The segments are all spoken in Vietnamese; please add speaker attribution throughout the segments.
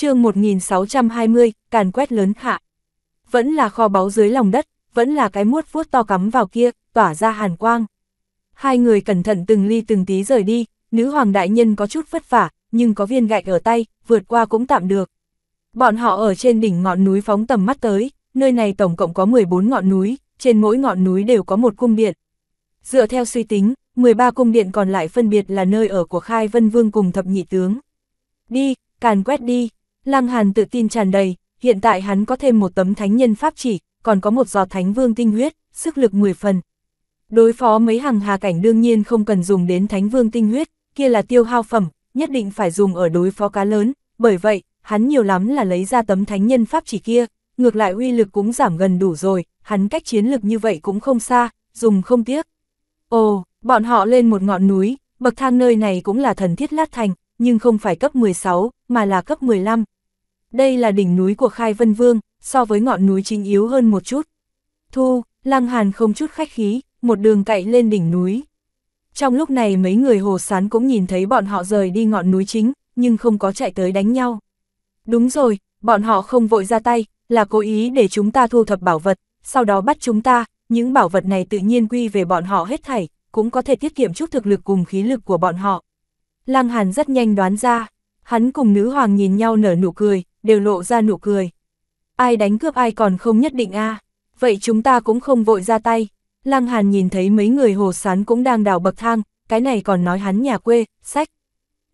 Speaker 1: chương 1620, càn quét lớn hạ. Vẫn là kho báu dưới lòng đất, vẫn là cái muốt vuốt to cắm vào kia, tỏa ra hàn quang. Hai người cẩn thận từng ly từng tí rời đi, nữ hoàng đại nhân có chút vất vả, nhưng có viên gạch ở tay, vượt qua cũng tạm được. Bọn họ ở trên đỉnh ngọn núi phóng tầm mắt tới, nơi này tổng cộng có 14 ngọn núi, trên mỗi ngọn núi đều có một cung điện. Dựa theo suy tính, 13 cung điện còn lại phân biệt là nơi ở của Khai Vân Vương cùng thập nhị tướng. Đi, càn quét đi. Lăng Hàn tự tin tràn đầy, hiện tại hắn có thêm một tấm thánh nhân pháp chỉ, còn có một giọt thánh vương tinh huyết, sức lực 10 phần. Đối phó mấy hàng hà cảnh đương nhiên không cần dùng đến thánh vương tinh huyết, kia là tiêu hao phẩm, nhất định phải dùng ở đối phó cá lớn, bởi vậy, hắn nhiều lắm là lấy ra tấm thánh nhân pháp chỉ kia, ngược lại uy lực cũng giảm gần đủ rồi, hắn cách chiến lực như vậy cũng không xa, dùng không tiếc. Ồ, bọn họ lên một ngọn núi, bậc thang nơi này cũng là thần thiết lát thành, nhưng không phải cấp 16, mà là cấp 15. Đây là đỉnh núi của Khai Vân Vương, so với ngọn núi chính yếu hơn một chút. Thu, Lăng Hàn không chút khách khí, một đường cậy lên đỉnh núi. Trong lúc này mấy người hồ sán cũng nhìn thấy bọn họ rời đi ngọn núi chính, nhưng không có chạy tới đánh nhau. Đúng rồi, bọn họ không vội ra tay, là cố ý để chúng ta thu thập bảo vật, sau đó bắt chúng ta, những bảo vật này tự nhiên quy về bọn họ hết thảy, cũng có thể tiết kiệm chút thực lực cùng khí lực của bọn họ. Lăng Hàn rất nhanh đoán ra. Hắn cùng nữ hoàng nhìn nhau nở nụ cười, đều lộ ra nụ cười. Ai đánh cướp ai còn không nhất định a à. vậy chúng ta cũng không vội ra tay. Lăng Hàn nhìn thấy mấy người hồ sán cũng đang đào bậc thang, cái này còn nói hắn nhà quê, sách.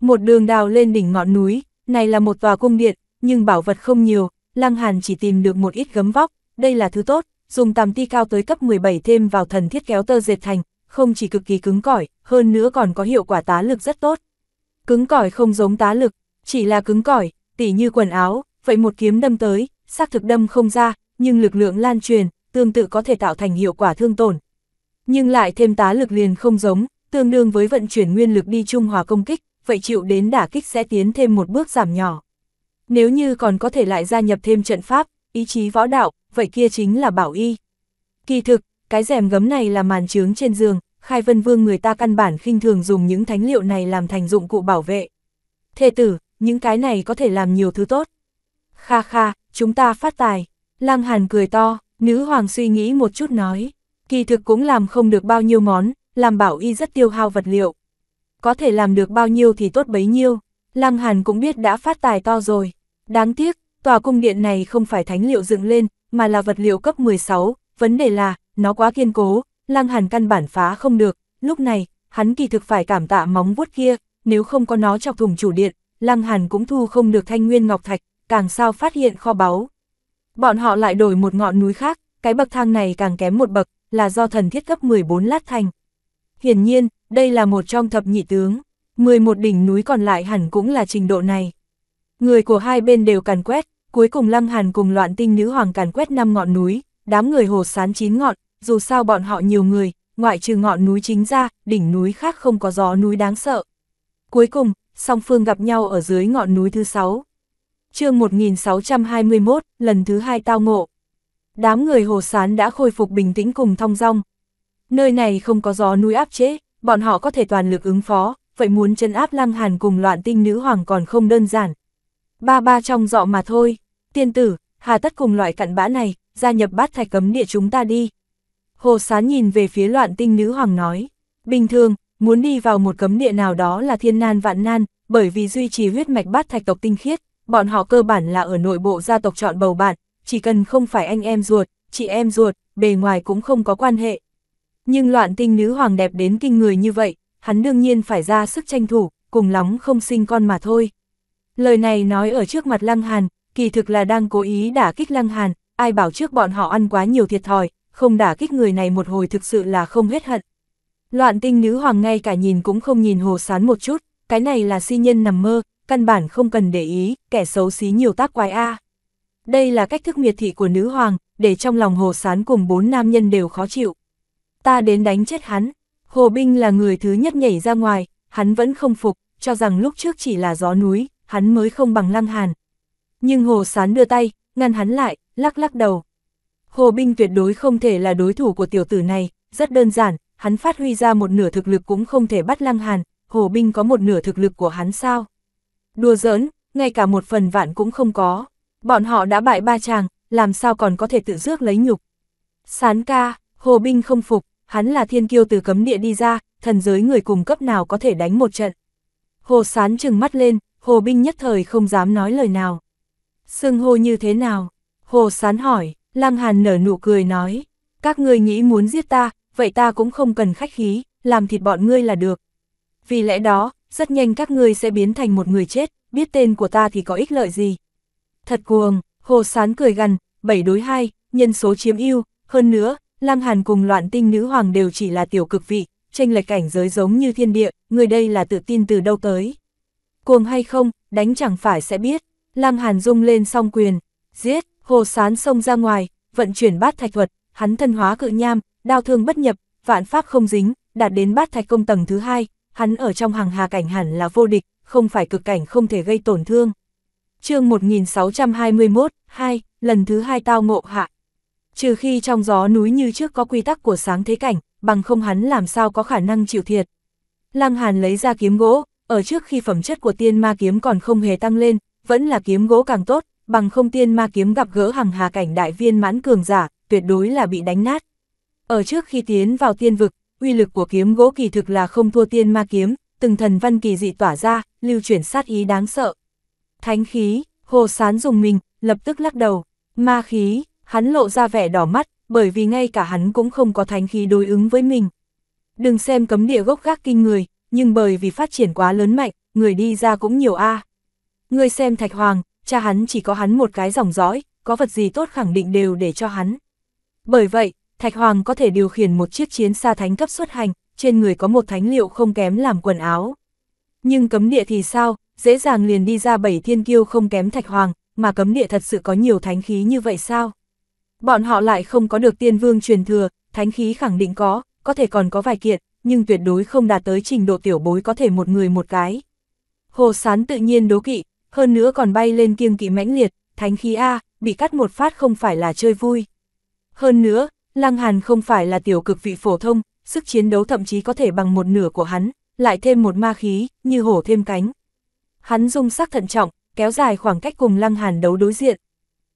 Speaker 1: Một đường đào lên đỉnh ngọn núi, này là một tòa cung điện, nhưng bảo vật không nhiều, Lăng Hàn chỉ tìm được một ít gấm vóc, đây là thứ tốt, dùng tàm ti cao tới cấp 17 thêm vào thần thiết kéo tơ dệt thành, không chỉ cực kỳ cứng cỏi, hơn nữa còn có hiệu quả tá lực rất tốt. Cứng cỏi không giống tá lực, chỉ là cứng cỏi, tỉ như quần áo, vậy một kiếm đâm tới, xác thực đâm không ra, nhưng lực lượng lan truyền, tương tự có thể tạo thành hiệu quả thương tổn. Nhưng lại thêm tá lực liền không giống, tương đương với vận chuyển nguyên lực đi trung hòa công kích, vậy chịu đến đả kích sẽ tiến thêm một bước giảm nhỏ. Nếu như còn có thể lại gia nhập thêm trận pháp, ý chí võ đạo, vậy kia chính là bảo y. Kỳ thực, cái rèm gấm này là màn trướng trên giường, khai vân vương người ta căn bản khinh thường dùng những thánh liệu này làm thành dụng cụ bảo vệ. Thê tử, những cái này có thể làm nhiều thứ tốt. Kha kha, chúng ta phát tài. Lăng Hàn cười to, nữ hoàng suy nghĩ một chút nói. Kỳ thực cũng làm không được bao nhiêu món, làm bảo y rất tiêu hao vật liệu. Có thể làm được bao nhiêu thì tốt bấy nhiêu. Lăng Hàn cũng biết đã phát tài to rồi. Đáng tiếc, tòa cung điện này không phải thánh liệu dựng lên, mà là vật liệu cấp 16. Vấn đề là, nó quá kiên cố, Lăng Hàn căn bản phá không được. Lúc này, hắn kỳ thực phải cảm tạ móng vuốt kia, nếu không có nó chọc thùng chủ điện, Lăng Hàn cũng thu không được thanh nguyên ngọc thạch, càng sao phát hiện kho báu. Bọn họ lại đổi một ngọn núi khác, cái bậc thang này càng kém một bậc, là do thần thiết cấp 14 lát thành. Hiển nhiên, đây là một trong thập nhị tướng, 11 đỉnh núi còn lại hẳn cũng là trình độ này. Người của hai bên đều càn quét, cuối cùng Lăng Hàn cùng loạn tinh nữ hoàng càn quét năm ngọn núi, đám người hồ sán chín ngọn, dù sao bọn họ nhiều người, ngoại trừ ngọn núi chính ra, đỉnh núi khác không có gió núi đáng sợ. Cuối cùng, song phương gặp nhau ở dưới ngọn núi thứ sáu. chương 1621, lần thứ hai tao ngộ. Đám người hồ sán đã khôi phục bình tĩnh cùng thong dong. Nơi này không có gió núi áp chế, bọn họ có thể toàn lực ứng phó, vậy muốn chân áp lăng hàn cùng loạn tinh nữ hoàng còn không đơn giản. Ba ba trong dọ mà thôi, tiên tử, hà tất cùng loại cặn bã này, gia nhập bát thạch cấm địa chúng ta đi. Hồ sán nhìn về phía loạn tinh nữ hoàng nói, bình thường, muốn đi vào một cấm địa nào đó là thiên nan vạn nan, bởi vì duy trì huyết mạch bát thạch tộc tinh khiết, bọn họ cơ bản là ở nội bộ gia tộc chọn bầu bạn, chỉ cần không phải anh em ruột, chị em ruột, bề ngoài cũng không có quan hệ. Nhưng loạn tinh nữ hoàng đẹp đến kinh người như vậy, hắn đương nhiên phải ra sức tranh thủ, cùng lắm không sinh con mà thôi. Lời này nói ở trước mặt Lăng Hàn, kỳ thực là đang cố ý đả kích Lăng Hàn, ai bảo trước bọn họ ăn quá nhiều thiệt thòi, không đả kích người này một hồi thực sự là không hết hận. Loạn tinh nữ hoàng ngay cả nhìn cũng không nhìn hồ sán một chút, cái này là si nhân nằm mơ, căn bản không cần để ý, kẻ xấu xí nhiều tác quái a. Đây là cách thức miệt thị của nữ hoàng, để trong lòng hồ sán cùng bốn nam nhân đều khó chịu. Ta đến đánh chết hắn, hồ binh là người thứ nhất nhảy ra ngoài, hắn vẫn không phục, cho rằng lúc trước chỉ là gió núi, hắn mới không bằng lăng hàn. Nhưng hồ sán đưa tay, ngăn hắn lại, lắc lắc đầu. Hồ binh tuyệt đối không thể là đối thủ của tiểu tử này, rất đơn giản, hắn phát huy ra một nửa thực lực cũng không thể bắt Lăng Hàn, Hồ Binh có một nửa thực lực của hắn sao? Đùa giỡn, ngay cả một phần vạn cũng không có. Bọn họ đã bại ba chàng, làm sao còn có thể tự rước lấy nhục. Sán ca, Hồ Binh không phục, hắn là thiên kiêu từ cấm địa đi ra, thần giới người cùng cấp nào có thể đánh một trận. Hồ Sán trừng mắt lên, Hồ Binh nhất thời không dám nói lời nào. Sưng hô như thế nào? Hồ Sán hỏi, Lăng Hàn nở nụ cười nói, các ngươi nghĩ muốn giết ta, vậy ta cũng không cần khách khí, làm thịt bọn ngươi là được. Vì lẽ đó, rất nhanh các ngươi sẽ biến thành một người chết, biết tên của ta thì có ích lợi gì. Thật cuồng, Hồ Sán cười gằn, bảy đối hai nhân số chiếm ưu, hơn nữa, Lam Hàn cùng loạn tinh nữ hoàng đều chỉ là tiểu cực vị, tranh lệch cảnh giới giống như thiên địa, người đây là tự tin từ đâu tới. Cuồng hay không, đánh chẳng phải sẽ biết, Lam Hàn rung lên song quyền, giết, Hồ Sán xông ra ngoài, vận chuyển bát thạch thuật, hắn thân hóa cự nham, đao thương bất nhập, vạn pháp không dính, đạt đến bát thạch công tầng thứ hai, hắn ở trong hàng hà cảnh hẳn là vô địch, không phải cực cảnh không thể gây tổn thương. chương 1621, 2, lần thứ hai tao ngộ hạ. Trừ khi trong gió núi như trước có quy tắc của sáng thế cảnh, bằng không hắn làm sao có khả năng chịu thiệt. Lăng Hàn lấy ra kiếm gỗ, ở trước khi phẩm chất của tiên ma kiếm còn không hề tăng lên, vẫn là kiếm gỗ càng tốt, bằng không tiên ma kiếm gặp gỡ hàng hà cảnh đại viên mãn cường giả, tuyệt đối là bị đánh nát. Ở trước khi tiến vào tiên vực, uy lực của kiếm gỗ kỳ thực là không thua tiên ma kiếm, từng thần văn kỳ dị tỏa ra, lưu chuyển sát ý đáng sợ. Thánh khí, hồ sán dùng mình, lập tức lắc đầu. Ma khí, hắn lộ ra vẻ đỏ mắt, bởi vì ngay cả hắn cũng không có thánh khí đối ứng với mình. Đừng xem cấm địa gốc gác kinh người, nhưng bởi vì phát triển quá lớn mạnh, người đi ra cũng nhiều a. À. Người xem Thạch Hoàng, cha hắn chỉ có hắn một cái dòng dõi, có vật gì tốt khẳng định đều để cho hắn. Bởi vậy, Thạch Hoàng có thể điều khiển một chiếc chiến xa thánh cấp xuất hành, trên người có một thánh liệu không kém làm quần áo. Nhưng cấm địa thì sao, dễ dàng liền đi ra bảy thiên kiêu không kém Thạch Hoàng, mà cấm địa thật sự có nhiều thánh khí như vậy sao? Bọn họ lại không có được tiên vương truyền thừa, thánh khí khẳng định có, có thể còn có vài kiện, nhưng tuyệt đối không đạt tới trình độ tiểu bối có thể một người một cái. Hồ Sán tự nhiên đố kỵ, hơn nữa còn bay lên kiêng kỵ mãnh liệt, thánh khí A, bị cắt một phát không phải là chơi vui. Hơn nữa, Lăng Hàn không phải là tiểu cực vị phổ thông, sức chiến đấu thậm chí có thể bằng một nửa của hắn, lại thêm một ma khí, như hổ thêm cánh. Hắn dung sắc thận trọng, kéo dài khoảng cách cùng Lăng Hàn đấu đối diện.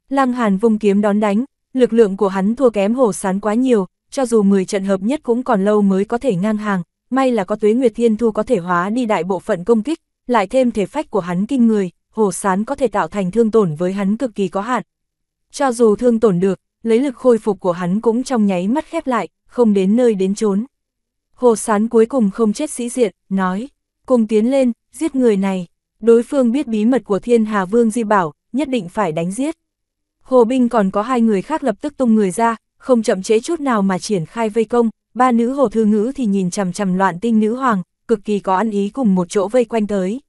Speaker 1: Lăng Hàn vung kiếm đón đánh, lực lượng của hắn thua kém hổ sán quá nhiều, cho dù 10 trận hợp nhất cũng còn lâu mới có thể ngang hàng, may là có tuế Nguyệt Thiên Thu có thể hóa đi đại bộ phận công kích, lại thêm thể phách của hắn kinh người, hổ sán có thể tạo thành thương tổn với hắn cực kỳ có hạn. Cho dù thương tổn được, lấy lực khôi phục của hắn cũng trong nháy mắt khép lại, không đến nơi đến trốn. Hồ Sán cuối cùng không chết sĩ diện, nói, cùng tiến lên, giết người này. Đối phương biết bí mật của Thiên Hà Vương Di Bảo, nhất định phải đánh giết. Hồ Binh còn có hai người khác lập tức tung người ra, không chậm chế chút nào mà triển khai vây công, ba nữ hồ thư ngữ thì nhìn chằm chằm loạn tinh nữ hoàng, cực kỳ có ăn ý cùng một chỗ vây quanh tới.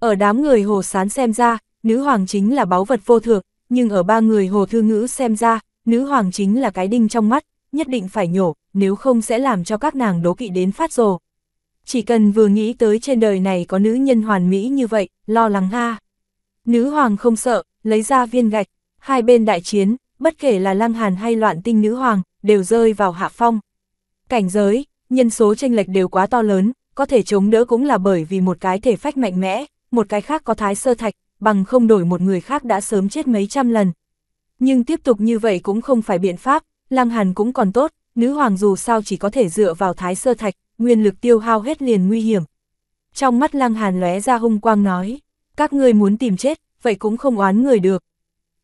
Speaker 1: Ở đám người hồ sán xem ra, nữ hoàng chính là báu vật vô thượng, nhưng ở ba người hồ thư ngữ xem ra, nữ hoàng chính là cái đinh trong mắt, nhất định phải nhổ, nếu không sẽ làm cho các nàng đố kỵ đến phát rồ. Chỉ cần vừa nghĩ tới trên đời này có nữ nhân hoàn mỹ như vậy, lo lắng ha. Nữ hoàng không sợ, lấy ra viên gạch, hai bên đại chiến, bất kể là lăng hàn hay loạn tinh nữ hoàng, đều rơi vào hạ phong. Cảnh giới, nhân số tranh lệch đều quá to lớn, có thể chống đỡ cũng là bởi vì một cái thể phách mạnh mẽ, một cái khác có thái sơ thạch, bằng không đổi một người khác đã sớm chết mấy trăm lần, nhưng tiếp tục như vậy cũng không phải biện pháp, Lăng Hàn cũng còn tốt, nữ hoàng dù sao chỉ có thể dựa vào thái sơ thạch, nguyên lực tiêu hao hết liền nguy hiểm. Trong mắt Lăng Hàn lóe ra hung quang nói, các ngươi muốn tìm chết, vậy cũng không oán người được.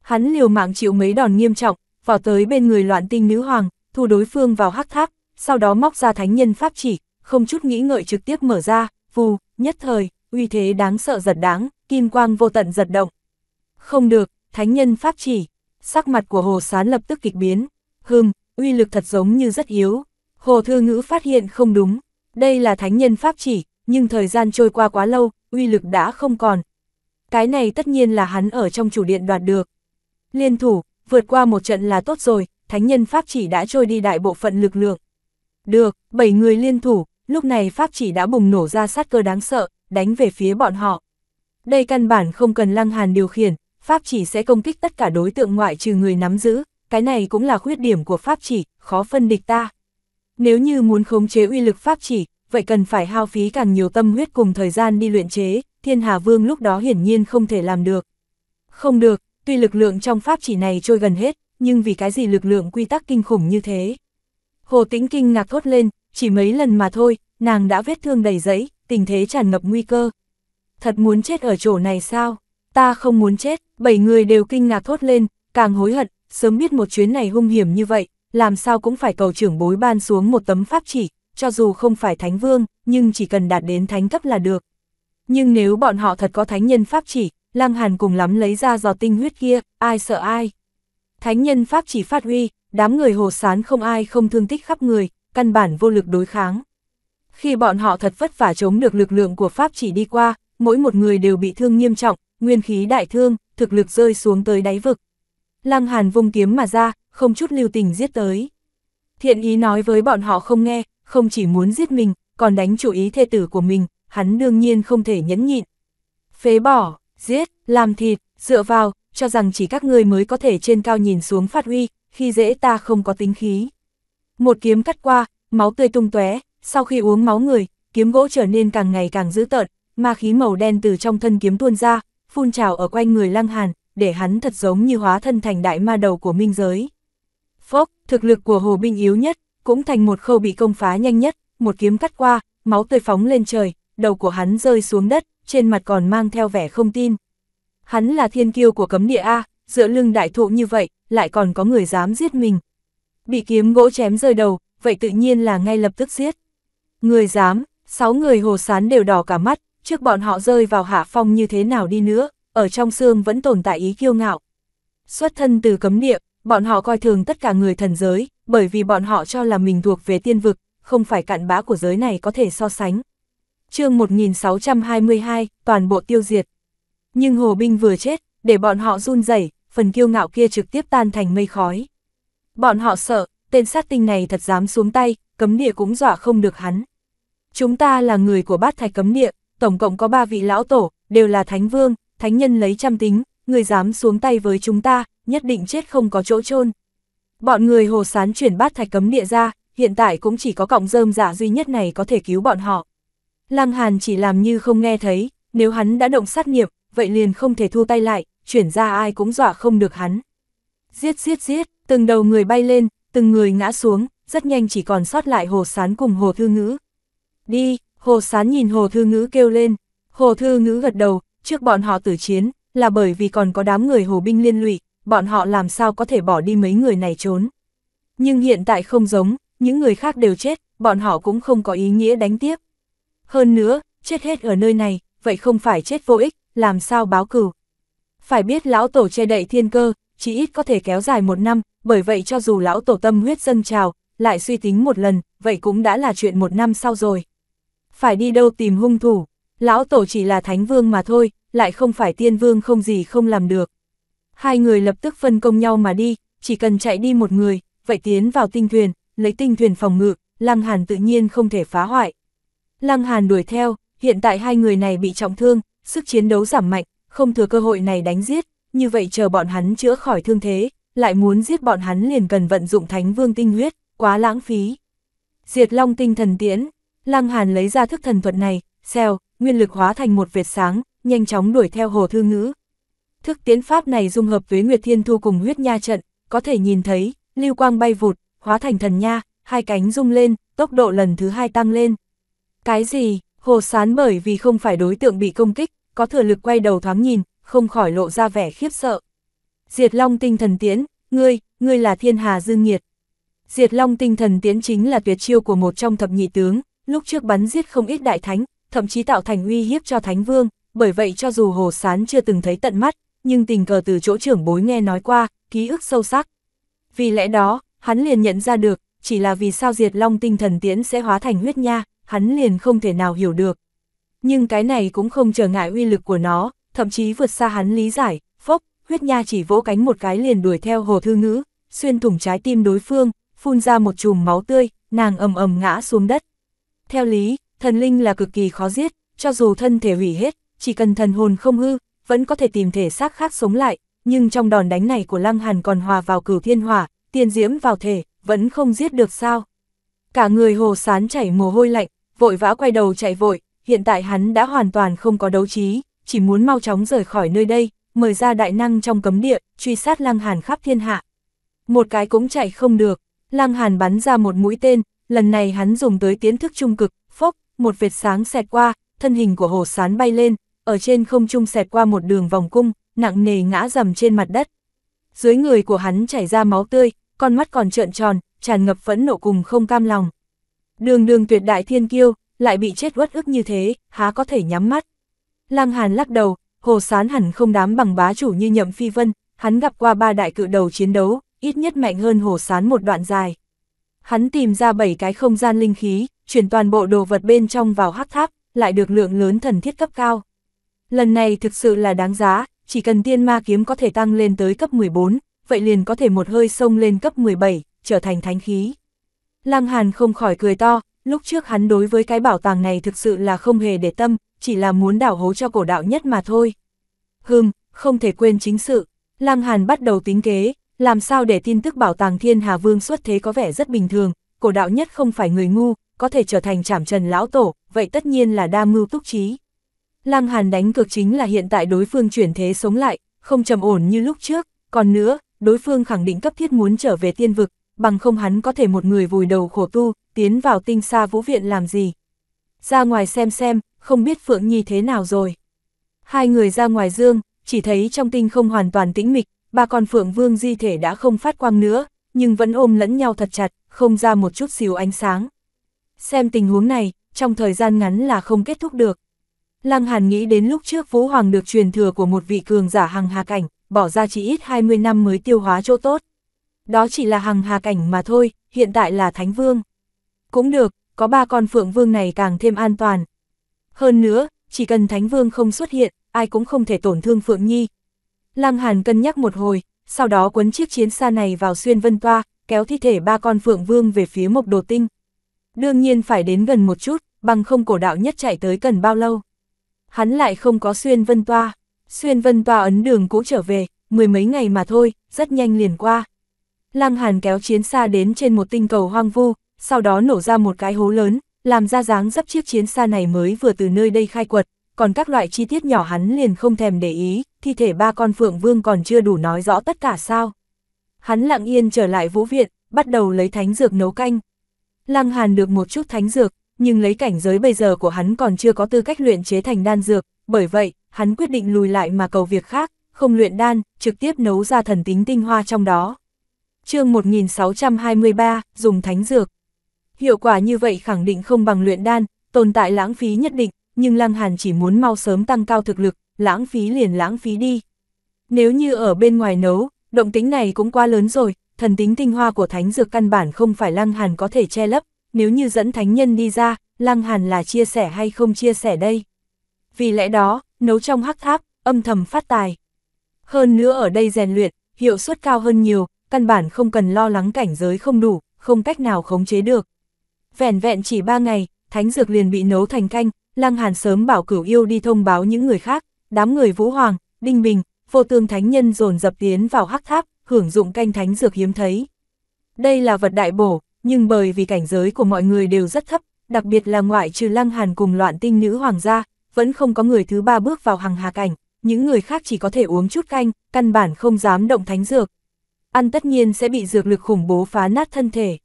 Speaker 1: Hắn liều mạng chịu mấy đòn nghiêm trọng, vào tới bên người loạn tinh nữ hoàng, thu đối phương vào hắc tháp, sau đó móc ra thánh nhân pháp chỉ, không chút nghĩ ngợi trực tiếp mở ra, vù, nhất thời, uy thế đáng sợ giật đáng, kim quang vô tận giật động. Không được, thánh nhân pháp chỉ, sắc mặt của Hồ Sán lập tức kịch biến, hừm, uy lực thật giống như rất yếu. Hồ Thư Ngữ phát hiện không đúng, đây là thánh nhân pháp chỉ, nhưng thời gian trôi qua quá lâu, uy lực đã không còn. Cái này tất nhiên là hắn ở trong chủ điện đoạt được. Liên thủ, vượt qua một trận là tốt rồi, thánh nhân pháp chỉ đã trôi đi đại bộ phận lực lượng. Được, bảy người liên thủ, lúc này pháp chỉ đã bùng nổ ra sát cơ đáng sợ, đánh về phía bọn họ. Đây căn bản không cần Lăng Hàn điều khiển, Pháp chỉ sẽ công kích tất cả đối tượng ngoại trừ người nắm giữ, cái này cũng là khuyết điểm của Pháp chỉ, khó phân địch ta. Nếu như muốn khống chế uy lực Pháp chỉ, vậy cần phải hao phí càng nhiều tâm huyết cùng thời gian đi luyện chế, Thiên Hà Vương lúc đó hiển nhiên không thể làm được. Không được, tuy lực lượng trong Pháp chỉ này trôi gần hết, nhưng vì cái gì lực lượng quy tắc kinh khủng như thế. Hồ Tĩnh kinh ngạc thốt lên, chỉ mấy lần mà thôi, nàng đã vết thương đầy giấy, tình thế tràn ngập nguy cơ. Thật muốn chết ở chỗ này sao? ta không muốn chết, bảy người đều kinh ngạc thốt lên, càng hối hận, sớm biết một chuyến này hung hiểm như vậy, làm sao cũng phải cầu trưởng bối ban xuống một tấm pháp chỉ, cho dù không phải thánh vương, nhưng chỉ cần đạt đến thánh cấp là được. Nhưng nếu bọn họ thật có thánh nhân pháp chỉ, Lăng Hàn cùng lắm lấy ra giò tinh huyết kia, ai sợ ai. Thánh nhân pháp chỉ phát huy, đám người hồ sán không ai không thương tích khắp người, căn bản vô lực đối kháng. Khi bọn họ thật vất vả chống được lực lượng của pháp chỉ đi qua, mỗi một người đều bị thương nghiêm trọng, nguyên khí đại thương, thực lực rơi xuống tới đáy vực. Lăng Hàn vung kiếm mà ra, không chút lưu tình giết tới. Thiện ý nói với bọn họ không nghe, không chỉ muốn giết mình, còn đánh chủ ý thê tử của mình, hắn đương nhiên không thể nhẫn nhịn. Phế bỏ, giết, làm thịt, dựa vào, cho rằng chỉ các ngươi mới có thể trên cao nhìn xuống phát huy, khi dễ ta không có tính khí. Một kiếm cắt qua, máu tươi tung tóe, sau khi uống máu người, kiếm gỗ trở nên càng ngày càng dữ tợn, ma khí màu đen từ trong thân kiếm tuôn ra, phun trào ở quanh người Lăng Hàn, để hắn thật giống như hóa thân thành đại ma đầu của minh giới. Phốc, thực lực của Hồ Binh yếu nhất, cũng thành một khâu bị công phá nhanh nhất, một kiếm cắt qua, máu tươi phóng lên trời, đầu của hắn rơi xuống đất, trên mặt còn mang theo vẻ không tin. Hắn là thiên kiêu của cấm địa A, dựa lưng đại thụ như vậy, lại còn có người dám giết mình. Bị kiếm gỗ chém rơi đầu, vậy tự nhiên là ngay lập tức giết. Người dám, sáu người hồ sán đều đỏ cả mắt, trước bọn họ rơi vào hạ phong như thế nào đi nữa, ở trong xương vẫn tồn tại ý kiêu ngạo. Xuất thân từ cấm địa, bọn họ coi thường tất cả người thần giới, bởi vì bọn họ cho là mình thuộc về tiên vực, không phải cạn bá của giới này có thể so sánh. chương 1622, toàn bộ tiêu diệt. Nhưng Hồ Binh vừa chết, để bọn họ run rẩy phần kiêu ngạo kia trực tiếp tan thành mây khói. Bọn họ sợ, tên sát tinh này thật dám xuống tay, cấm địa cũng dọa không được hắn. Chúng ta là người của bát thạch cấm địa, tổng cộng có ba vị lão tổ, đều là thánh vương, thánh nhân lấy trăm tính, người dám xuống tay với chúng ta, nhất định chết không có chỗ chôn Bọn người hồ sán chuyển bát thạch cấm địa ra, hiện tại cũng chỉ có cọng rơm giả dạ duy nhất này có thể cứu bọn họ. Lăng Hàn chỉ làm như không nghe thấy, nếu hắn đã động sát nghiệp, vậy liền không thể thu tay lại, chuyển ra ai cũng dọa không được hắn. Giết giết giết, từng đầu người bay lên, từng người ngã xuống, rất nhanh chỉ còn sót lại hồ sán cùng hồ thư ngữ. Đi, Hồ Sán nhìn Hồ Thư Ngữ kêu lên, Hồ Thư Ngữ gật đầu, trước bọn họ tử chiến, là bởi vì còn có đám người hồ binh liên lụy, bọn họ làm sao có thể bỏ đi mấy người này trốn. Nhưng hiện tại không giống, những người khác đều chết, bọn họ cũng không có ý nghĩa đánh tiếp. Hơn nữa, chết hết ở nơi này, vậy không phải chết vô ích, làm sao báo cửu. Phải biết lão tổ che đậy thiên cơ, chỉ ít có thể kéo dài một năm, bởi vậy cho dù lão tổ tâm huyết dân trào, lại suy tính một lần, vậy cũng đã là chuyện một năm sau rồi phải đi đâu tìm hung thủ. Lão tổ chỉ là thánh vương mà thôi, lại không phải tiên vương không gì không làm được. Hai người lập tức phân công nhau mà đi, chỉ cần chạy đi một người, vậy tiến vào tinh thuyền, lấy tinh thuyền phòng ngự, Lăng Hàn tự nhiên không thể phá hoại. Lăng Hàn đuổi theo, hiện tại hai người này bị trọng thương, sức chiến đấu giảm mạnh, không thừa cơ hội này đánh giết, như vậy chờ bọn hắn chữa khỏi thương thế, lại muốn giết bọn hắn liền cần vận dụng thánh vương tinh huyết, quá lãng phí. Diệt Long tinh thần tiễn, Lăng Hàn lấy ra thức thần thuật này, xèo, nguyên lực hóa thành một vệt sáng, nhanh chóng đuổi theo hồ thư ngữ. Thức tiến pháp này dung hợp với Nguyệt Thiên Thu cùng huyết nha trận, có thể nhìn thấy, lưu quang bay vụt, hóa thành thần nha, hai cánh rung lên, tốc độ lần thứ hai tăng lên. Cái gì, hồ sán bởi vì không phải đối tượng bị công kích, có thừa lực quay đầu thoáng nhìn, không khỏi lộ ra vẻ khiếp sợ. Diệt Long tinh thần Tiến, ngươi, ngươi là thiên hà dương nhiệt. Diệt Long tinh thần Tiến chính là tuyệt chiêu của một trong thập nhị tướng, lúc trước bắn giết không ít đại thánh, thậm chí tạo thành uy hiếp cho thánh vương, bởi vậy cho dù Hồ Sán chưa từng thấy tận mắt, nhưng tình cờ từ chỗ trưởng bối nghe nói qua, ký ức sâu sắc. Vì lẽ đó, hắn liền nhận ra được, chỉ là vì sao diệt long tinh thần tiễn sẽ hóa thành huyết nha, hắn liền không thể nào hiểu được. Nhưng cái này cũng không trở ngại uy lực của nó, thậm chí vượt xa hắn lý giải, phốc, huyết nha chỉ vỗ cánh một cái liền đuổi theo hồ thư ngữ, xuyên thủng trái tim đối phương, phun ra một chùm máu tươi, nàng ầm ầm ngã xuống đất. Theo lý, thần linh là cực kỳ khó giết, cho dù thân thể hủy hết, chỉ cần thần hồn không hư, vẫn có thể tìm thể xác khác sống lại, nhưng trong đòn đánh này của Lăng Hàn còn hòa vào cửu thiên hỏa, tiên diễm vào thể, vẫn không giết được sao. Cả người hồ sán chảy mồ hôi lạnh, vội vã quay đầu chạy vội, hiện tại hắn đã hoàn toàn không có đấu trí, chỉ muốn mau chóng rời khỏi nơi đây, mời ra đại năng trong cấm địa, truy sát Lăng Hàn khắp thiên hạ. Một cái cũng chạy không được, Lăng Hàn bắn ra một mũi tên, lần này hắn dùng tới tiến thức trung cực, phốc, một vệt sáng xẹt qua, thân hình của hồ sán bay lên, ở trên không trung xẹt qua một đường vòng cung, nặng nề ngã dầm trên mặt đất. Dưới người của hắn chảy ra máu tươi, con mắt còn trợn tròn, tràn ngập phẫn nộ cùng không cam lòng. Đường đường tuyệt đại thiên kiêu, lại bị chết uất ức như thế, há có thể nhắm mắt. Lăng Hàn lắc đầu, hồ sán hẳn không đám bằng bá chủ như nhậm phi vân, hắn gặp qua ba đại cự đầu chiến đấu, ít nhất mạnh hơn hồ sán một đoạn dài. Hắn tìm ra 7 cái không gian linh khí, chuyển toàn bộ đồ vật bên trong vào hắc tháp, lại được lượng lớn thần thiết cấp cao. Lần này thực sự là đáng giá, chỉ cần tiên ma kiếm có thể tăng lên tới cấp 14, vậy liền có thể một hơi sông lên cấp 17, trở thành thánh khí. Lăng Hàn không khỏi cười to, lúc trước hắn đối với cái bảo tàng này thực sự là không hề để tâm, chỉ là muốn đảo hố cho cổ đạo nhất mà thôi. Hừm, không thể quên chính sự. Lăng Hàn bắt đầu tính kế, làm sao để tin tức bảo tàng thiên hà vương xuất thế có vẻ rất bình thường, cổ đạo nhất không phải người ngu, có thể trở thành trảm trần lão tổ, vậy tất nhiên là đa mưu túc trí. Lăng Hàn đánh cược chính là hiện tại đối phương chuyển thế sống lại, không trầm ổn như lúc trước, còn nữa, đối phương khẳng định cấp thiết muốn trở về tiên vực, bằng không hắn có thể một người vùi đầu khổ tu, tiến vào tinh xa vũ viện làm gì. Ra ngoài xem xem, không biết Phượng Nhi thế nào rồi. Hai người ra ngoài dương, chỉ thấy trong tinh không hoàn toàn tĩnh mịch, ba con phượng vương di thể đã không phát quang nữa, nhưng vẫn ôm lẫn nhau thật chặt, không ra một chút xíu ánh sáng. Xem tình huống này, trong thời gian ngắn là không kết thúc được. Lăng Hàn nghĩ đến lúc trước Vũ Hoàng được truyền thừa của một vị cường giả hằng hà cảnh, bỏ ra chỉ ít 20 năm mới tiêu hóa chỗ tốt. Đó chỉ là hằng hà cảnh mà thôi, hiện tại là Thánh Vương. Cũng được, có ba con Phượng Vương này càng thêm an toàn. Hơn nữa, chỉ cần Thánh Vương không xuất hiện, ai cũng không thể tổn thương Phượng Nhi, Lăng Hàn cân nhắc một hồi, sau đó quấn chiếc chiến xa này vào xuyên vân toa, kéo thi thể ba con phượng vương về phía mộc đồ tinh. Đương nhiên phải đến gần một chút, bằng không cổ đạo nhất chạy tới cần bao lâu. Hắn lại không có xuyên vân toa, xuyên vân toa ấn đường cũ trở về, mười mấy ngày mà thôi, rất nhanh liền qua. Lăng Hàn kéo chiến xa đến trên một tinh cầu hoang vu, sau đó nổ ra một cái hố lớn, làm ra dáng dấp chiếc chiến xa này mới vừa từ nơi đây khai quật, còn các loại chi tiết nhỏ hắn liền không thèm để ý, thi thể ba con phượng vương còn chưa đủ nói rõ tất cả sao. Hắn lặng yên trở lại vũ viện, bắt đầu lấy thánh dược nấu canh. Lăng Hàn được một chút thánh dược, nhưng lấy cảnh giới bây giờ của hắn còn chưa có tư cách luyện chế thành đan dược, bởi vậy, hắn quyết định lùi lại mà cầu việc khác, không luyện đan, trực tiếp nấu ra thần tính tinh hoa trong đó. chương 1623, dùng thánh dược. Hiệu quả như vậy khẳng định không bằng luyện đan, tồn tại lãng phí nhất định, nhưng Lăng Hàn chỉ muốn mau sớm tăng cao thực lực, lãng phí liền lãng phí đi. Nếu như ở bên ngoài nấu, động tính này cũng quá lớn rồi, thần tính tinh hoa của thánh dược căn bản không phải Lăng Hàn có thể che lấp, nếu như dẫn thánh nhân đi ra, Lăng Hàn là chia sẻ hay không chia sẻ đây. Vì lẽ đó, nấu trong hắc tháp, âm thầm phát tài. Hơn nữa ở đây rèn luyện, hiệu suất cao hơn nhiều, căn bản không cần lo lắng cảnh giới không đủ, không cách nào khống chế được. vẹn vẹn chỉ 3 ngày, thánh dược liền bị nấu thành canh, Lăng Hàn sớm bảo cửu yêu đi thông báo những người khác, đám người Vũ Hoàng, Đinh Bình, vô tương thánh nhân dồn dập tiến vào hắc tháp, hưởng dụng canh thánh dược hiếm thấy. Đây là vật đại bổ, nhưng bởi vì cảnh giới của mọi người đều rất thấp, đặc biệt là ngoại trừ lăng hàn cùng loạn tinh nữ hoàng gia, vẫn không có người thứ ba bước vào hàng hà cảnh, những người khác chỉ có thể uống chút canh, căn bản không dám động thánh dược. Ăn tất nhiên sẽ bị dược lực khủng bố phá nát thân thể.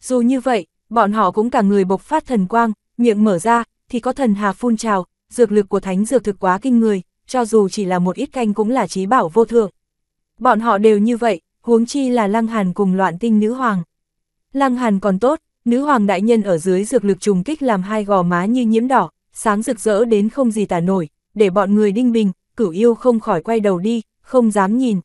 Speaker 1: Dù như vậy, bọn họ cũng cả người bộc phát thần quang, miệng mở ra, thì có thần hà phun trào, dược lực của thánh dược thực quá kinh người, cho dù chỉ là một ít canh cũng là trí bảo vô thượng. Bọn họ đều như vậy, huống chi là Lăng Hàn cùng loạn tinh nữ hoàng. Lăng Hàn còn tốt, nữ hoàng đại nhân ở dưới dược lực trùng kích làm hai gò má như nhiễm đỏ, sáng rực rỡ đến không gì tả nổi, để bọn người đinh bình, cửu yêu không khỏi quay đầu đi, không dám nhìn.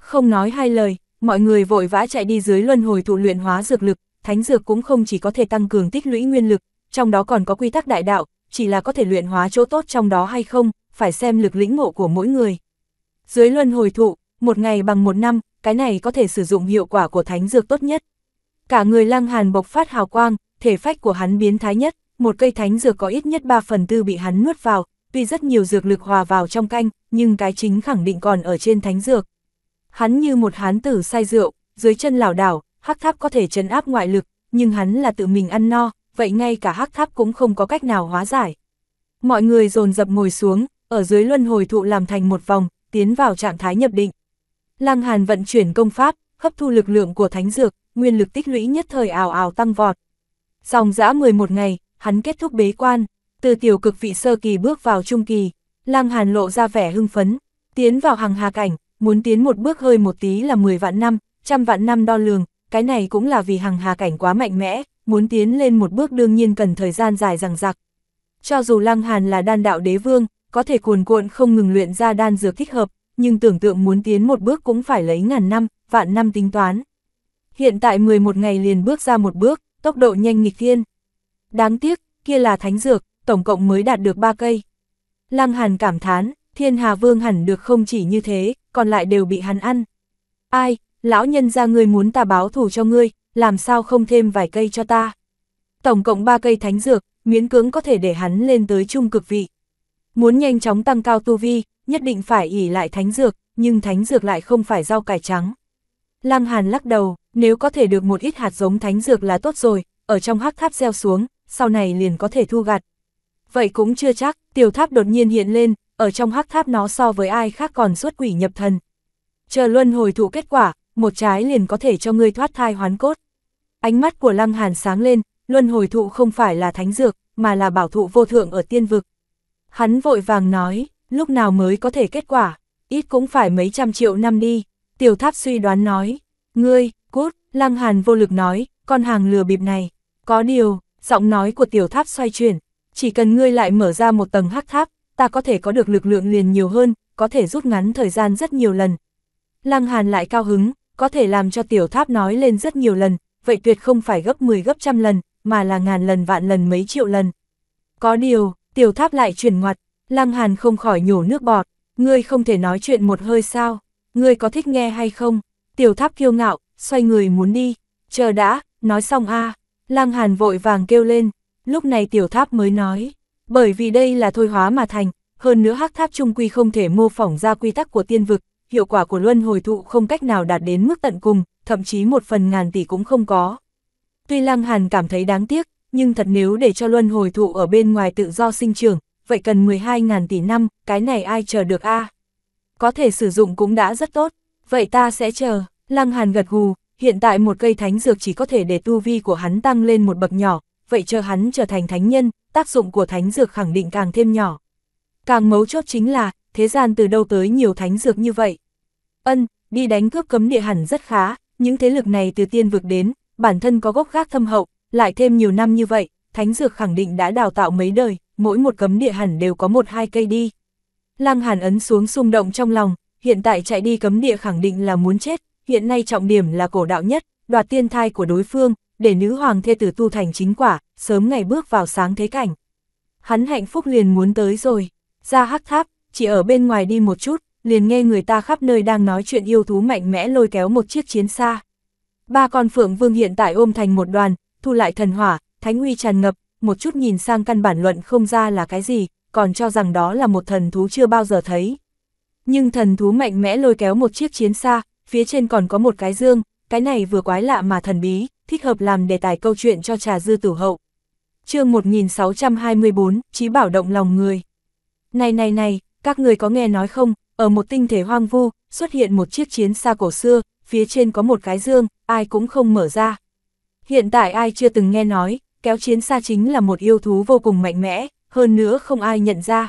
Speaker 1: Không nói hai lời, mọi người vội vã chạy đi dưới luân hồi thụ luyện hóa dược lực, thánh dược cũng không chỉ có thể tăng cường tích lũy nguyên lực, trong đó còn có quy tắc đại đạo, chỉ là có thể luyện hóa chỗ tốt trong đó hay không, phải xem lực lĩnh ngộ của mỗi người. Dưới luân hồi thụ, một ngày bằng một năm, cái này có thể sử dụng hiệu quả của thánh dược tốt nhất. Cả người lăng hàn bộc phát hào quang, thể phách của hắn biến thái nhất, một cây thánh dược có ít nhất 3 phần tư bị hắn nuốt vào, tuy rất nhiều dược lực hòa vào trong canh, nhưng cái chính khẳng định còn ở trên thánh dược. Hắn như một hán tử say rượu, dưới chân lảo đảo, hắc tháp có thể trấn áp ngoại lực, nhưng hắn là tự mình ăn no, vậy ngay cả hắc tháp cũng không có cách nào hóa giải. Mọi người dồn dập ngồi xuống, ở dưới luân hồi thụ làm thành một vòng, tiến vào trạng thái nhập định. Lăng Hàn vận chuyển công pháp, hấp thu lực lượng của thánh dược, nguyên lực tích lũy nhất thời ảo ảo tăng vọt. Dòng dã 11 ngày, hắn kết thúc bế quan, từ tiểu cực vị sơ kỳ bước vào trung kỳ, Lăng Hàn lộ ra vẻ hưng phấn, tiến vào hàng hà cảnh, muốn tiến một bước hơi một tí là 10 vạn năm, trăm vạn năm đo lường, cái này cũng là vì hằng hà cảnh quá mạnh mẽ, muốn tiến lên một bước đương nhiên cần thời gian dài rằng rặc. Cho dù Lăng Hàn là đan đạo đế vương, có thể cuồn cuộn không ngừng luyện ra đan dược thích hợp, nhưng tưởng tượng muốn tiến một bước cũng phải lấy ngàn năm, vạn năm tính toán. Hiện tại 11 ngày liền bước ra một bước, tốc độ nhanh nghịch thiên. Đáng tiếc, kia là thánh dược, tổng cộng mới đạt được 3 cây. Lăng Hàn cảm thán, thiên hà vương hẳn được không chỉ như thế, còn lại đều bị hắn ăn. Ai, lão nhân ra ngươi muốn ta báo thù cho ngươi, làm sao không thêm vài cây cho ta. Tổng cộng 3 cây thánh dược, miễn cưỡng có thể để hắn lên tới trung cực vị. Muốn nhanh chóng tăng cao tu vi, nhất định phải ỉ lại thánh dược, nhưng thánh dược lại không phải rau cải trắng. Lăng Hàn lắc đầu, nếu có thể được một ít hạt giống thánh dược là tốt rồi, ở trong hắc tháp gieo xuống, sau này liền có thể thu gặt. Vậy cũng chưa chắc, tiểu tháp đột nhiên hiện lên, ở trong hắc tháp nó so với ai khác còn xuất quỷ nhập thần. Chờ luân hồi thụ kết quả, một trái liền có thể cho ngươi thoát thai hoán cốt. Ánh mắt của Lăng Hàn sáng lên, luân hồi thụ không phải là thánh dược, mà là bảo thụ vô thượng ở tiên vực. Hắn vội vàng nói, lúc nào mới có thể kết quả, ít cũng phải mấy trăm triệu năm đi. Tiểu tháp suy đoán nói, ngươi, cút, Lăng Hàn vô lực nói, con hàng lừa bịp này. Có điều, giọng nói của tiểu tháp xoay chuyển, chỉ cần ngươi lại mở ra một tầng hắc tháp, ta có thể có được lực lượng liền nhiều hơn, có thể rút ngắn thời gian rất nhiều lần. Lăng Hàn lại cao hứng, có thể làm cho tiểu tháp nói lên rất nhiều lần, vậy tuyệt không phải gấp 10 gấp trăm lần, mà là ngàn lần vạn lần mấy triệu lần. Có điều, tiểu tháp lại chuyển ngoặt, Lăng Hàn không khỏi nhổ nước bọt, ngươi không thể nói chuyện một hơi sao, ngươi có thích nghe hay không? Tiểu tháp kiêu ngạo, xoay người muốn đi, chờ đã, nói xong a à. Lăng Hàn vội vàng kêu lên, lúc này tiểu tháp mới nói, bởi vì đây là thôi hóa mà thành, hơn nữa hắc tháp trung quy không thể mô phỏng ra quy tắc của tiên vực, hiệu quả của luân hồi thụ không cách nào đạt đến mức tận cùng, thậm chí một phần ngàn tỷ cũng không có. Tuy Lăng Hàn cảm thấy đáng tiếc, nhưng thật nếu để cho luân hồi thụ ở bên ngoài tự do sinh trưởng, vậy cần 12 ngàn tỷ năm, cái này ai chờ được a? À? Có thể sử dụng cũng đã rất tốt, vậy ta sẽ chờ, Lăng Hàn gật gù, hiện tại một cây thánh dược chỉ có thể để tu vi của hắn tăng lên một bậc nhỏ, vậy chờ hắn trở thành thánh nhân, tác dụng của thánh dược khẳng định càng thêm nhỏ. Càng mấu chốt chính là, thế gian từ đâu tới nhiều thánh dược như vậy. Ân, đi đánh cướp cấm địa hẳn rất khá, những thế lực này từ tiên vực đến, bản thân có gốc gác thâm hậu, lại thêm nhiều năm như vậy, thánh dược khẳng định đã đào tạo mấy đời, mỗi một cấm địa hẳn đều có một hai cây đi. Lăng Hàn ấn xuống xung động trong lòng, hiện tại chạy đi cấm địa khẳng định là muốn chết, hiện nay trọng điểm là cổ đạo nhất, đoạt tiên thai của đối phương, để nữ hoàng thê tử tu thành chính quả, sớm ngày bước vào sáng thế cảnh. Hắn hạnh phúc liền muốn tới rồi, ra hắc tháp, chỉ ở bên ngoài đi một chút, liền nghe người ta khắp nơi đang nói chuyện yêu thú mạnh mẽ lôi kéo một chiếc chiến xa. Ba con phượng vương hiện tại ôm thành một đoàn, thu lại thần hỏa, thánh uy tràn ngập, một chút nhìn sang căn bản luận không ra là cái gì, còn cho rằng đó là một thần thú chưa bao giờ thấy. Nhưng thần thú mạnh mẽ lôi kéo một chiếc chiến xa, phía trên còn có một cái dương, cái này vừa quái lạ mà thần bí, thích hợp làm đề tài câu chuyện cho trà dư tử hậu. chương 1624, trí bảo động lòng người. Này này này, các người có nghe nói không, ở một tinh thể hoang vu, xuất hiện một chiếc chiến xa cổ xưa, phía trên có một cái dương, ai cũng không mở ra. Hiện tại ai chưa từng nghe nói, kéo chiến xa chính là một yêu thú vô cùng mạnh mẽ, hơn nữa không ai nhận ra.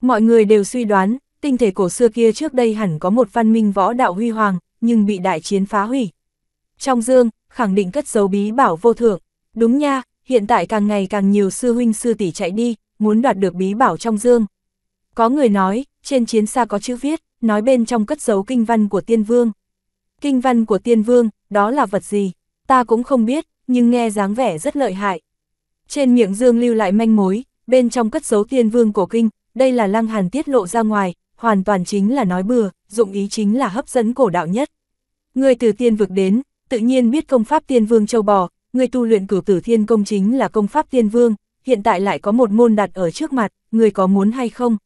Speaker 1: Mọi người đều suy đoán, tinh thể cổ xưa kia trước đây hẳn có một văn minh võ đạo huy hoàng, nhưng bị đại chiến phá hủy. Trong dương, khẳng định cất dấu bí bảo vô thượng. Đúng nha, hiện tại càng ngày càng nhiều sư huynh sư tỷ chạy đi, muốn đoạt được bí bảo trong dương. Có người nói, trên chiến xa có chữ viết, nói bên trong cất giấu kinh văn của tiên vương. Kinh văn của tiên vương, đó là vật gì? Ta cũng không biết, nhưng nghe dáng vẻ rất lợi hại. Trên miệng Dương lưu lại manh mối, bên trong cất giấu tiên vương cổ kinh, đây là lăng hàn tiết lộ ra ngoài, hoàn toàn chính là nói bừa, dụng ý chính là hấp dẫn cổ đạo nhất. Người từ tiên vực đến, tự nhiên biết công pháp tiên vương châu bò, người tu luyện cửu tử thiên công chính là công pháp tiên vương, hiện tại lại có một môn đặt ở trước mặt, người có muốn hay không?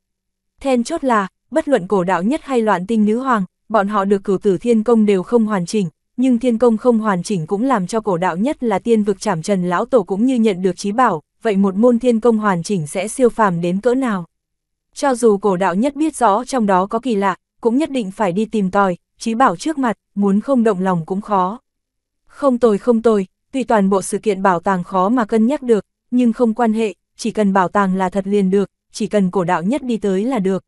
Speaker 1: Then chốt là, bất luận cổ đạo nhất hay loạn tinh nữ hoàng, bọn họ được cửu tử thiên công đều không hoàn chỉnh, nhưng thiên công không hoàn chỉnh cũng làm cho cổ đạo nhất là tiên vực trảm trần lão tổ cũng như nhận được trí bảo, vậy một môn thiên công hoàn chỉnh sẽ siêu phàm đến cỡ nào. Cho dù cổ đạo nhất biết rõ trong đó có kỳ lạ, cũng nhất định phải đi tìm tòi, trí bảo trước mặt, muốn không động lòng cũng khó. Không tồi không tồi, tuy toàn bộ sự kiện bảo tàng khó mà cân nhắc được, nhưng không quan hệ, chỉ cần bảo tàng là thật liền được, chỉ cần cổ đạo nhất đi tới là được.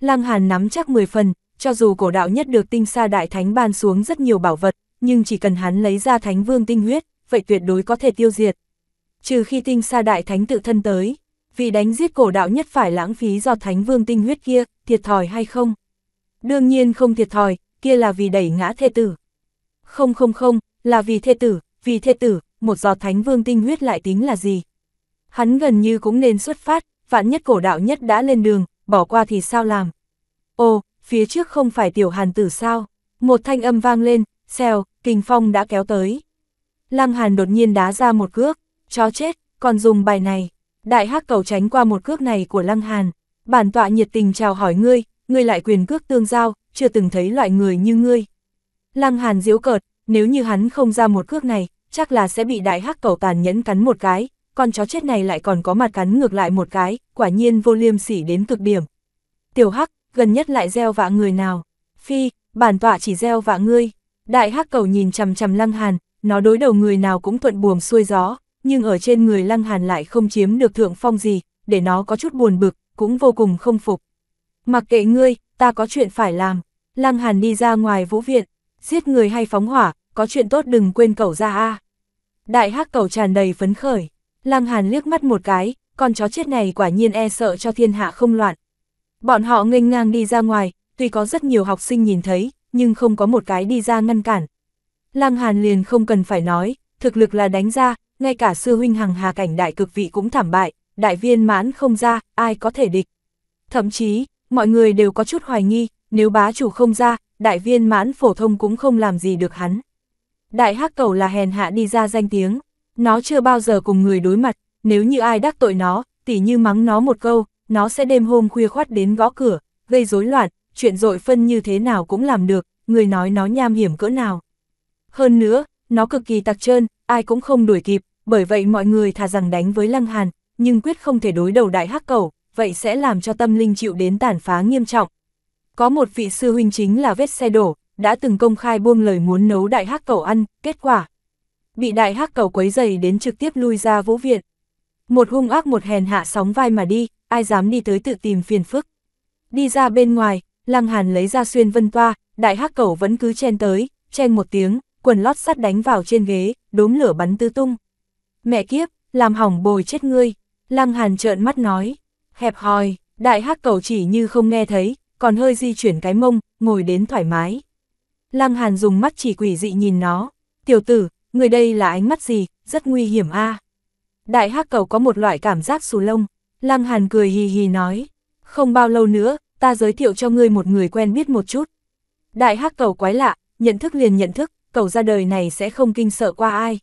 Speaker 1: Lăng Hàn nắm chắc 10 phần, cho dù cổ đạo nhất được tinh sa đại thánh ban xuống rất nhiều bảo vật, nhưng chỉ cần hắn lấy ra thánh vương tinh huyết, vậy tuyệt đối có thể tiêu diệt. Trừ khi tinh sa đại thánh tự thân tới, vì đánh giết cổ đạo nhất phải lãng phí do thánh vương tinh huyết kia, thiệt thòi hay không? Đương nhiên không thiệt thòi, kia là vì đẩy ngã thê tử. Không không không, là vì thê tử, vì thê tử, một giọt thánh vương tinh huyết lại tính là gì? Hắn gần như cũng nên xuất phát, vạn nhất cổ đạo nhất đã lên đường, bỏ qua thì sao làm? Ồ, phía trước không phải tiểu hàn tử sao? Một thanh âm vang lên, xèo, kình phong đã kéo tới. Lăng hàn đột nhiên đá ra một cước, chó chết, còn dùng bài này. Đại hắc cầu tránh qua một cước này của lăng hàn. Bản tọa nhiệt tình chào hỏi ngươi, ngươi lại quyền cước tương giao, chưa từng thấy loại người như ngươi. Lăng hàn diễu cợt, nếu như hắn không ra một cước này, chắc là sẽ bị đại hắc cầu tàn nhẫn cắn một cái, con chó chết này lại còn có mặt cắn ngược lại một cái, quả nhiên vô liêm sỉ đến cực điểm. Tiểu Hắc, gần nhất lại gieo vạ người nào? Phi, bản tọa chỉ gieo vạ ngươi. Đại Hắc cầu nhìn chằm chằm Lăng Hàn, nó đối đầu người nào cũng thuận buồm xuôi gió, nhưng ở trên người Lăng Hàn lại không chiếm được thượng phong gì, để nó có chút buồn bực, cũng vô cùng không phục. Mặc kệ ngươi, ta có chuyện phải làm. Lăng Hàn đi ra ngoài vũ viện, giết người hay phóng hỏa, có chuyện tốt đừng quên cầu ra a. Đại Hắc cầu tràn đầy phấn khởi. Lăng Hàn liếc mắt một cái, con chó chết này quả nhiên e sợ cho thiên hạ không loạn. Bọn họ nghênh ngang đi ra ngoài, tuy có rất nhiều học sinh nhìn thấy, nhưng không có một cái đi ra ngăn cản. Lăng Hàn liền không cần phải nói, thực lực là đánh ra, ngay cả sư huynh hằng hà cảnh đại cực vị cũng thảm bại, đại viên mãn không ra, ai có thể địch. Thậm chí, mọi người đều có chút hoài nghi, nếu bá chủ không ra, đại viên mãn phổ thông cũng không làm gì được hắn. Đại hắc cầu là hèn hạ đi ra danh tiếng. Nó chưa bao giờ cùng người đối mặt, nếu như ai đắc tội nó, tỉ như mắng nó một câu, nó sẽ đêm hôm khuya khoát đến gõ cửa, gây rối loạn, chuyện dội phân như thế nào cũng làm được, người nói nó nham hiểm cỡ nào. Hơn nữa, nó cực kỳ tặc trơn, ai cũng không đuổi kịp, bởi vậy mọi người thà rằng đánh với Lăng Hàn, nhưng quyết không thể đối đầu đại hắc cầu, vậy sẽ làm cho tâm linh chịu đến tàn phá nghiêm trọng. Có một vị sư huynh chính là vết xe đổ, đã từng công khai buông lời muốn nấu đại hắc cầu ăn, kết quả, bị đại hắc cầu quấy dày đến trực tiếp lui ra vũ viện. Một hung ác một hèn hạ sóng vai mà đi, ai dám đi tới tự tìm phiền phức. Đi ra bên ngoài, Lăng Hàn lấy ra xuyên vân toa, đại hắc cầu vẫn cứ chen tới, chen một tiếng, quần lót sắt đánh vào trên ghế, đốm lửa bắn tư tung. Mẹ kiếp, làm hỏng bồi chết ngươi, Lăng Hàn trợn mắt nói, hẹp hòi, đại hắc cầu chỉ như không nghe thấy, còn hơi di chuyển cái mông, ngồi đến thoải mái. Lăng Hàn dùng mắt chỉ quỷ dị nhìn nó, tiểu tử, người đây là ánh mắt gì, rất nguy hiểm a. Đại hắc cầu có một loại cảm giác xù lông, Lăng Hàn cười hì hì nói, không bao lâu nữa, ta giới thiệu cho ngươi một người quen biết một chút. Đại hắc cầu quái lạ, nhận thức liền nhận thức, cầu ra đời này sẽ không kinh sợ qua ai.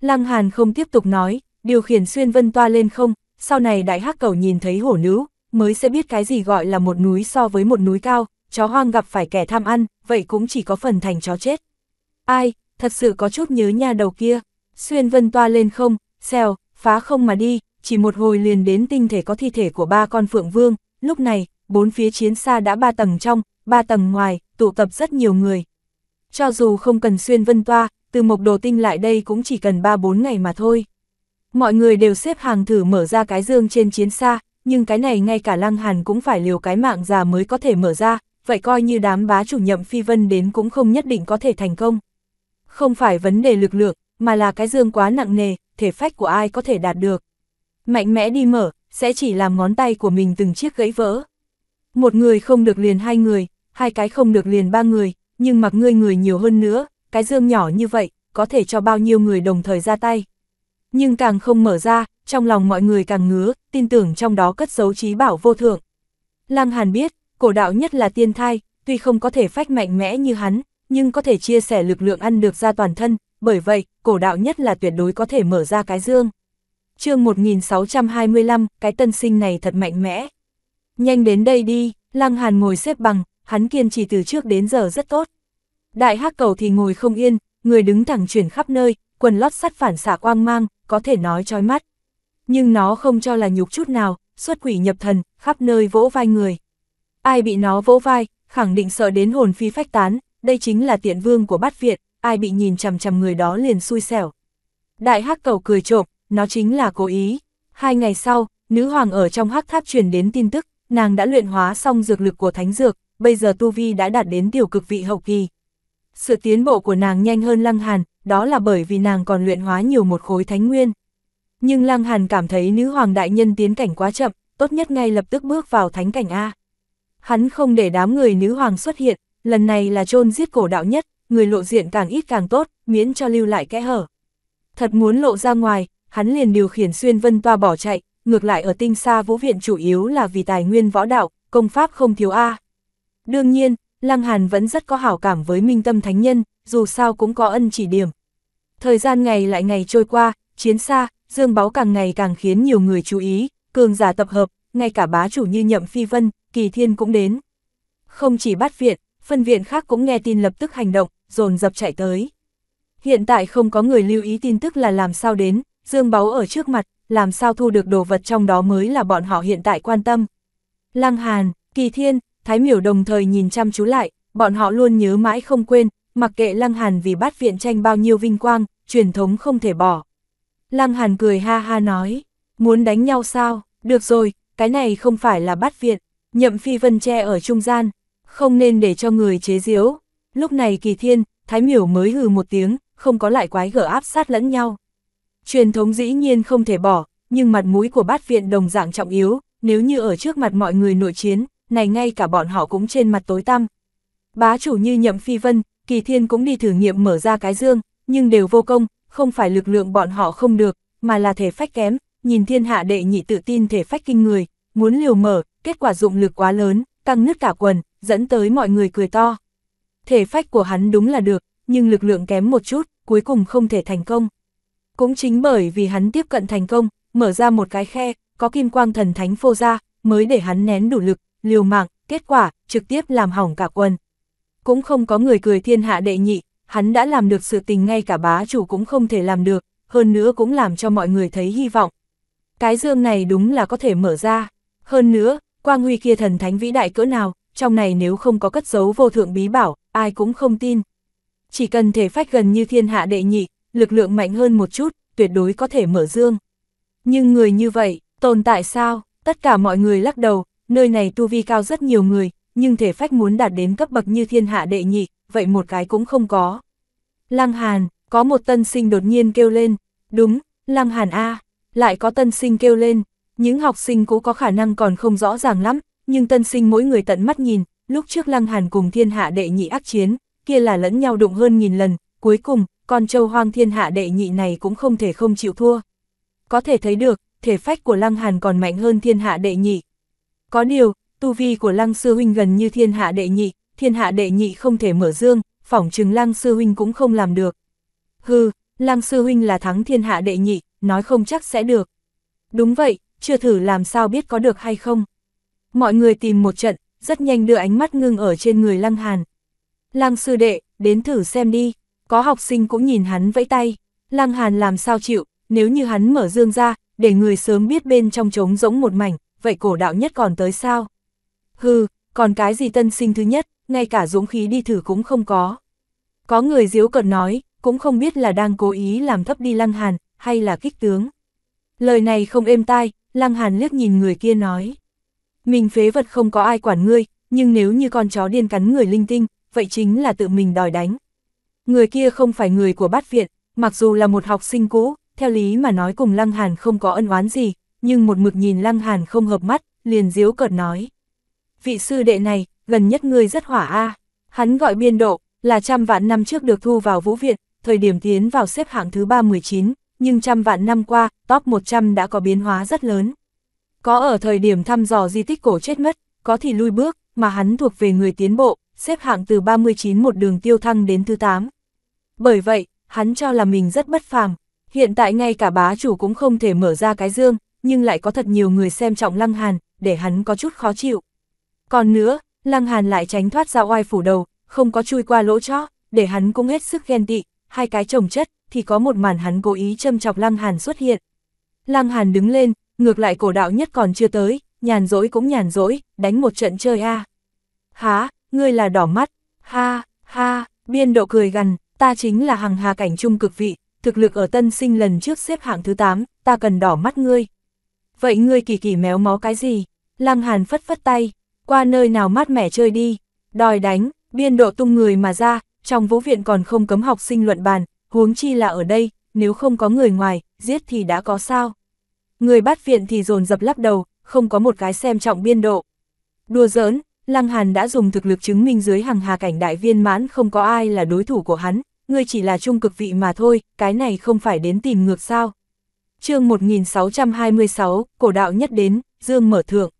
Speaker 1: Lăng Hàn không tiếp tục nói, điều khiển xuyên vân toa lên không, sau này đại hắc cầu nhìn thấy hổ nữ, mới sẽ biết cái gì gọi là một núi so với một núi cao, chó hoang gặp phải kẻ tham ăn, vậy cũng chỉ có phần thành chó chết. Ai, thật sự có chút nhớ nhà đầu kia. Xuyên vân toa lên không, xèo, phá không mà đi, chỉ một hồi liền đến tinh thể có thi thể của ba con phượng vương, lúc này, bốn phía chiến xa đã ba tầng trong, ba tầng ngoài, tụ tập rất nhiều người. Cho dù không cần xuyên vân toa, từ mộc đồ tinh lại đây cũng chỉ cần ba bốn ngày mà thôi. Mọi người đều xếp hàng thử mở ra cái dương trên chiến xa, nhưng cái này ngay cả lăng hàn cũng phải liều cái mạng già mới có thể mở ra, vậy coi như đám bá chủ nhậm phi vân đến cũng không nhất định có thể thành công. Không phải vấn đề lực lượng, mà là cái dương quá nặng nề, thể phách của ai có thể đạt được. Mạnh mẽ đi mở, sẽ chỉ làm ngón tay của mình từng chiếc gãy vỡ. Một người không được liền hai người, hai cái không được liền ba người, nhưng mặc ngươi người nhiều hơn nữa, cái dương nhỏ như vậy, có thể cho bao nhiêu người đồng thời ra tay. Nhưng càng không mở ra, trong lòng mọi người càng ngứa, tin tưởng trong đó cất dấu trí bảo vô thượng. Lăng Hàn biết, cổ đạo nhất là tiên thai, tuy không có thể phách mạnh mẽ như hắn, nhưng có thể chia sẻ lực lượng ăn được ra toàn thân, bởi vậy, cổ đạo nhất là tuyệt đối có thể mở ra cái dương. chương 1625, cái tân sinh này thật mạnh mẽ. Nhanh đến đây đi, Lăng Hàn ngồi xếp bằng, hắn kiên trì từ trước đến giờ rất tốt. Đại hắc cầu thì ngồi không yên, người đứng thẳng chuyển khắp nơi, quần lót sắt phản xạ quang mang, có thể nói chói mắt. Nhưng nó không cho là nhục chút nào, xuất quỷ nhập thần, khắp nơi vỗ vai người. Ai bị nó vỗ vai, khẳng định sợ đến hồn phi phách tán, đây chính là tiện vương của bát Việt, ai bị nhìn chằm chằm người đó liền xui xẻo. Đại hắc cầu cười trộm, nó chính là cố ý. Hai ngày sau, nữ hoàng ở trong hắc tháp truyền đến tin tức, nàng đã luyện hóa xong dược lực của thánh dược, bây giờ tu vi đã đạt đến tiểu cực vị hậu kỳ. Sự tiến bộ của nàng nhanh hơn Lăng Hàn, đó là bởi vì nàng còn luyện hóa nhiều một khối thánh nguyên. Nhưng Lăng Hàn cảm thấy nữ hoàng đại nhân tiến cảnh quá chậm, tốt nhất ngay lập tức bước vào thánh cảnh A. Hắn không để đám người nữ hoàng xuất hiện, lần này là chôn giết cổ đạo nhất, người lộ diện càng ít càng tốt, miễn cho lưu lại kẽ hở. Thật muốn lộ ra ngoài, hắn liền điều khiển xuyên vân toa bỏ chạy, ngược lại ở tinh xa vũ viện chủ yếu là vì tài nguyên võ đạo, công pháp không thiếu A. Đương nhiên, Lăng Hàn vẫn rất có hảo cảm với minh tâm thánh nhân, dù sao cũng có ân chỉ điểm. Thời gian ngày lại ngày trôi qua, chiến xa, dương báo càng ngày càng khiến nhiều người chú ý, cường giả tập hợp, ngay cả bá chủ như nhậm phi vân, kỳ thiên cũng đến. Không chỉ bắt viện, phân viện khác cũng nghe tin lập tức hành động, dồn dập chạy tới. Hiện tại không có người lưu ý tin tức là làm sao đến, dương báu ở trước mặt, làm sao thu được đồ vật trong đó mới là bọn họ hiện tại quan tâm. Lăng Hàn, Kỳ Thiên, Thái Miểu đồng thời nhìn chăm chú lại, bọn họ luôn nhớ mãi không quên, mặc kệ Lăng Hàn vì bát viện tranh bao nhiêu vinh quang, truyền thống không thể bỏ. Lăng Hàn cười ha ha nói, muốn đánh nhau sao, được rồi, cái này không phải là bát viện, nhậm phi vân che ở trung gian, không nên để cho người chế diếu. Lúc này kỳ thiên, thái miểu mới hừ một tiếng, không có lại quái gở áp sát lẫn nhau. Truyền thống dĩ nhiên không thể bỏ, nhưng mặt mũi của bát viện đồng dạng trọng yếu, nếu như ở trước mặt mọi người nội chiến, này ngay cả bọn họ cũng trên mặt tối tăm. Bá chủ như nhậm phi vân, kỳ thiên cũng đi thử nghiệm mở ra cái dương, nhưng đều vô công, không phải lực lượng bọn họ không được, mà là thể phách kém, nhìn thiên hạ đệ nhị tự tin thể phách kinh người, muốn liều mở, kết quả dụng lực quá lớn, căng nứt cả quần, dẫn tới mọi người cười to. Thể phách của hắn đúng là được, nhưng lực lượng kém một chút, cuối cùng không thể thành công. Cũng chính bởi vì hắn tiếp cận thành công, mở ra một cái khe, có kim quang thần thánh phô ra, mới để hắn nén đủ lực, liều mạng, kết quả, trực tiếp làm hỏng cả quần. Cũng không có người cười thiên hạ đệ nhị, hắn đã làm được sự tình ngay cả bá chủ cũng không thể làm được, hơn nữa cũng làm cho mọi người thấy hy vọng. Cái dương này đúng là có thể mở ra, hơn nữa, quang huy kia thần thánh vĩ đại cỡ nào, trong này nếu không có cất giấu vô thượng bí bảo, ai cũng không tin. Chỉ cần thể phách gần như thiên hạ đệ nhị, lực lượng mạnh hơn một chút, tuyệt đối có thể mở dương. Nhưng người như vậy, tồn tại sao? Tất cả mọi người lắc đầu, nơi này tu vi cao rất nhiều người, nhưng thể phách muốn đạt đến cấp bậc như thiên hạ đệ nhị, vậy một cái cũng không có. Lăng Hàn, có một tân sinh đột nhiên kêu lên, đúng, Lăng Hàn A, lại có tân sinh kêu lên, những học sinh cũ có khả năng còn không rõ ràng lắm, nhưng tân sinh mỗi người tận mắt nhìn, lúc trước Lăng Hàn cùng thiên hạ đệ nhị ác chiến, kia là lẫn nhau đụng hơn nghìn lần, cuối cùng, con châu hoang thiên hạ đệ nhị này cũng không thể không chịu thua. Có thể thấy được, thể phách của Lăng Hàn còn mạnh hơn thiên hạ đệ nhị. Có điều, tu vi của Lăng Sư Huynh gần như thiên hạ đệ nhị, thiên hạ đệ nhị không thể mở dương, phỏng chừng Lăng Sư Huynh cũng không làm được. Hừ, Lăng Sư Huynh là thắng thiên hạ đệ nhị, nói không chắc sẽ được. Đúng vậy, chưa thử làm sao biết có được hay không. Mọi người tìm một trận, rất nhanh đưa ánh mắt ngưng ở trên người Lăng Hàn. Lăng sư đệ, đến thử xem đi, có học sinh cũng nhìn hắn vẫy tay. Lăng Hàn làm sao chịu, nếu như hắn mở dương ra, để người sớm biết bên trong trống rỗng một mảnh, vậy cổ đạo nhất còn tới sao? Hừ, còn cái gì tân sinh thứ nhất, ngay cả dũng khí đi thử cũng không có. Có người diếu cợt nói, cũng không biết là đang cố ý làm thấp đi Lăng Hàn, hay là kích tướng. Lời này không êm tai, Lăng Hàn liếc nhìn người kia nói mình phế vật không có ai quản ngươi, nhưng nếu như con chó điên cắn người linh tinh, vậy chính là tự mình đòi đánh. Người kia không phải người của bát viện, mặc dù là một học sinh cũ, theo lý mà nói cùng Lăng Hàn không có ân oán gì, nhưng một mực nhìn Lăng Hàn không hợp mắt, liền diếu cợt nói. Vị sư đệ này, gần nhất ngươi rất hỏa a Hắn gọi biên độ, là trăm vạn năm trước được thu vào vũ viện, thời điểm tiến vào xếp hạng thứ 319, nhưng trăm vạn năm qua, top 100 đã có biến hóa rất lớn. Có ở thời điểm thăm dò di tích cổ chết mất, có thì lui bước, mà hắn thuộc về người tiến bộ, xếp hạng từ 39 một đường tiêu thăng đến thứ 8. Bởi vậy, hắn cho là mình rất bất phàm, hiện tại ngay cả bá chủ cũng không thể mở ra cái dương, nhưng lại có thật nhiều người xem trọng Lăng Hàn, để hắn có chút khó chịu. Còn nữa, Lăng Hàn lại tránh thoát ra oai phủ đầu, không có chui qua lỗ chó, để hắn cũng hết sức ghen tị, hai cái chồng chất, thì có một màn hắn cố ý châm chọc Lăng Hàn xuất hiện. Lăng Hàn đứng lên, ngược lại cổ đạo nhất còn chưa tới, nhàn rỗi cũng nhàn rỗi, đánh một trận chơi a. À. Há, ngươi là đỏ mắt, ha, ha, biên độ cười gần, ta chính là hằng hà cảnh trung cực vị, thực lực ở tân sinh lần trước xếp hạng thứ 8, ta cần đỏ mắt ngươi. Vậy ngươi kỳ kỳ méo mó cái gì? Lăng Hàn phất phất tay, qua nơi nào mát mẻ chơi đi, đòi đánh, biên độ tung người mà ra, trong vũ viện còn không cấm học sinh luận bàn, huống chi là ở đây, nếu không có người ngoài, giết thì đã có sao. Người bắt viện thì dồn dập lắc đầu, không có một cái xem trọng biên độ. Đùa giỡn, Lăng Hàn đã dùng thực lực chứng minh dưới hàng hà cảnh đại viên mãn không có ai là đối thủ của hắn, ngươi chỉ là trung cực vị mà thôi, cái này không phải đến tìm ngược sao. chương 1626, cổ đạo nhất đến, dương mở thượng.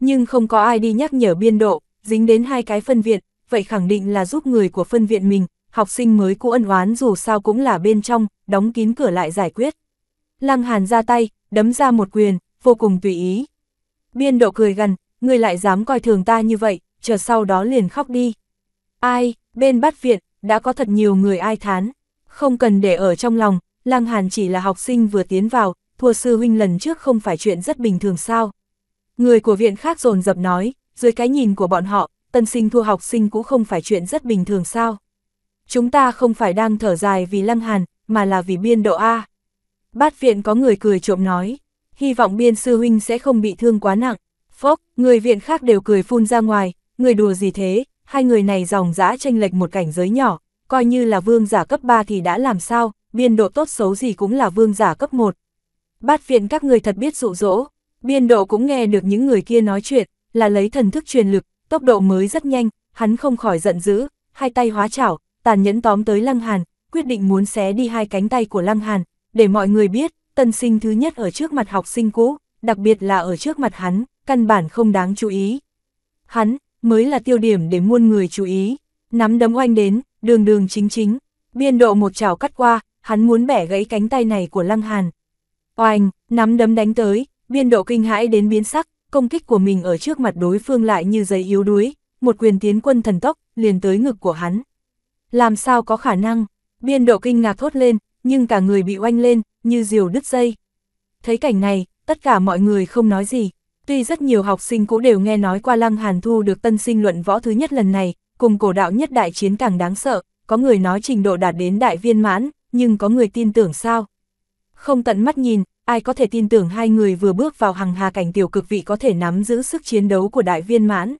Speaker 1: Nhưng không có ai đi nhắc nhở biên độ, dính đến hai cái phân viện, vậy khẳng định là giúp người của phân viện mình, học sinh mới cũ ân oán dù sao cũng là bên trong, đóng kín cửa lại giải quyết. Lăng Hàn ra tay, đấm ra một quyền, vô cùng tùy ý. Biên độ cười gần, ngươi lại dám coi thường ta như vậy, chờ sau đó liền khóc đi. Ai, bên bát viện, đã có thật nhiều người ai thán. Không cần để ở trong lòng, Lăng Hàn chỉ là học sinh vừa tiến vào, thua sư huynh lần trước không phải chuyện rất bình thường sao. Người của viện khác dồn dập nói, dưới cái nhìn của bọn họ, tân sinh thua học sinh cũng không phải chuyện rất bình thường sao. Chúng ta không phải đang thở dài vì Lăng Hàn, mà là vì biên độ A. Bát viện có người cười trộm nói, hy vọng biên sư huynh sẽ không bị thương quá nặng. Phốc, người viện khác đều cười phun ra ngoài, người đùa gì thế, hai người này dòng dã tranh lệch một cảnh giới nhỏ, coi như là vương giả cấp 3 thì đã làm sao, biên độ tốt xấu gì cũng là vương giả cấp 1. Bát viện các người thật biết dụ dỗ, biên độ cũng nghe được những người kia nói chuyện, là lấy thần thức truyền lực, tốc độ mới rất nhanh, hắn không khỏi giận dữ, hai tay hóa chảo, tàn nhẫn tóm tới Lăng Hàn, quyết định muốn xé đi hai cánh tay của Lăng Hàn, để mọi người biết, tân sinh thứ nhất ở trước mặt học sinh cũ, đặc biệt là ở trước mặt hắn, căn bản không đáng chú ý. Hắn, mới là tiêu điểm để muôn người chú ý, nắm đấm oanh đến, đường đường chính chính, biên độ một chảo cắt qua, hắn muốn bẻ gãy cánh tay này của Lăng Hàn. Oanh, nắm đấm đánh tới, biên độ kinh hãi đến biến sắc, công kích của mình ở trước mặt đối phương lại như giấy yếu đuối, một quyền tiến quân thần tốc, liền tới ngực của hắn. Làm sao có khả năng, biên độ kinh ngạc thốt lên, nhưng cả người bị oanh lên, như diều đứt dây. Thấy cảnh này, tất cả mọi người không nói gì. Tuy rất nhiều học sinh cũng đều nghe nói qua Lăng Hàn Thu được tân sinh luận võ thứ nhất lần này, cùng cổ đạo nhất đại chiến càng đáng sợ, có người nói trình độ đạt đến đại viên mãn, nhưng có người tin tưởng sao? Không tận mắt nhìn, ai có thể tin tưởng hai người vừa bước vào hàng hà cảnh tiểu cực vị có thể nắm giữ sức chiến đấu của đại viên mãn.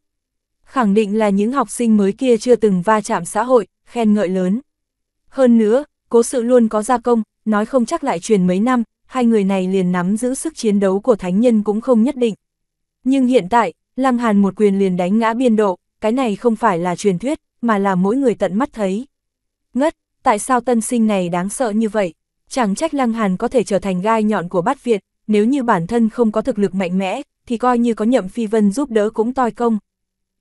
Speaker 1: Khẳng định là những học sinh mới kia chưa từng va chạm xã hội, khen ngợi lớn. Hơn nữa, cố sự luôn có gia công, nói không chắc lại truyền mấy năm, hai người này liền nắm giữ sức chiến đấu của thánh nhân cũng không nhất định. Nhưng hiện tại, Lăng Hàn một quyền liền đánh ngã biên độ, cái này không phải là truyền thuyết, mà là mỗi người tận mắt thấy. Ngất, tại sao tân sinh này đáng sợ như vậy? Chẳng trách Lăng Hàn có thể trở thành gai nhọn của bát Việt, nếu như bản thân không có thực lực mạnh mẽ, thì coi như có nhậm phi vân giúp đỡ cũng toi công.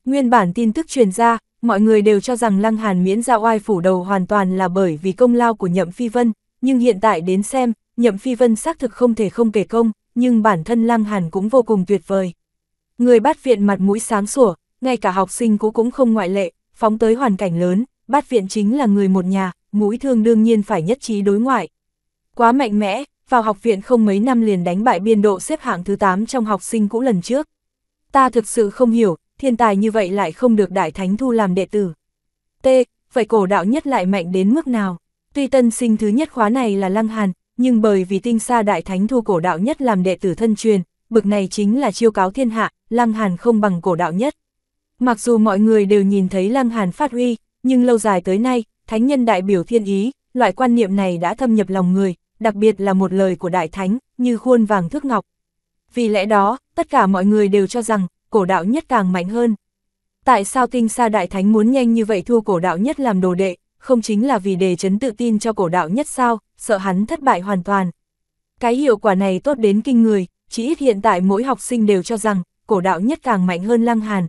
Speaker 1: Nguyên bản tin tức truyền ra, mọi người đều cho rằng Lăng Hàn miễn ra oai phủ đầu hoàn toàn là bởi vì công lao của Nhậm Phi Vân, nhưng hiện tại đến xem, Nhậm Phi Vân xác thực không thể không kể công, nhưng bản thân Lăng Hàn cũng vô cùng tuyệt vời. Người bát viện mặt mũi sáng sủa, ngay cả học sinh cũ cũng không ngoại lệ, phóng tới hoàn cảnh lớn, bát viện chính là người một nhà, mũi thương đương nhiên phải nhất trí đối ngoại. Quá mạnh mẽ, vào học viện không mấy năm liền đánh bại biên độ xếp hạng thứ 8 trong học sinh cũ lần trước. Ta thực sự không hiểu, thiên tài như vậy lại không được đại thánh thu làm đệ tử. T. Vậy cổ đạo nhất lại mạnh đến mức nào? Tuy tân sinh thứ nhất khóa này là Lăng Hàn, nhưng bởi vì tinh xa đại thánh thu cổ đạo nhất làm đệ tử thân truyền, bực này chính là chiêu cáo thiên hạ, Lăng Hàn không bằng cổ đạo nhất. Mặc dù mọi người đều nhìn thấy Lăng Hàn phát huy, nhưng lâu dài tới nay, thánh nhân đại biểu thiên ý, loại quan niệm này đã thâm nhập lòng người, đặc biệt là một lời của đại thánh, như khuôn vàng thước ngọc. Vì lẽ đó, tất cả mọi người đều cho rằng, cổ đạo nhất càng mạnh hơn. Tại sao tinh sa đại thánh muốn nhanh như vậy thua cổ đạo nhất làm đồ đệ, không chính là vì đề chấn tự tin cho cổ đạo nhất sao, sợ hắn thất bại hoàn toàn. Cái hiệu quả này tốt đến kinh người, chỉ ít hiện tại mỗi học sinh đều cho rằng, cổ đạo nhất càng mạnh hơn lăng hàn.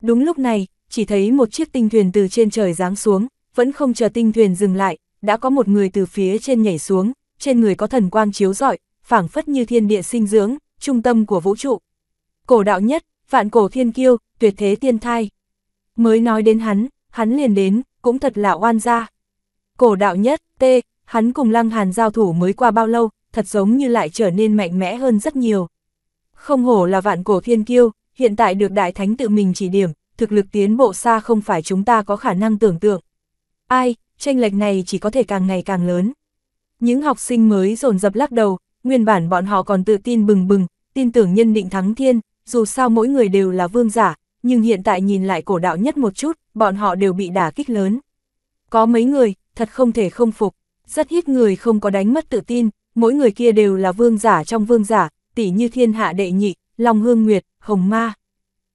Speaker 1: Đúng lúc này, chỉ thấy một chiếc tinh thuyền từ trên trời giáng xuống, vẫn không chờ tinh thuyền dừng lại, đã có một người từ phía trên nhảy xuống, trên người có thần quang chiếu rọi, phảng phất như thiên địa sinh dưỡng, trung tâm của vũ trụ. Cổ đạo nhất, vạn cổ thiên kiêu, tuyệt thế tiên thai. Mới nói đến hắn, hắn liền đến, cũng thật là oan gia. Cổ đạo nhất, T, hắn cùng Lăng Hàn giao thủ mới qua bao lâu, thật giống như lại trở nên mạnh mẽ hơn rất nhiều. Không hổ là vạn cổ thiên kiêu, hiện tại được đại thánh tự mình chỉ điểm, thực lực tiến bộ xa không phải chúng ta có khả năng tưởng tượng. Ai, tranh lệch này chỉ có thể càng ngày càng lớn. Những học sinh mới dồn dập lắc đầu, nguyên bản bọn họ còn tự tin bừng bừng, tin tưởng nhân định thắng thiên, dù sao mỗi người đều là vương giả, nhưng hiện tại nhìn lại cổ đạo nhất một chút, bọn họ đều bị đả kích lớn. Có mấy người, thật không thể không phục, rất ít người không có đánh mất tự tin, mỗi người kia đều là vương giả trong vương giả, tỷ như thiên hạ đệ nhị, Long Hương Nguyệt, Hồng Ma.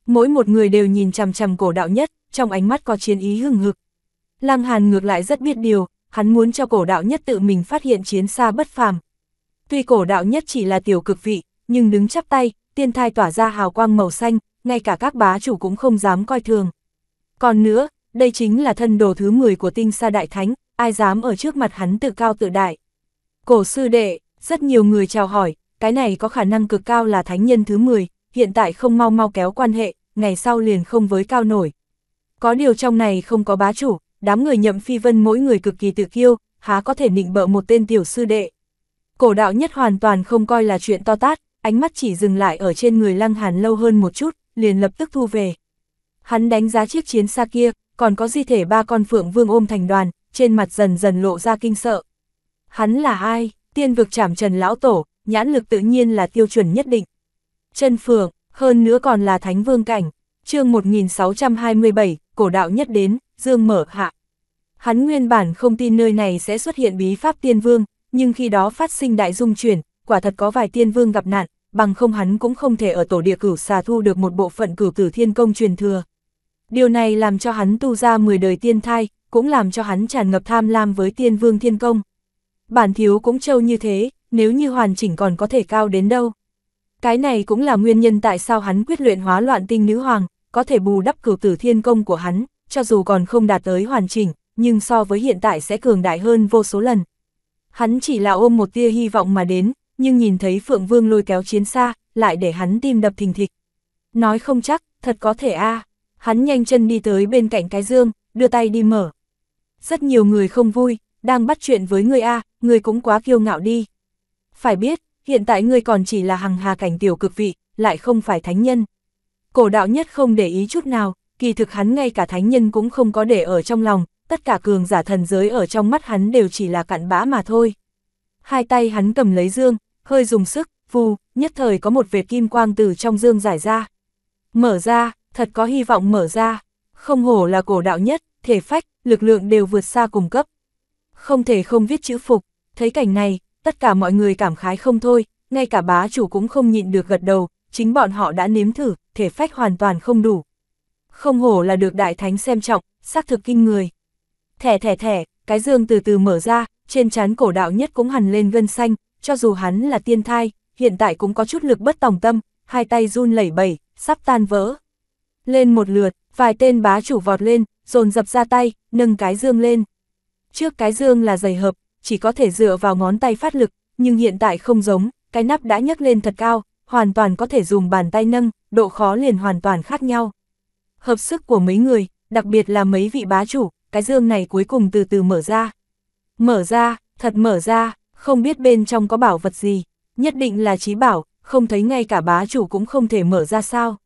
Speaker 1: Mỗi một người đều nhìn chằm chằm cổ đạo nhất, trong ánh mắt có chiến ý hừng hực. Lăng Hàn ngược lại rất biết điều, hắn muốn cho cổ đạo nhất tự mình phát hiện chiến xa bất phàm. Tuy cổ đạo nhất chỉ là tiểu cực vị, nhưng đứng chắp tay, tiên thai tỏa ra hào quang màu xanh, ngay cả các bá chủ cũng không dám coi thường. Còn nữa, đây chính là thân đồ thứ 10 của tinh sa đại thánh, ai dám ở trước mặt hắn tự cao tự đại. Cổ sư đệ, rất nhiều người chào hỏi, cái này có khả năng cực cao là thánh nhân thứ 10, hiện tại không mau mau kéo quan hệ, ngày sau liền không với cao nổi. Có điều trong này không có bá chủ, đám người nhậm phi vân mỗi người cực kỳ tự kiêu, há có thể nịnh bợ một tên tiểu sư đệ. Cổ đạo nhất hoàn toàn không coi là chuyện to tát, ánh mắt chỉ dừng lại ở trên người Lăng Hàn lâu hơn một chút, liền lập tức thu về. Hắn đánh giá chiếc chiến xa kia, còn có di thể ba con phượng vương ôm thành đoàn, trên mặt dần dần lộ ra kinh sợ. Hắn là ai? Tiên vực trảm trần lão tổ, nhãn lực tự nhiên là tiêu chuẩn nhất định. Chân phượng, hơn nữa còn là thánh vương cảnh, chương 1627, cổ đạo nhất đến, dương mở hạ. Hắn nguyên bản không tin nơi này sẽ xuất hiện bí pháp tiên vương, nhưng khi đó phát sinh đại dung chuyển, quả thật có vài tiên vương gặp nạn, bằng không hắn cũng không thể ở tổ địa cửu xà thu được một bộ phận cửu tử thiên công truyền thừa. Điều này làm cho hắn tu ra 10 đời tiên thai, cũng làm cho hắn tràn ngập tham lam với tiên vương thiên công. Bản thiếu cũng trâu như thế, nếu như hoàn chỉnh còn có thể cao đến đâu. Cái này cũng là nguyên nhân tại sao hắn quyết luyện hóa loạn tinh nữ hoàng, có thể bù đắp cửu tử thiên công của hắn, cho dù còn không đạt tới hoàn chỉnh, nhưng so với hiện tại sẽ cường đại hơn vô số lần. Hắn chỉ là ôm một tia hy vọng mà đến, nhưng nhìn thấy Phượng Vương lôi kéo chiến xa, lại để hắn tim đập thình thịch. Nói không chắc, thật có thể a Hắn nhanh chân đi tới bên cạnh cái dương, đưa tay đi mở. Rất nhiều người không vui, đang bắt chuyện với người a người cũng quá kiêu ngạo đi. Phải biết, hiện tại người còn chỉ là hằng hà cảnh tiểu cực vị, lại không phải thánh nhân. Cổ đạo nhất không để ý chút nào, kỳ thực hắn ngay cả thánh nhân cũng không có để ở trong lòng, tất cả cường giả thần giới ở trong mắt hắn đều chỉ là cặn bã mà thôi hai tay hắn cầm lấy dương, hơi dùng sức, vù, nhất thời có một vệt kim quang từ trong dương giải ra. Mở ra, thật có hy vọng mở ra, không hổ là cổ đạo nhất, thể phách, lực lượng đều vượt xa cùng cấp. Không thể không viết chữ phục, thấy cảnh này, tất cả mọi người cảm khái không thôi, ngay cả bá chủ cũng không nhịn được gật đầu, chính bọn họ đã nếm thử, thể phách hoàn toàn không đủ. Không hổ là được đại thánh xem trọng, xác thực kinh người. Thẻ thẻ thẻ, cái dương từ từ mở ra, trên trán cổ đạo nhất cũng hằn lên gân xanh, cho dù hắn là tiên thai, hiện tại cũng có chút lực bất tòng tâm, hai tay run lẩy bẩy, sắp tan vỡ. Lên một lượt, vài tên bá chủ vọt lên, dồn dập ra tay, nâng cái dương lên. Trước cái dương là dày hợp, chỉ có thể dựa vào ngón tay phát lực, nhưng hiện tại không giống, cái nắp đã nhấc lên thật cao, hoàn toàn có thể dùng bàn tay nâng, độ khó liền hoàn toàn khác nhau. Hợp sức của mấy người, đặc biệt là mấy vị bá chủ, cái dương này cuối cùng từ từ mở ra. Mở ra, thật mở ra, không biết bên trong có bảo vật gì, nhất định là trí bảo, không thấy ngay cả bá chủ cũng không thể mở ra sao.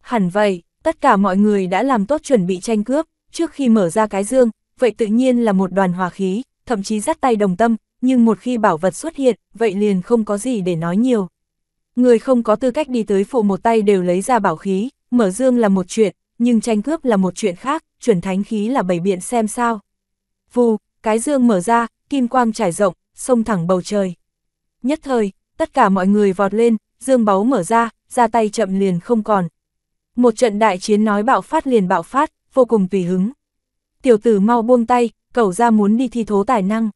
Speaker 1: Hẳn vậy, tất cả mọi người đã làm tốt chuẩn bị tranh cướp, trước khi mở ra cái dương, vậy tự nhiên là một đoàn hòa khí, thậm chí dắt tay đồng tâm, nhưng một khi bảo vật xuất hiện, vậy liền không có gì để nói nhiều. Người không có tư cách đi tới phụ một tay đều lấy ra bảo khí, mở dương là một chuyện, nhưng tranh cướp là một chuyện khác, chuẩn thánh khí là bày biện xem sao. Vù, cái dương mở ra, kim quang trải rộng, sông thẳng bầu trời. Nhất thời, tất cả mọi người vọt lên, dương báu mở ra, ra tay chậm liền không còn. Một trận đại chiến nói bạo phát liền bạo phát, vô cùng tùy hứng. Tiểu tử mau buông tay, cầu ra muốn đi thi thố tài năng.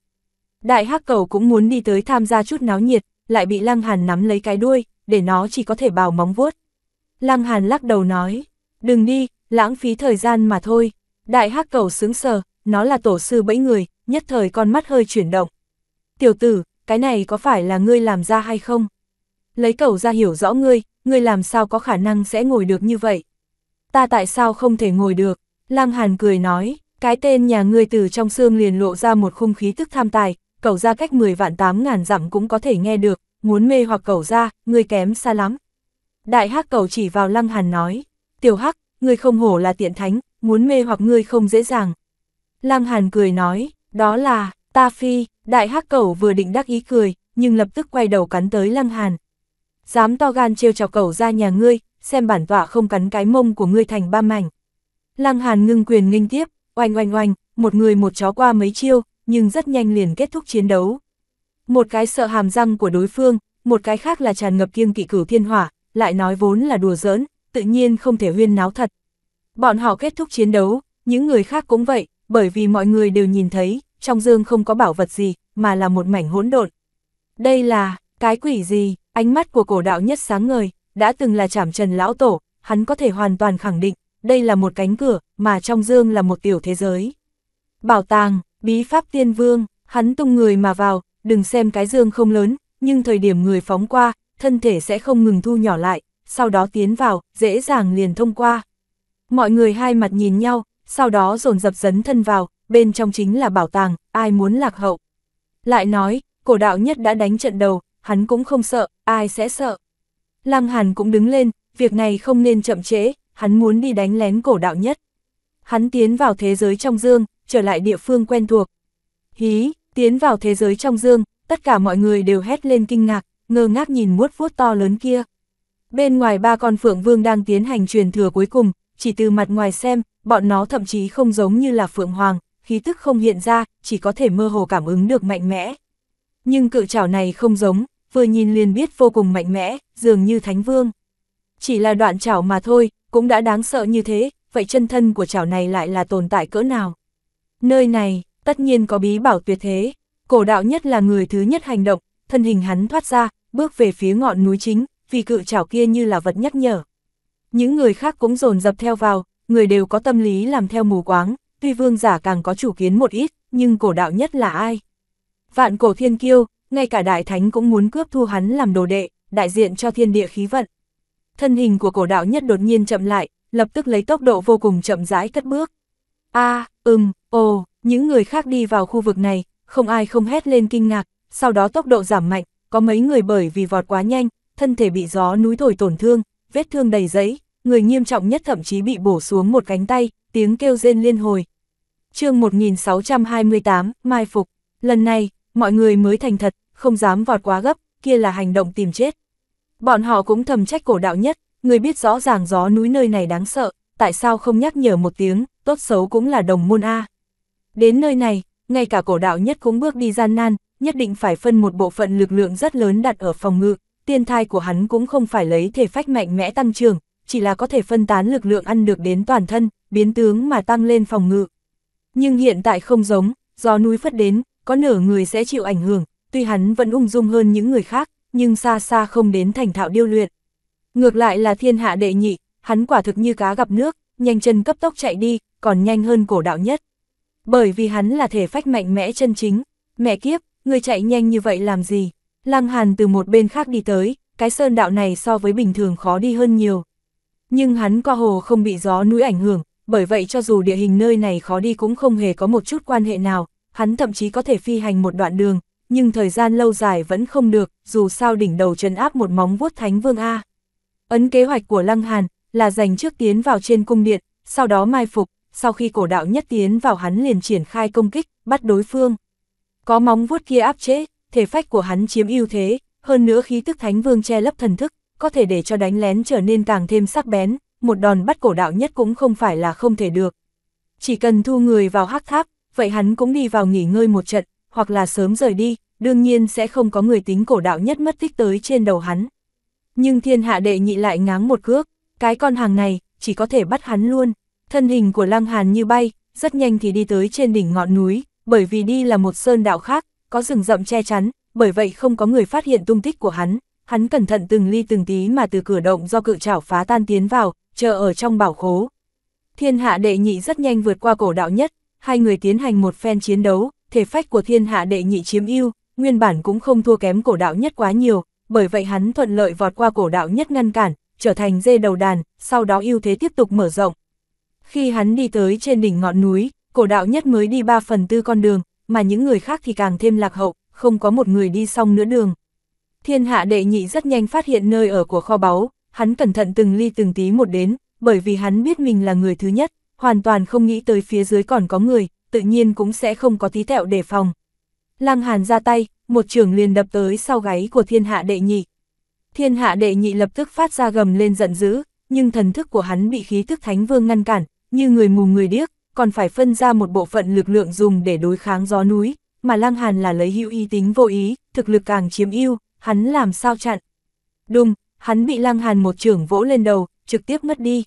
Speaker 1: Đại hắc cầu cũng muốn đi tới tham gia chút náo nhiệt, lại bị Lăng Hàn nắm lấy cái đuôi, để nó chỉ có thể bào móng vuốt. Lăng Hàn lắc đầu nói, đừng đi, lãng phí thời gian mà thôi. Đại hắc cầu sướng sờ, nó là tổ sư bẫy người, nhất thời con mắt hơi chuyển động. Tiểu tử, cái này có phải là ngươi làm ra hay không? Lấy cầu ra hiểu rõ ngươi, ngươi làm sao có khả năng sẽ ngồi được như vậy? Ta tại sao không thể ngồi được? Lăng Hàn cười nói, cái tên nhà ngươi từ trong xương liền lộ ra một khung khí tức tham tài, cầu ra cách 10 vạn 8 ngàn dặm cũng có thể nghe được, muốn mê hoặc cầu ra, ngươi kém xa lắm. Đại hắc cầu chỉ vào Lăng Hàn nói, tiểu hắc, ngươi không hổ là tiện thánh, muốn mê hoặc ngươi không dễ dàng. Lăng Hàn cười nói, đó là, ta phi, đại hắc cẩu vừa định đắc ý cười, nhưng lập tức quay đầu cắn tới lăng hàn. Dám to gan trêu chọc cẩu ra nhà ngươi, xem bản tọa không cắn cái mông của ngươi thành ba mảnh. Lăng hàn ngưng quyền nghênh tiếp, oanh oanh oanh, một người một chó qua mấy chiêu, nhưng rất nhanh liền kết thúc chiến đấu. Một cái sợ hàm răng của đối phương, một cái khác là tràn ngập kiêng kỵ cửu thiên hỏa, lại nói vốn là đùa giỡn, tự nhiên không thể huyên náo thật. Bọn họ kết thúc chiến đấu, những người khác cũng vậy, bởi vì mọi người đều nhìn thấy, trong dương không có bảo vật gì, mà là một mảnh hỗn độn. Đây là, cái quỷ gì, ánh mắt của cổ đạo nhất sáng ngời, đã từng là chảm trần lão tổ, hắn có thể hoàn toàn khẳng định, đây là một cánh cửa, mà trong dương là một tiểu thế giới. Bảo tàng, bí pháp tiên vương, hắn tung người mà vào, đừng xem cái dương không lớn, nhưng thời điểm người phóng qua, thân thể sẽ không ngừng thu nhỏ lại, sau đó tiến vào, dễ dàng liền thông qua. Mọi người hai mặt nhìn nhau, sau đó dồn dập dấn thân vào, bên trong chính là bảo tàng, ai muốn lạc hậu. Lại nói, cổ đạo nhất đã đánh trận đầu, hắn cũng không sợ, ai sẽ sợ. Lăng Hàn cũng đứng lên, việc này không nên chậm trễ, hắn muốn đi đánh lén cổ đạo nhất. Hắn tiến vào thế giới trong dương, trở lại địa phương quen thuộc. Hí, tiến vào thế giới trong dương, tất cả mọi người đều hét lên kinh ngạc, ngơ ngác nhìn muốt vuốt to lớn kia. Bên ngoài ba con phượng vương đang tiến hành truyền thừa cuối cùng, chỉ từ mặt ngoài xem, bọn nó thậm chí không giống như là phượng hoàng, khí tức không hiện ra, chỉ có thể mơ hồ cảm ứng được mạnh mẽ. Nhưng cự trảo này không giống, vừa nhìn liền biết vô cùng mạnh mẽ, dường như thánh vương. Chỉ là đoạn trảo mà thôi, cũng đã đáng sợ như thế, vậy chân thân của chảo này lại là tồn tại cỡ nào? Nơi này, tất nhiên có bí bảo tuyệt thế, cổ đạo nhất là người thứ nhất hành động, thân hình hắn thoát ra, bước về phía ngọn núi chính, vì cự chảo kia như là vật nhắc nhở. Những người khác cũng dồn dập theo vào, người đều có tâm lý làm theo mù quáng, tuy vương giả càng có chủ kiến một ít, nhưng cổ đạo nhất là ai? Vạn cổ thiên kiêu, ngay cả đại thánh cũng muốn cướp thu hắn làm đồ đệ, đại diện cho thiên địa khí vận. Thân hình của cổ đạo nhất đột nhiên chậm lại, lập tức lấy tốc độ vô cùng chậm rãi cất bước. A, ừm, ồ, những người khác đi vào khu vực này, không ai không hét lên kinh ngạc, sau đó tốc độ giảm mạnh, có mấy người bởi vì vọt quá nhanh, thân thể bị gió núi thổi tổn thương, vết thương đầy giấy, người nghiêm trọng nhất thậm chí bị bổ xuống một cánh tay, tiếng kêu rên liên hồi, chương 1628, Mai Phục, lần này, mọi người mới thành thật, không dám vọt quá gấp, kia là hành động tìm chết. Bọn họ cũng thầm trách cổ đạo nhất, người biết rõ ràng gió núi nơi này đáng sợ, tại sao không nhắc nhở một tiếng, tốt xấu cũng là đồng môn A. Đến nơi này, ngay cả cổ đạo nhất cũng bước đi gian nan, nhất định phải phân một bộ phận lực lượng rất lớn đặt ở phòng ngự, tiên thai của hắn cũng không phải lấy thể phách mạnh mẽ tăng trưởng, chỉ là có thể phân tán lực lượng ăn được đến toàn thân, biến tướng mà tăng lên phòng ngự. Nhưng hiện tại không giống, do núi phất đến, có nửa người sẽ chịu ảnh hưởng, tuy hắn vẫn ung dung hơn những người khác, nhưng xa xa không đến thành thạo điêu luyện. Ngược lại là thiên hạ đệ nhị, hắn quả thực như cá gặp nước, nhanh chân cấp tốc chạy đi, còn nhanh hơn cổ đạo nhất. Bởi vì hắn là thể phách mạnh mẽ chân chính, mẹ kiếp, người chạy nhanh như vậy làm gì? Lăng Hàn từ một bên khác đi tới, cái sơn đạo này so với bình thường khó đi hơn nhiều. Nhưng hắn qua hồ không bị gió núi ảnh hưởng, bởi vậy cho dù địa hình nơi này khó đi cũng không hề có một chút quan hệ nào, hắn thậm chí có thể phi hành một đoạn đường, nhưng thời gian lâu dài vẫn không được, dù sao đỉnh đầu trấn áp một móng vuốt thánh vương A. Ấn kế hoạch của Lăng Hàn là dành trước tiến vào trên cung điện, sau đó mai phục, sau khi cổ đạo nhất tiến vào hắn liền triển khai công kích, bắt đối phương. Có móng vuốt kia áp chế, thể phách của hắn chiếm ưu thế, hơn nữa khí tức thánh vương che lấp thần thức, có thể để cho đánh lén trở nên càng thêm sắc bén, một đòn bắt cổ đạo nhất cũng không phải là không thể được. Chỉ cần thu người vào hắc tháp, vậy hắn cũng đi vào nghỉ ngơi một trận, hoặc là sớm rời đi, đương nhiên sẽ không có người tính cổ đạo nhất mất tích tới trên đầu hắn. Nhưng thiên hạ đệ nhị lại ngáng một cước, cái con hàng này, chỉ có thể bắt hắn luôn. Thân hình của Lăng Hàn như bay, rất nhanh thì đi tới trên đỉnh ngọn núi, bởi vì đi là một sơn đạo khác, có rừng rậm che chắn, bởi vậy không có người phát hiện tung tích của hắn. Hắn cẩn thận từng ly từng tí mà từ cửa động do cự trảo phá tan tiến vào, chờ ở trong bảo khố. Thiên hạ đệ nhị rất nhanh vượt qua cổ đạo nhất, hai người tiến hành một phen chiến đấu, thể phách của thiên hạ đệ nhị chiếm ưu, nguyên bản cũng không thua kém cổ đạo nhất quá nhiều, bởi vậy hắn thuận lợi vọt qua cổ đạo nhất ngăn cản, trở thành dê đầu đàn, sau đó ưu thế tiếp tục mở rộng. Khi hắn đi tới trên đỉnh ngọn núi, cổ đạo nhất mới đi 3 phần tư con đường, mà những người khác thì càng thêm lạc hậu, không có một người đi xong nữa đường. Thiên hạ đệ nhị rất nhanh phát hiện nơi ở của kho báu, hắn cẩn thận từng ly từng tí một đến, bởi vì hắn biết mình là người thứ nhất, hoàn toàn không nghĩ tới phía dưới còn có người, tự nhiên cũng sẽ không có tí tẹo để phòng. Lăng Hàn ra tay, một trường liền đập tới sau gáy của thiên hạ đệ nhị. Thiên hạ đệ nhị lập tức phát ra gầm lên giận dữ, nhưng thần thức của hắn bị khí thức thánh vương ngăn cản, như người mù người điếc, còn phải phân ra một bộ phận lực lượng dùng để đối kháng gió núi, mà Lăng Hàn là lấy hữu ý tính vô ý, thực lực càng chiếm ưu, hắn làm sao chặn. Đùng, hắn bị lăng hàn một trưởng vỗ lên đầu, trực tiếp mất đi.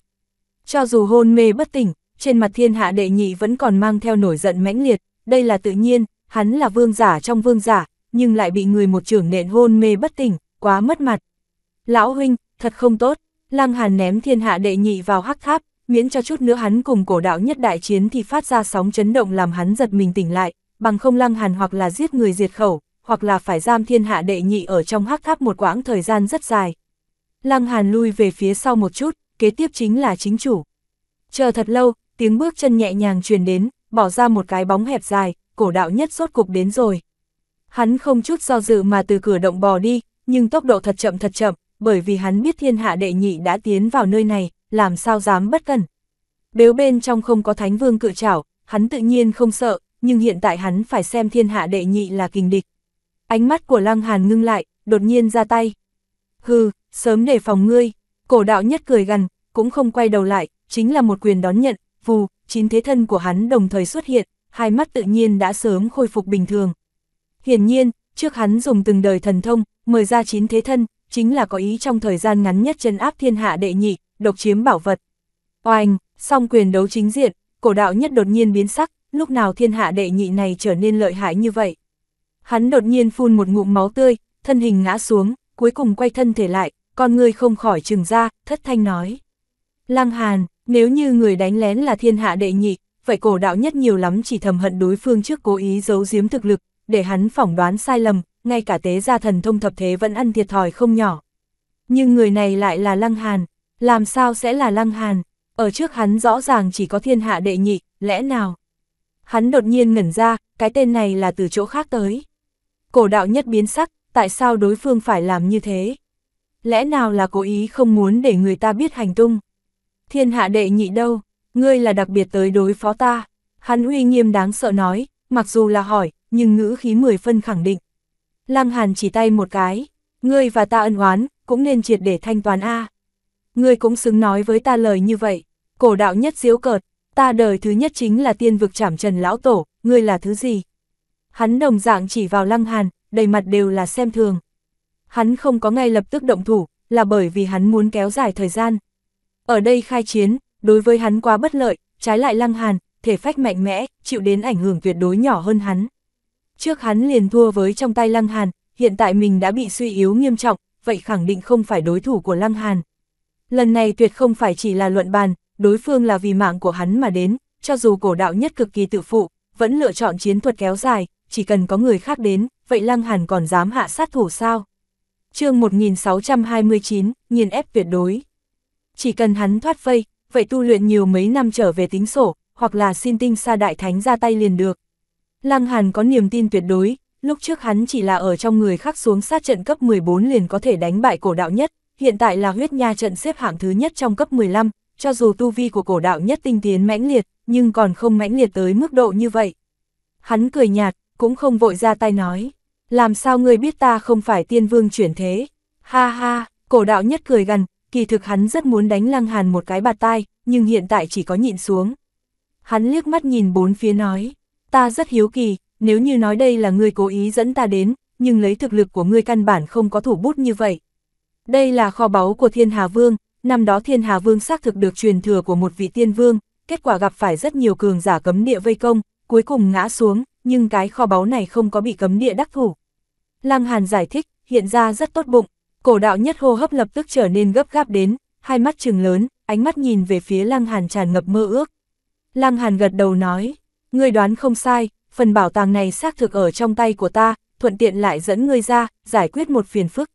Speaker 1: Cho dù hôn mê bất tỉnh, trên mặt thiên hạ đệ nhị vẫn còn mang theo nổi giận mãnh liệt, đây là tự nhiên, hắn là vương giả trong vương giả, nhưng lại bị người một trưởng nện hôn mê bất tỉnh, quá mất mặt. Lão huynh, thật không tốt, lăng hàn ném thiên hạ đệ nhị vào hắc tháp, miễn cho chút nữa hắn cùng cổ đạo nhất đại chiến thì phát ra sóng chấn động làm hắn giật mình tỉnh lại, bằng không lăng hàn hoặc là giết người diệt khẩu, hoặc là phải giam thiên hạ đệ nhị ở trong hắc tháp một quãng thời gian rất dài. Lăng Hàn lui về phía sau một chút, kế tiếp chính là chính chủ. Chờ thật lâu, tiếng bước chân nhẹ nhàng truyền đến, bỏ ra một cái bóng hẹp dài, cổ đạo nhất rốt cục đến rồi. Hắn không chút do dự mà từ cửa động bò đi, nhưng tốc độ thật chậm thật chậm, bởi vì hắn biết thiên hạ đệ nhị đã tiến vào nơi này, làm sao dám bất cẩn. Nếu bên trong không có thánh vương cự trảo, hắn tự nhiên không sợ, nhưng hiện tại hắn phải xem thiên hạ đệ nhị là kình địch. Ánh mắt của Lăng Hàn ngưng lại, đột nhiên ra tay. Hừ, sớm để phòng ngươi, cổ đạo nhất cười gần cũng không quay đầu lại, chính là một quyền đón nhận, vù, chín thế thân của hắn đồng thời xuất hiện, hai mắt tự nhiên đã sớm khôi phục bình thường. Hiển nhiên, trước hắn dùng từng đời thần thông, mời ra chín thế thân, chính là có ý trong thời gian ngắn nhất chân áp thiên hạ đệ nhị, độc chiếm bảo vật. Oanh, song quyền đấu chính diện, cổ đạo nhất đột nhiên biến sắc, lúc nào thiên hạ đệ nhị này trở nên lợi hại như vậy. Hắn đột nhiên phun một ngụm máu tươi, thân hình ngã xuống, cuối cùng quay thân thể lại, con người không khỏi trừng ra, thất thanh nói. Lăng Hàn, nếu như người đánh lén là thiên hạ đệ nhị, vậy cổ đạo nhất nhiều lắm chỉ thầm hận đối phương trước cố ý giấu giếm thực lực, để hắn phỏng đoán sai lầm, ngay cả tế gia thần thông thập thế vẫn ăn thiệt thòi không nhỏ. Nhưng người này lại là Lăng Hàn, làm sao sẽ là Lăng Hàn, ở trước hắn rõ ràng chỉ có thiên hạ đệ nhị, lẽ nào? Hắn đột nhiên ngẩn ra, cái tên này là từ chỗ khác tới. Cổ đạo nhất biến sắc, tại sao đối phương phải làm như thế? lẽ nào là cố ý không muốn để người ta biết hành tung? Thiên hạ đệ nhị đâu, ngươi là đặc biệt tới đối phó ta. Hắn uy nghiêm đáng sợ nói, mặc dù là hỏi, nhưng ngữ khí mười phân khẳng định. Lăng Hàn chỉ tay một cái, ngươi và ta ân oán, cũng nên triệt để thanh toán A. Ngươi cũng xứng nói với ta lời như vậy, cổ đạo nhất diếu cợt, ta đời thứ nhất chính là tiên vực trảm trần lão tổ, ngươi là thứ gì? Hắn đồng dạng chỉ vào Lăng Hàn, đầy mặt đều là xem thường. Hắn không có ngay lập tức động thủ, là bởi vì hắn muốn kéo dài thời gian. Ở đây khai chiến, đối với hắn quá bất lợi, trái lại lăng hàn, thể phách mạnh mẽ, chịu đến ảnh hưởng tuyệt đối nhỏ hơn hắn. Trước hắn liền thua với trong tay lăng hàn, hiện tại mình đã bị suy yếu nghiêm trọng, vậy khẳng định không phải đối thủ của lăng hàn. Lần này tuyệt không phải chỉ là luận bàn, đối phương là vì mạng của hắn mà đến, cho dù cổ đạo nhất cực kỳ tự phụ, vẫn lựa chọn chiến thuật kéo dài, chỉ cần có người khác đến, vậy lăng hàn còn dám hạ sát thủ sao? chương 1629, nghiền ép tuyệt đối. Chỉ cần hắn thoát vây, vậy tu luyện nhiều mấy năm trở về tính sổ, hoặc là xin tinh xa đại thánh ra tay liền được. Lăng Hàn có niềm tin tuyệt đối, lúc trước hắn chỉ là ở trong người khác xuống sát trận cấp 14 liền có thể đánh bại cổ đạo nhất, hiện tại là huyết nha trận xếp hạng thứ nhất trong cấp 15, cho dù tu vi của cổ đạo nhất tinh tiến mãnh liệt, nhưng còn không mãnh liệt tới mức độ như vậy. Hắn cười nhạt, cũng không vội ra tay nói làm sao ngươi biết ta không phải tiên vương chuyển thế? Ha ha, cổ đạo nhất cười gần, kỳ thực hắn rất muốn đánh lăng hàn một cái bạt tai, nhưng hiện tại chỉ có nhịn xuống. Hắn liếc mắt nhìn bốn phía nói, ta rất hiếu kỳ, nếu như nói đây là ngươi cố ý dẫn ta đến, nhưng lấy thực lực của ngươi căn bản không có thủ bút như vậy. Đây là kho báu của Thiên Hà Vương, năm đó Thiên Hà Vương xác thực được truyền thừa của một vị tiên vương, kết quả gặp phải rất nhiều cường giả cấm địa vây công, cuối cùng ngã xuống, nhưng cái kho báu này không có bị cấm địa đắc thủ. Lăng Hàn giải thích, hiện ra rất tốt bụng, cổ đạo nhất hô hấp lập tức trở nên gấp gáp đến, hai mắt trừng lớn, ánh mắt nhìn về phía Lăng Hàn tràn ngập mơ ước. Lăng Hàn gật đầu nói, ngươi đoán không sai, phần bảo tàng này xác thực ở trong tay của ta, thuận tiện lại dẫn ngươi ra, giải quyết một phiền phức.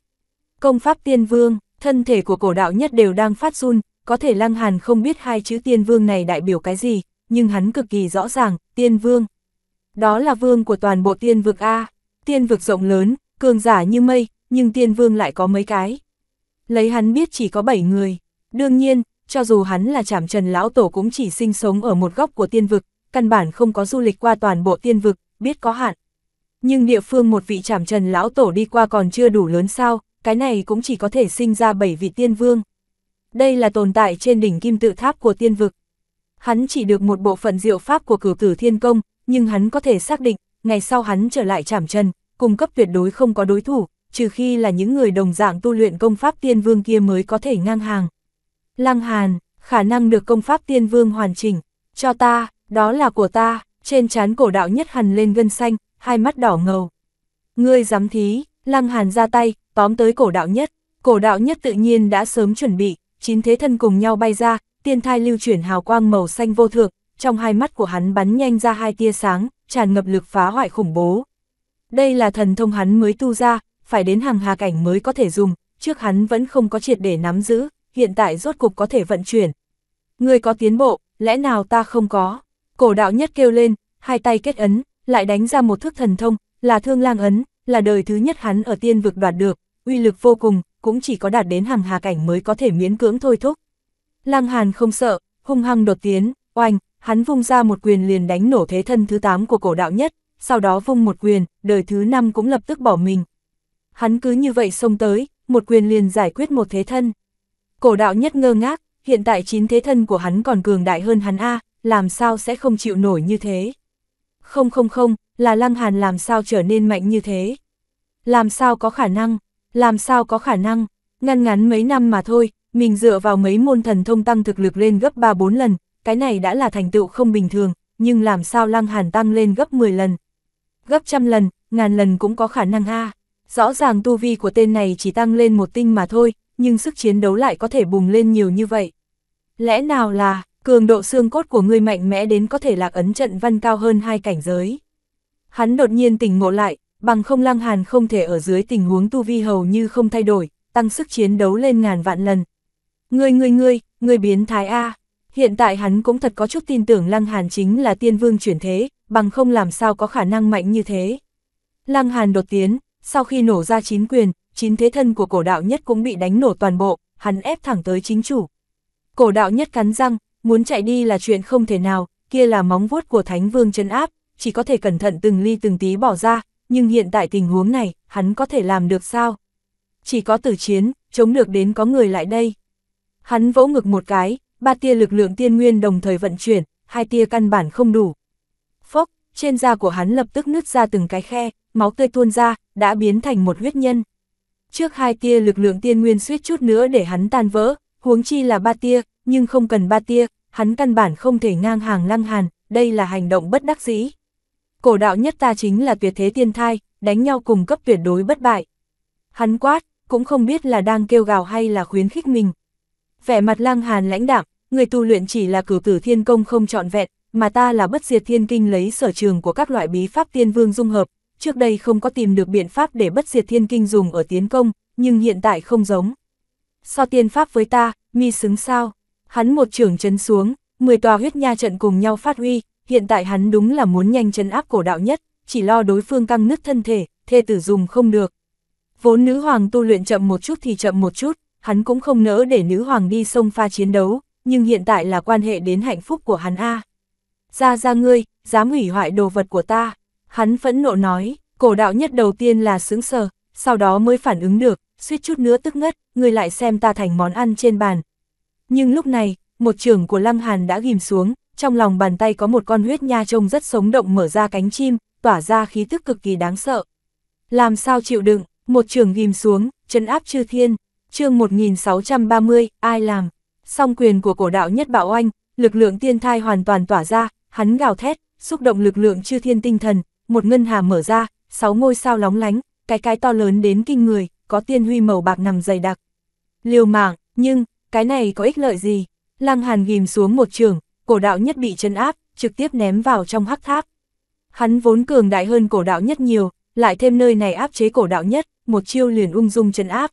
Speaker 1: Công pháp tiên vương, thân thể của cổ đạo nhất đều đang phát run, có thể Lăng Hàn không biết hai chữ tiên vương này đại biểu cái gì, nhưng hắn cực kỳ rõ ràng, tiên vương đó là vương của toàn bộ tiên vực A. Tiên vực rộng lớn, cường giả như mây, nhưng tiên vương lại có mấy cái. Lấy hắn biết chỉ có 7 người. Đương nhiên, cho dù hắn là chảm trần lão tổ cũng chỉ sinh sống ở một góc của tiên vực, căn bản không có du lịch qua toàn bộ tiên vực, biết có hạn. Nhưng địa phương một vị chảm trần lão tổ đi qua còn chưa đủ lớn sao, cái này cũng chỉ có thể sinh ra 7 vị tiên vương. Đây là tồn tại trên đỉnh kim tự tháp của tiên vực. Hắn chỉ được một bộ phận diệu pháp của cửu tử thiên công, nhưng hắn có thể xác định, ngày sau hắn trở lại trảm chân cung cấp tuyệt đối không có đối thủ, trừ khi là những người đồng dạng tu luyện công pháp tiên vương kia mới có thể ngang hàng. Lăng Hàn, khả năng được công pháp tiên vương hoàn chỉnh, cho ta, đó là của ta, trên trán cổ đạo nhất hằn lên gân xanh, hai mắt đỏ ngầu. Ngươi dám thí, Lăng Hàn ra tay, tóm tới cổ đạo nhất, cổ đạo nhất tự nhiên đã sớm chuẩn bị, chín thế thân cùng nhau bay ra, tiên thai lưu chuyển hào quang màu xanh vô thượng, trong hai mắt của hắn bắn nhanh ra hai tia sáng, tràn ngập lực phá hoại khủng bố. Đây là thần thông hắn mới tu ra, phải đến hàng hà cảnh mới có thể dùng, trước hắn vẫn không có triệt để nắm giữ, hiện tại rốt cục có thể vận chuyển. Người có tiến bộ, lẽ nào ta không có? Cổ đạo nhất kêu lên, hai tay kết ấn, lại đánh ra một thức thần thông, là thương lang ấn, là đời thứ nhất hắn ở tiên vực đoạt được, uy lực vô cùng, cũng chỉ có đạt đến hàng hà cảnh mới có thể miễn cưỡng thôi thúc. Lang Hàn không sợ, hung hăng đột tiến, oanh, hắn vung ra một quyền liền đánh nổ thế thân thứ 8 của cổ đạo nhất, sau đó vung một quyền, đời thứ 5 cũng lập tức bỏ mình. Hắn cứ như vậy xông tới, một quyền liền giải quyết một thế thân. Cổ đạo nhất ngơ ngác, hiện tại chín thế thân của hắn còn cường đại hơn hắn A, làm sao sẽ không chịu nổi như thế. Không không không, là Lăng Hàn làm sao trở nên mạnh như thế. Làm sao có khả năng, làm sao có khả năng, ngăn ngắn mấy năm mà thôi, mình dựa vào mấy môn thần thông tăng thực lực lên gấp 3-4 lần, cái này đã là thành tựu không bình thường, nhưng làm sao Lăng Hàn tăng lên gấp 10 lần, gấp trăm lần, ngàn lần cũng có khả năng ha. Rõ ràng tu vi của tên này chỉ tăng lên một tinh mà thôi, nhưng sức chiến đấu lại có thể bùng lên nhiều như vậy. Lẽ nào là, cường độ xương cốt của ngươi mạnh mẽ đến có thể lạc ấn trận văn cao hơn hai cảnh giới. Hắn đột nhiên tỉnh ngộ lại, bằng không lăng hàn không thể ở dưới tình huống tu vi hầu như không thay đổi, tăng sức chiến đấu lên ngàn vạn lần. Ngươi ngươi ngươi, ngươi biến thái A, Hiện tại hắn cũng thật có chút tin tưởng Lăng Hàn chính là tiên vương chuyển thế, bằng không làm sao có khả năng mạnh như thế. Lăng Hàn đột tiến, sau khi nổ ra chín quyền, chín thế thân của cổ đạo nhất cũng bị đánh nổ toàn bộ, hắn ép thẳng tới chính chủ. Cổ đạo nhất cắn răng, muốn chạy đi là chuyện không thể nào, kia là móng vuốt của Thánh Vương chân áp, chỉ có thể cẩn thận từng ly từng tí bỏ ra, nhưng hiện tại tình huống này, hắn có thể làm được sao? Chỉ có tử chiến, chống được đến có người lại đây. Hắn vỗ ngực một cái, ba tia lực lượng tiên nguyên đồng thời vận chuyển, hai tia căn bản không đủ. Phốc, trên da của hắn lập tức nứt ra từng cái khe, máu tươi tuôn ra, đã biến thành một huyết nhân. Trước hai tia lực lượng tiên nguyên suýt chút nữa để hắn tan vỡ, huống chi là ba tia, nhưng không cần ba tia, hắn căn bản không thể ngang hàng lăng hàn, đây là hành động bất đắc dĩ. Cổ đạo nhất ta chính là tuyệt thế tiên thai, đánh nhau cùng cấp tuyệt đối bất bại. Hắn quát, cũng không biết là đang kêu gào hay là khuyến khích mình. Vẻ mặt lăng hàn lãnh đạm, người tu luyện chỉ là cử tử thiên công không trọn vẹn, mà ta là bất diệt thiên kinh lấy sở trường của các loại bí pháp tiên vương dung hợp, trước đây không có tìm được biện pháp để bất diệt thiên kinh dùng ở tiến công, nhưng hiện tại không giống. So tiên pháp với ta, mi xứng sao? Hắn một trưởng chấn xuống, 10 tòa huyết nha trận cùng nhau phát huy, hiện tại hắn đúng là muốn nhanh chấn áp cổ đạo nhất, chỉ lo đối phương căng nứt thân thể, thê tử dùng không được. Vốn nữ hoàng tu luyện chậm một chút thì chậm một chút, hắn cũng không nỡ để nữ hoàng đi sông pha chiến đấu, nhưng hiện tại là quan hệ đến hạnh phúc của hắn a. À. Ra ra ngươi, dám hủy hoại đồ vật của ta. Hắn phẫn nộ nói, cổ đạo nhất đầu tiên là sướng sờ, sau đó mới phản ứng được, suýt chút nữa tức ngất, ngươi lại xem ta thành món ăn trên bàn. Nhưng lúc này, một trường của Lăng Hàn đã ghim xuống, trong lòng bàn tay có một con huyết nha trông rất sống động mở ra cánh chim, tỏa ra khí tức cực kỳ đáng sợ. Làm sao chịu đựng, một trường ghim xuống, chân áp chư thiên, chương 1630, ai làm? song quyền của cổ đạo nhất bảo oanh, lực lượng tiên thai hoàn toàn tỏa ra, hắn gào thét, xúc động lực lượng chư thiên tinh thần, một ngân hà mở ra, sáu ngôi sao lóng lánh, cái cái to lớn đến kinh người, có tiên huy màu bạc nằm dày đặc. Liều mạng, nhưng, cái này có ích lợi gì? Lăng Hàn ghim xuống một trường, cổ đạo nhất bị chân áp, trực tiếp ném vào trong hắc tháp. Hắn vốn cường đại hơn cổ đạo nhất nhiều, lại thêm nơi này áp chế cổ đạo nhất, một chiêu liền ung dung chân áp.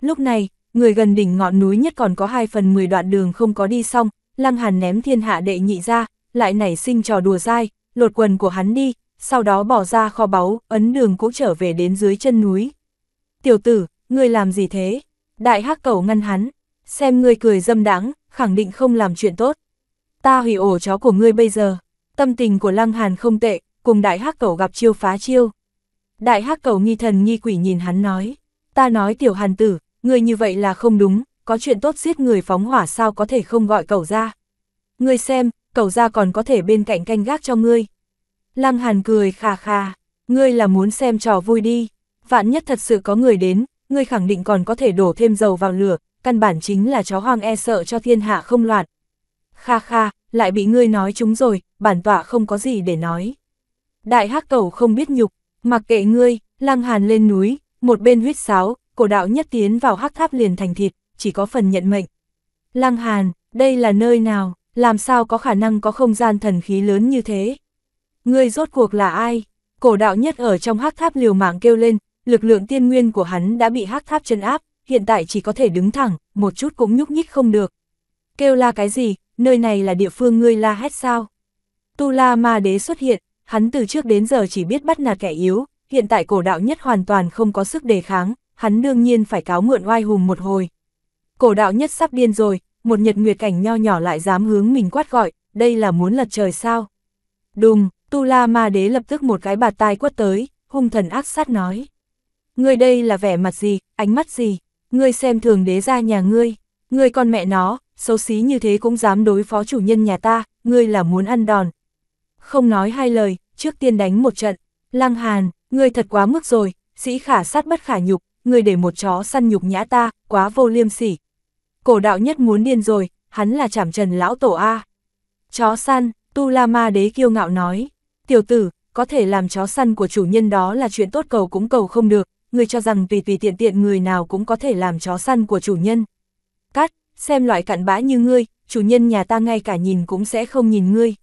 Speaker 1: Lúc này, người gần đỉnh ngọn núi nhất còn có 2 phần 10 đoạn đường không có đi xong, Lăng Hàn ném thiên hạ đệ nhị ra, lại nảy sinh trò đùa dai, lột quần của hắn đi, sau đó bỏ ra kho báu, ấn đường cũ trở về đến dưới chân núi. Tiểu tử, ngươi làm gì thế? Đại hắc cầu ngăn hắn, xem ngươi cười dâm đáng, khẳng định không làm chuyện tốt. Ta hủy ổ chó của ngươi bây giờ. Tâm tình của Lăng Hàn không tệ, cùng đại hắc cầu gặp chiêu phá chiêu. Đại hắc cầu nghi thần nghi quỷ nhìn hắn nói, ta nói tiểu hàn tử, Người như vậy là không đúng, có chuyện tốt giết người phóng hỏa sao có thể không gọi cậu ra. Ngươi xem, cậu ra còn có thể bên cạnh canh gác cho ngươi. Lăng Hàn cười khà khà, ngươi là muốn xem trò vui đi, vạn nhất thật sự có người đến, ngươi khẳng định còn có thể đổ thêm dầu vào lửa, căn bản chính là chó hoang e sợ cho thiên hạ không loạn. Kha kha, lại bị ngươi nói chúng rồi, bản tọa không có gì để nói. Đại hắc cầu không biết nhục, mặc kệ ngươi, lang hàn lên núi, một bên huyết sáo, cổ đạo nhất tiến vào hắc tháp liền thành thịt, chỉ có phần nhận mệnh. Lăng Hàn, đây là nơi nào, làm sao có khả năng có không gian thần khí lớn như thế? Ngươi rốt cuộc là ai? Cổ đạo nhất ở trong hắc tháp liều mạng kêu lên, lực lượng tiên nguyên của hắn đã bị hắc tháp chân áp, hiện tại chỉ có thể đứng thẳng, một chút cũng nhúc nhích không được. Kêu la cái gì, nơi này là địa phương ngươi la hét sao? Tu La Ma Đế xuất hiện, hắn từ trước đến giờ chỉ biết bắt nạt kẻ yếu, hiện tại cổ đạo nhất hoàn toàn không có sức đề kháng, hắn đương nhiên phải cáo mượn oai hùng một hồi. Cổ đạo nhất sắp điên rồi, một nhật nguyệt cảnh nho nhỏ lại dám hướng mình quát gọi, đây là muốn lật trời sao. Đùng, Tu La Ma Đế lập tức một cái bạt tai quất tới, hung thần ác sát nói. Ngươi đây là vẻ mặt gì, ánh mắt gì, ngươi xem thường đế ra nhà ngươi, ngươi con mẹ nó, xấu xí như thế cũng dám đối phó chủ nhân nhà ta, ngươi là muốn ăn đòn. Không nói hai lời, trước tiên đánh một trận, Lăng Hàn, ngươi thật quá mức rồi, sĩ khả sát bất khả nhục, người để một chó săn nhục nhã ta, quá vô liêm sỉ. Cổ đạo nhất muốn điên rồi, hắn là chảm trần lão tổ A. Chó săn, Tu La Ma Đế kiêu ngạo nói, tiểu tử, có thể làm chó săn của chủ nhân đó là chuyện tốt cầu cũng cầu không được, người cho rằng tùy tùy tiện tiện người nào cũng có thể làm chó săn của chủ nhân. Cắt, xem loại cặn bã như ngươi, chủ nhân nhà ta ngay cả nhìn cũng sẽ không nhìn ngươi.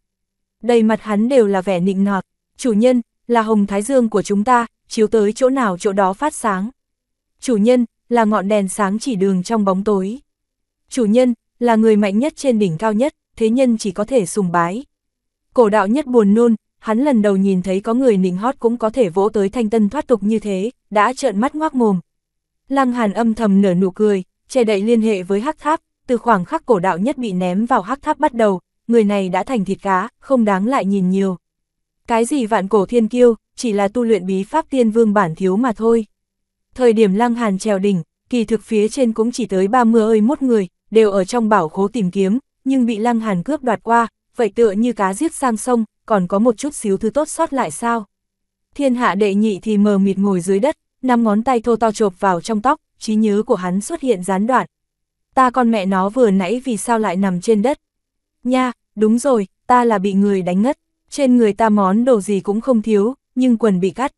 Speaker 1: Đầy mặt hắn đều là vẻ nịnh nọt, chủ nhân, là hồng thái dương của chúng ta, chiếu tới chỗ nào chỗ đó phát sáng chủ nhân, là ngọn đèn sáng chỉ đường trong bóng tối. Chủ nhân, là người mạnh nhất trên đỉnh cao nhất, thế nhân chỉ có thể sùng bái. Cổ đạo nhất buồn nôn, hắn lần đầu nhìn thấy có người nịnh hót cũng có thể vỗ tới thanh tân thoát tục như thế, đã trợn mắt ngoác mồm. Lăng hàn âm thầm nở nụ cười, che đậy liên hệ với hắc tháp, từ khoảng khắc cổ đạo nhất bị ném vào hắc tháp bắt đầu, người này đã thành thịt cá, không đáng lại nhìn nhiều. Cái gì vạn cổ thiên kiêu, chỉ là tu luyện bí pháp tiên vương bản thiếu mà thôi thời điểm Lăng Hàn trèo đỉnh, kỳ thực phía trên cũng chỉ tới 30 ơi mốt người, đều ở trong bảo khố tìm kiếm, nhưng bị Lăng Hàn cướp đoạt qua, vậy tựa như cá giết sang sông, còn có một chút xíu thứ tốt sót lại sao? Thiên hạ đệ nhị thì mờ mịt ngồi dưới đất, năm ngón tay thô to chộp vào trong tóc, trí nhớ của hắn xuất hiện gián đoạn. Ta con mẹ nó vừa nãy vì sao lại nằm trên đất? Nha, đúng rồi, ta là bị người đánh ngất, trên người ta món đồ gì cũng không thiếu, nhưng quần bị cắt.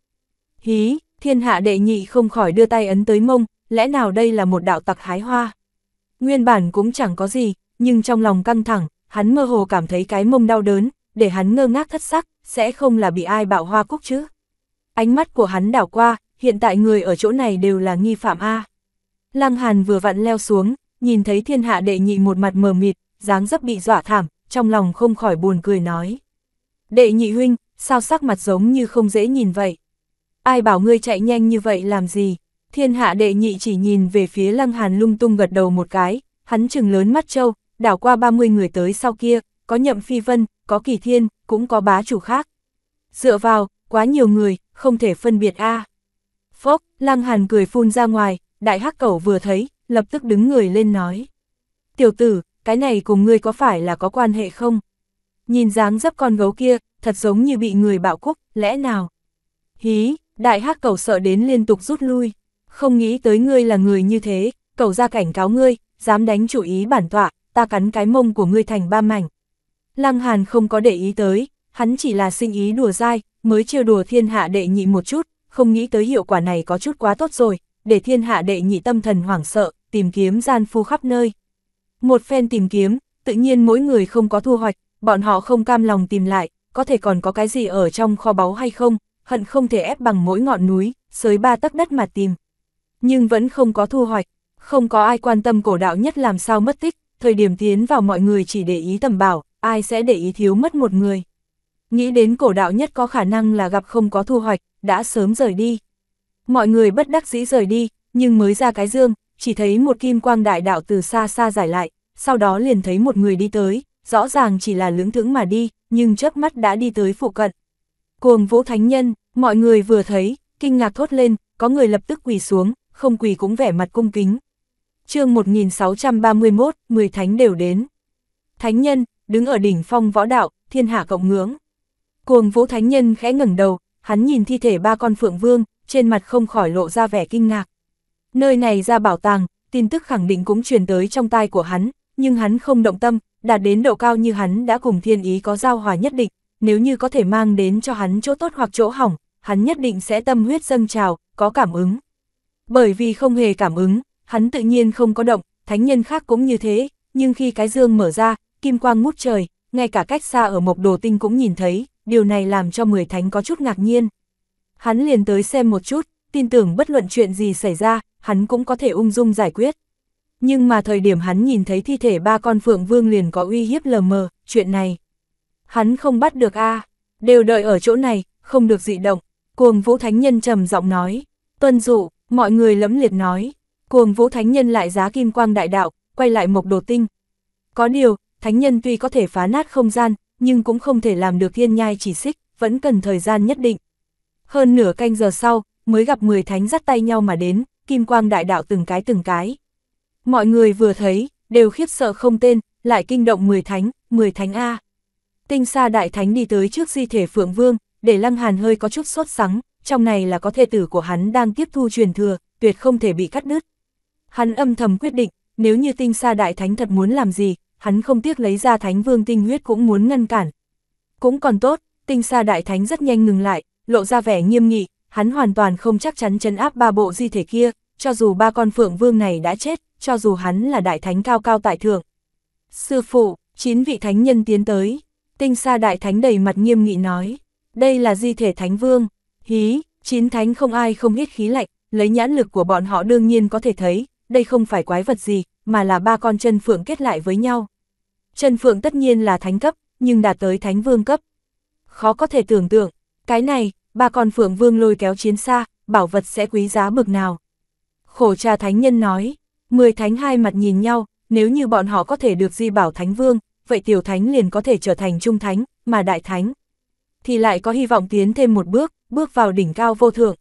Speaker 1: Hí, Thiên hạ đệ nhị không khỏi đưa tay ấn tới mông, lẽ nào đây là một đạo tặc hái hoa? Nguyên bản cũng chẳng có gì, nhưng trong lòng căng thẳng, hắn mơ hồ cảm thấy cái mông đau đớn, để hắn ngơ ngác thất sắc, sẽ không là bị ai bạo hoa cúc chứ. Ánh mắt của hắn đảo qua, hiện tại người ở chỗ này đều là nghi phạm A. Lăng Hàn vừa vặn leo xuống, nhìn thấy thiên hạ đệ nhị một mặt mờ mịt, dáng dấp bị dọa thảm, trong lòng không khỏi buồn cười nói. Đệ nhị huynh, sao sắc mặt giống như không dễ nhìn vậy? Ai bảo ngươi chạy nhanh như vậy làm gì? Thiên hạ đệ nhị chỉ nhìn về phía lăng hàn lung tung gật đầu một cái, hắn chừng lớn mắt trâu, đảo qua 30 người tới sau kia, có nhậm phi vân, có kỳ thiên, cũng có bá chủ khác. Dựa vào, quá nhiều người, không thể phân biệt a. Phốc, lăng hàn cười phun ra ngoài, đại hắc cẩu vừa thấy, lập tức đứng người lên nói. Tiểu tử, cái này cùng ngươi có phải là có quan hệ không? Nhìn dáng dấp con gấu kia, thật giống như bị người bạo cúc, lẽ nào? Hí, Đại hắc cầu sợ đến liên tục rút lui. Không nghĩ tới ngươi là người như thế, cầu ra cảnh cáo ngươi, dám đánh chủ ý bản tọa, ta cắn cái mông của ngươi thành ba mảnh. Lăng Hàn không có để ý tới, hắn chỉ là sinh ý đùa dai, mới chiêu đùa thiên hạ đệ nhị một chút, không nghĩ tới hiệu quả này có chút quá tốt rồi, để thiên hạ đệ nhị tâm thần hoảng sợ, tìm kiếm gian phu khắp nơi. Một phen tìm kiếm, tự nhiên mỗi người không có thu hoạch, bọn họ không cam lòng tìm lại, có thể còn có cái gì ở trong kho báu hay không, hận không thể ép bằng mỗi ngọn núi, sới ba tấc đất mà tìm. Nhưng vẫn không có thu hoạch, không có ai quan tâm cổ đạo nhất làm sao mất tích, thời điểm tiến vào mọi người chỉ để ý tầm bảo, ai sẽ để ý thiếu mất một người. Nghĩ đến cổ đạo nhất có khả năng là gặp không có thu hoạch, đã sớm rời đi. Mọi người bất đắc dĩ rời đi, nhưng mới ra cái dương, chỉ thấy một kim quang đại đạo từ xa xa giải lại, sau đó liền thấy một người đi tới, rõ ràng chỉ là lưỡng thưởng mà đi, nhưng chớp mắt đã đi tới phụ cận. Cuồng vũ thánh nhân, mọi người vừa thấy, kinh ngạc thốt lên, có người lập tức quỳ xuống, không quỳ cũng vẻ mặt cung kính. chương 1631, 10 thánh đều đến. Thánh nhân, đứng ở đỉnh phong võ đạo, thiên hạ cộng ngưỡng. Cuồng vũ thánh nhân khẽ ngẩng đầu, hắn nhìn thi thể ba con phượng vương, trên mặt không khỏi lộ ra vẻ kinh ngạc. Nơi này ra bảo tàng, tin tức khẳng định cũng truyền tới trong tai của hắn, nhưng hắn không động tâm, đạt đến độ cao như hắn đã cùng thiên ý có giao hòa nhất định, nếu như có thể mang đến cho hắn chỗ tốt hoặc chỗ hỏng, hắn nhất định sẽ tâm huyết dâng trào, có cảm ứng. Bởi vì không hề cảm ứng, hắn tự nhiên không có động, thánh nhân khác cũng như thế, nhưng khi cái dương mở ra, kim quang ngút trời, ngay cả cách xa ở mộc đồ tinh cũng nhìn thấy, điều này làm cho mười thánh có chút ngạc nhiên. Hắn liền tới xem một chút, tin tưởng bất luận chuyện gì xảy ra, hắn cũng có thể ung dung giải quyết. Nhưng mà thời điểm hắn nhìn thấy thi thể ba con phượng vương liền có uy hiếp lờ mờ, chuyện này hắn không bắt được a đều đợi ở chỗ này, không được dị động, cuồng vũ thánh nhân trầm giọng nói, tuân dụ, mọi người lẫm liệt nói, cuồng vũ thánh nhân lại giá kim quang đại đạo, quay lại mộc đồ tinh. Có điều, thánh nhân tuy có thể phá nát không gian, nhưng cũng không thể làm được thiên nhai chỉ xích, vẫn cần thời gian nhất định. Hơn nửa canh giờ sau, mới gặp 10 thánh dắt tay nhau mà đến, kim quang đại đạo từng cái từng cái. Mọi người vừa thấy, đều khiếp sợ không tên, lại kinh động 10 thánh, 10 thánh A. Tinh Sa Đại Thánh đi tới trước di thể Phượng Vương, để Lăng Hàn hơi có chút sốt sắng, trong này là có thể tử của hắn đang tiếp thu truyền thừa, tuyệt không thể bị cắt đứt. Hắn âm thầm quyết định, nếu như Tinh Sa Đại Thánh thật muốn làm gì, hắn không tiếc lấy ra Thánh Vương tinh huyết cũng muốn ngăn cản. Cũng còn tốt, Tinh Sa Đại Thánh rất nhanh ngừng lại, lộ ra vẻ nghiêm nghị, hắn hoàn toàn không chắc chắn chấn áp ba bộ di thể kia, cho dù ba con Phượng Vương này đã chết, cho dù hắn là Đại Thánh cao cao tại thượng. Sư phụ, chín vị thánh nhân tiến tới. Tinh Sa Đại Thánh đầy mặt nghiêm nghị nói, đây là di thể Thánh Vương, hí, chín thánh không ai không hít khí lạnh, lấy nhãn lực của bọn họ đương nhiên có thể thấy, đây không phải quái vật gì, mà là ba con chân phượng kết lại với nhau. Chân phượng tất nhiên là thánh cấp, nhưng đạt tới thánh vương cấp. Khó có thể tưởng tượng, cái này, ba con phượng vương lôi kéo chiến xa, bảo vật sẽ quý giá bực nào. Khổ trà thánh nhân nói, mười thánh hai mặt nhìn nhau, nếu như bọn họ có thể được di bảo thánh vương, vậy tiểu thánh liền có thể trở thành trung thánh, mà đại thánh thì lại có hy vọng tiến thêm một bước, bước vào đỉnh cao vô thượng.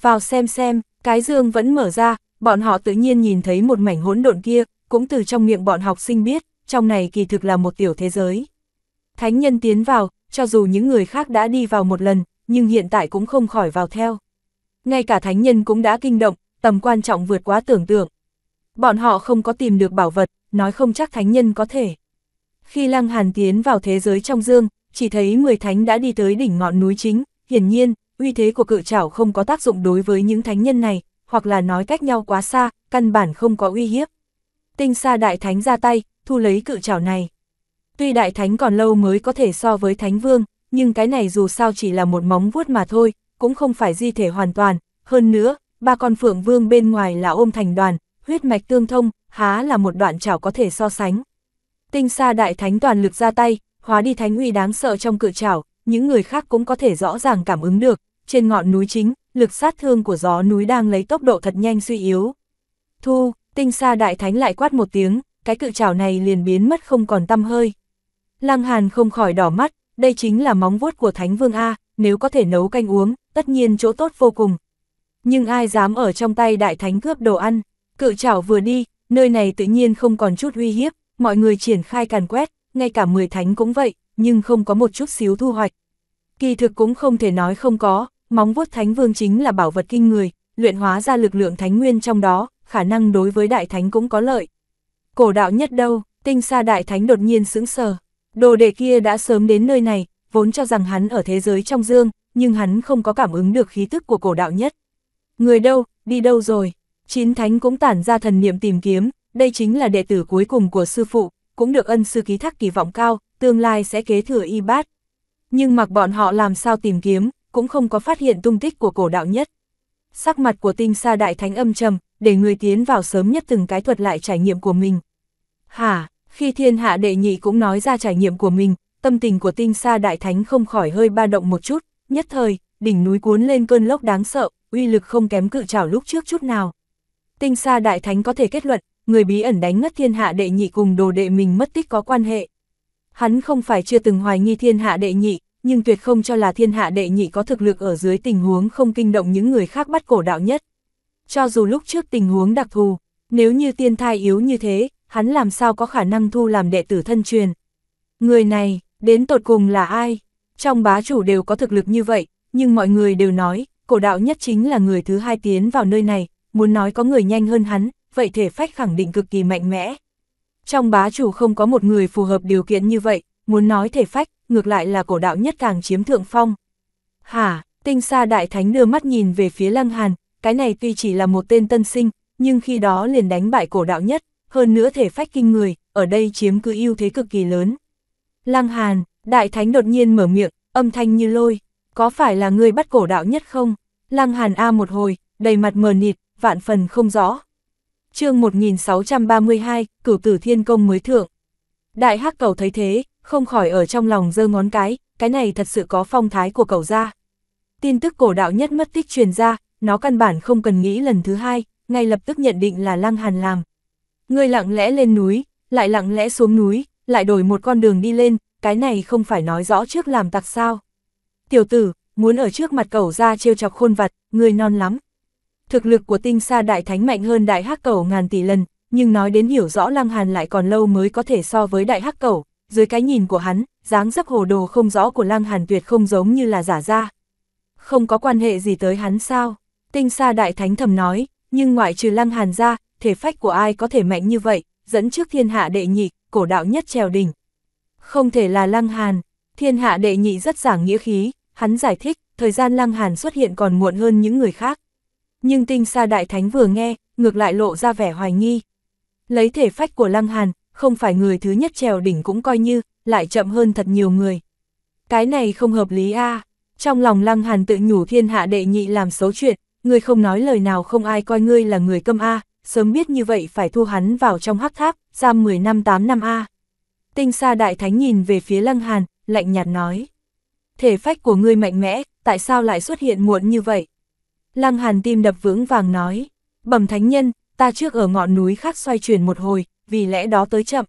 Speaker 1: Vào xem xem, cái dương vẫn mở ra, bọn họ tự nhiên nhìn thấy một mảnh hỗn độn kia, cũng từ trong miệng bọn học sinh biết, trong này kỳ thực là một tiểu thế giới. Thánh nhân tiến vào, cho dù những người khác đã đi vào một lần, nhưng hiện tại cũng không khỏi vào theo. Ngay cả thánh nhân cũng đã kinh động, tầm quan trọng vượt quá tưởng tượng. Bọn họ không có tìm được bảo vật, nói không chắc thánh nhân có thể. Khi Lăng Hàn tiến vào thế giới trong dương, chỉ thấy 10 thánh đã đi tới đỉnh ngọn núi chính, hiển nhiên, uy thế của cự trảo không có tác dụng đối với những thánh nhân này, hoặc là nói cách nhau quá xa, căn bản không có uy hiếp. Tinh xa đại thánh ra tay, thu lấy cự trảo này. Tuy đại thánh còn lâu mới có thể so với thánh vương, nhưng cái này dù sao chỉ là một móng vuốt mà thôi, cũng không phải di thể hoàn toàn, hơn nữa, ba con phượng vương bên ngoài là ôm thành đoàn, huyết mạch tương thông, há là một đoạn chảo có thể so sánh. Tinh xa đại thánh toàn lực ra tay, hóa đi thánh uy đáng sợ trong cự trảo, những người khác cũng có thể rõ ràng cảm ứng được, trên ngọn núi chính, lực sát thương của gió núi đang lấy tốc độ thật nhanh suy yếu. Thu, tinh xa đại thánh lại quát một tiếng, cái cự trảo này liền biến mất không còn tăm hơi. Lăng Hàn không khỏi đỏ mắt, đây chính là móng vuốt của Thánh Vương A, nếu có thể nấu canh uống, tất nhiên chỗ tốt vô cùng. Nhưng ai dám ở trong tay đại thánh cướp đồ ăn, cự trảo vừa đi, nơi này tự nhiên không còn chút uy hiếp, mọi người triển khai càn quét, ngay cả 10 thánh cũng vậy, nhưng không có một chút xíu thu hoạch. Kỳ thực cũng không thể nói không có, móng vuốt thánh vương chính là bảo vật kinh người, luyện hóa ra lực lượng thánh nguyên trong đó, khả năng đối với đại thánh cũng có lợi. Cổ đạo nhất đâu, tinh xa đại thánh đột nhiên sững sờ. Đồ đệ kia đã sớm đến nơi này, vốn cho rằng hắn ở thế giới trong dương, nhưng hắn không có cảm ứng được khí tức của cổ đạo nhất. Người đâu, đi đâu rồi? Chín thánh cũng tản ra thần niệm tìm kiếm, đây chính là đệ tử cuối cùng của sư phụ, cũng được ân sư ký thác kỳ vọng cao, tương lai sẽ kế thừa y bát. Nhưng mặc bọn họ làm sao tìm kiếm, cũng không có phát hiện tung tích của cổ đạo nhất. Sắc mặt của tinh sa đại thánh âm trầm, để người tiến vào sớm nhất từng cái thuật lại trải nghiệm của mình. Hả, khi thiên hạ đệ nhị cũng nói ra trải nghiệm của mình, tâm tình của tinh sa đại thánh không khỏi hơi ba động một chút, nhất thời, đỉnh núi cuốn lên cơn lốc đáng sợ, uy lực không kém cự trảo lúc trước chút nào. Tinh sa đại thánh có thể kết luận, người bí ẩn đánh ngất thiên hạ đệ nhị cùng đồ đệ mình mất tích có quan hệ. Hắn không phải chưa từng hoài nghi thiên hạ đệ nhị, nhưng tuyệt không cho là thiên hạ đệ nhị có thực lực ở dưới tình huống không kinh động những người khác bắt cổ đạo nhất. Cho dù lúc trước tình huống đặc thù, nếu như tiên thai yếu như thế, hắn làm sao có khả năng thu làm đệ tử thân truyền. Người này, đến tột cùng là ai? Trong bá chủ đều có thực lực như vậy, nhưng mọi người đều nói, cổ đạo nhất chính là người thứ hai tiến vào nơi này, muốn nói có người nhanh hơn hắn, vậy thể phách khẳng định cực kỳ mạnh mẽ. Trong bá chủ không có một người phù hợp điều kiện như vậy, muốn nói thể phách, ngược lại là cổ đạo nhất càng chiếm thượng phong. Hả, tinh xa đại thánh đưa mắt nhìn về phía lăng hàn, cái này tuy chỉ là một tên tân sinh, nhưng khi đó liền đánh bại cổ đạo nhất, hơn nữa thể phách kinh người, ở đây chiếm cứ ưu thế cực kỳ lớn. Lăng hàn, đại thánh đột nhiên mở miệng, âm thanh như lôi, có phải là người bắt cổ đạo nhất không? Lăng hàn A một hồi, đầy mặt mờ nịt, vạn phần không rõ chương 1632, cửu tử thiên công mới thượng. Đại hắc cầu thấy thế, không khỏi ở trong lòng giơ ngón cái, cái này thật sự có phong thái của cầu ra. Tin tức cổ đạo nhất mất tích truyền ra, nó căn bản không cần nghĩ lần thứ hai, ngay lập tức nhận định là Lăng Hàn làm. Người lặng lẽ lên núi, lại lặng lẽ xuống núi, lại đổi một con đường đi lên, cái này không phải nói rõ trước làm tặc sao. Tiểu tử, muốn ở trước mặt cầu ra trêu chọc khôn vật, người non lắm. Thực lực của tinh sa đại thánh mạnh hơn đại hắc cầu ngàn tỷ lần, nhưng nói đến hiểu rõ Lăng Hàn lại còn lâu mới có thể so với đại hắc cầu Dưới cái nhìn của hắn, dáng dấp hồ đồ không rõ của Lăng Hàn tuyệt không giống như là giả ra. Không có quan hệ gì tới hắn sao? Tinh sa đại thánh thầm nói, nhưng ngoại trừ Lăng Hàn ra, thể phách của ai có thể mạnh như vậy, dẫn trước thiên hạ đệ nhị, cổ đạo nhất trèo đỉnh. Không thể là Lăng Hàn, thiên hạ đệ nhị rất giảng nghĩa khí, hắn giải thích, thời gian Lăng Hàn xuất hiện còn muộn hơn những người khác nhưng tinh xa đại thánh vừa nghe, ngược lại lộ ra vẻ hoài nghi. Lấy thể phách của Lăng Hàn, không phải người thứ nhất trèo đỉnh cũng coi như, lại chậm hơn thật nhiều người. Cái này không hợp lý a trong lòng Lăng Hàn tự nhủ thiên hạ đệ nhị làm xấu chuyện, người không nói lời nào không ai coi ngươi là người câm a sớm biết như vậy phải thu hắn vào trong hắc tháp, giam 10 năm 8 năm a Tinh xa đại thánh nhìn về phía Lăng Hàn, lạnh nhạt nói. Thể phách của ngươi mạnh mẽ, tại sao lại xuất hiện muộn như vậy? Lăng Hàn tim đập vững vàng nói, bẩm thánh nhân, ta trước ở ngọn núi khác xoay chuyển một hồi, vì lẽ đó tới chậm.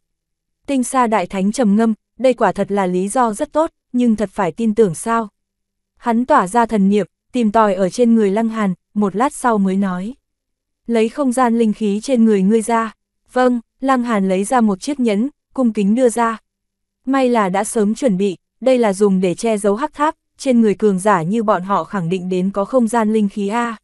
Speaker 1: Tinh xa đại thánh trầm ngâm, đây quả thật là lý do rất tốt, nhưng thật phải tin tưởng sao. Hắn tỏa ra thần niệm, tìm tòi ở trên người Lăng Hàn, một lát sau mới nói. Lấy không gian linh khí trên người ngươi ra. Vâng, Lăng Hàn lấy ra một chiếc nhẫn, cung kính đưa ra. May là đã sớm chuẩn bị, đây là dùng để che giấu hắc tháp, trên người cường giả như bọn họ khẳng định đến có không gian linh khí A.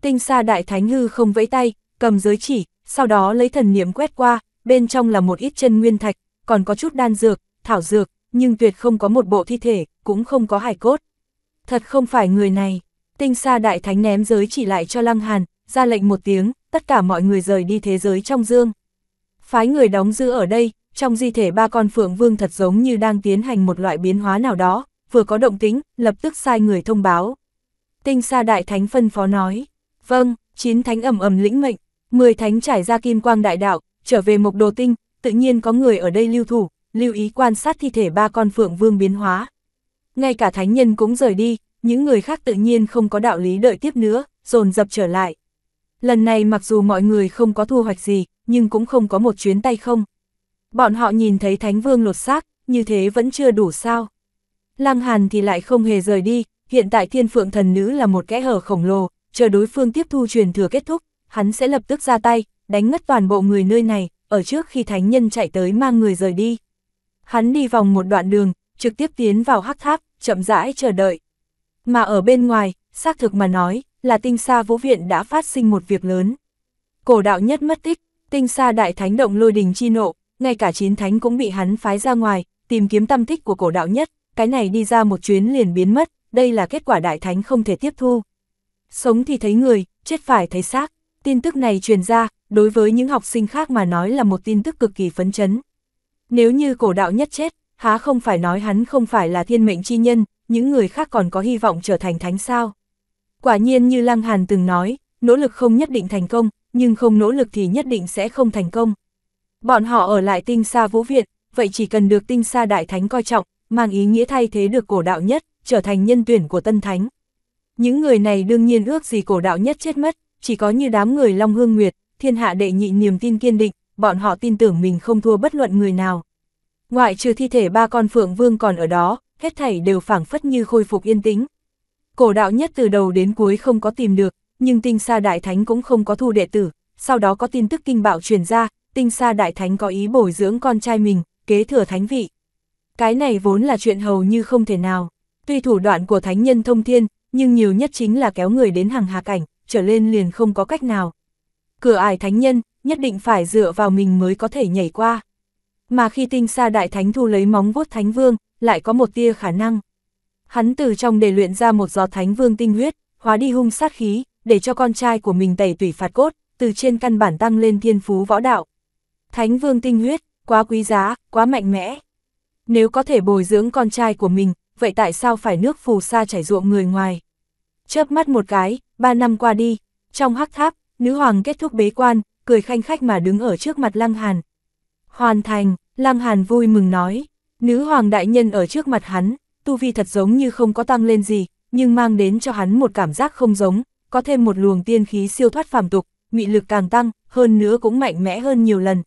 Speaker 1: Tinh xa đại thánh hư không vẫy tay, cầm giới chỉ, sau đó lấy thần niệm quét qua, bên trong là một ít chân nguyên thạch, còn có chút đan dược, thảo dược, nhưng tuyệt không có một bộ thi thể, cũng không có hải cốt. Thật không phải người này, tinh xa đại thánh ném giới chỉ lại cho Lăng Hàn, ra lệnh một tiếng, tất cả mọi người rời đi thế giới trong dương. Phái người đóng giữ ở đây, trong di thể ba con phượng vương thật giống như đang tiến hành một loại biến hóa nào đó, vừa có động tính, lập tức sai người thông báo. Tinh Sa Đại Thánh phân phó nói, vâng, chín thánh ẩm ẩm lĩnh mệnh, 10 thánh trải ra kim quang đại đạo, trở về mộc đồ tinh, tự nhiên có người ở đây lưu thủ, lưu ý quan sát thi thể ba con phượng vương biến hóa. Ngay cả thánh nhân cũng rời đi, những người khác tự nhiên không có đạo lý đợi tiếp nữa, dồn dập trở lại. Lần này mặc dù mọi người không có thu hoạch gì, nhưng cũng không có một chuyến tay không. Bọn họ nhìn thấy thánh vương lột xác, như thế vẫn chưa đủ sao. Lăng Hàn thì lại không hề rời đi, hiện tại thiên phượng thần nữ là một kẽ hở khổng lồ, chờ đối phương tiếp thu truyền thừa kết thúc, hắn sẽ lập tức ra tay, đánh ngất toàn bộ người nơi này, ở trước khi thánh nhân chạy tới mang người rời đi. Hắn đi vòng một đoạn đường, trực tiếp tiến vào hắc tháp, chậm rãi chờ đợi. Mà ở bên ngoài, xác thực mà nói, là tinh sa vũ viện đã phát sinh một việc lớn. Cổ đạo nhất mất tích, tinh sa đại thánh động lôi đình chi nộ, ngay cả chín thánh cũng bị hắn phái ra ngoài, tìm kiếm tâm tích của cổ đạo nhất, cái này đi ra một chuyến liền biến mất, đây là kết quả đại thánh không thể tiếp thu. Sống thì thấy người, chết phải thấy xác, tin tức này truyền ra, đối với những học sinh khác mà nói là một tin tức cực kỳ phấn chấn. Nếu như cổ đạo nhất chết, há không phải nói hắn không phải là thiên mệnh chi nhân, những người khác còn có hy vọng trở thành thánh sao. Quả nhiên như Lăng Hàn từng nói, nỗ lực không nhất định thành công, nhưng không nỗ lực thì nhất định sẽ không thành công. Bọn họ ở lại tinh xa vũ viện, vậy chỉ cần được tinh xa đại thánh coi trọng, mang ý nghĩa thay thế được cổ đạo nhất, trở thành nhân tuyển của Tân Thánh. Những người này đương nhiên ước gì cổ đạo nhất chết mất, chỉ có như đám người Long Hương Nguyệt, thiên hạ đệ nhị niềm tin kiên định, bọn họ tin tưởng mình không thua bất luận người nào. Ngoại trừ thi thể ba con Phượng Vương còn ở đó, hết thảy đều phảng phất như khôi phục yên tĩnh. Cổ đạo nhất từ đầu đến cuối không có tìm được, nhưng tinh sa đại thánh cũng không có thu đệ tử, sau đó có tin tức kinh bạo truyền ra, tinh sa đại thánh có ý bồi dưỡng con trai mình, kế thừa thánh vị. Cái này vốn là chuyện hầu như không thể nào. Tuy thủ đoạn của thánh nhân thông thiên, nhưng nhiều nhất chính là kéo người đến hàng hạ cảnh, trở lên liền không có cách nào. Cửa ải thánh nhân, nhất định phải dựa vào mình mới có thể nhảy qua. Mà khi tinh xa đại thánh thu lấy móng vuốt thánh vương, lại có một tia khả năng. Hắn từ trong để luyện ra một giọt thánh vương tinh huyết, hóa đi hung sát khí, để cho con trai của mình tẩy tủy phạt cốt, từ trên căn bản tăng lên thiên phú võ đạo. Thánh vương tinh huyết, quá quý giá, quá mạnh mẽ. Nếu có thể bồi dưỡng con trai của mình, vậy tại sao phải nước phù sa chảy ruộng người ngoài? Chớp mắt một cái, ba năm qua đi, trong hắc tháp, nữ hoàng kết thúc bế quan, cười khanh khách mà đứng ở trước mặt Lăng Hàn. Hoàn thành, Lăng Hàn vui mừng nói, nữ hoàng đại nhân ở trước mặt hắn, tu vi thật giống như không có tăng lên gì, nhưng mang đến cho hắn một cảm giác không giống, có thêm một luồng tiên khí siêu thoát phàm tục, mị lực càng tăng, hơn nữa cũng mạnh mẽ hơn nhiều lần.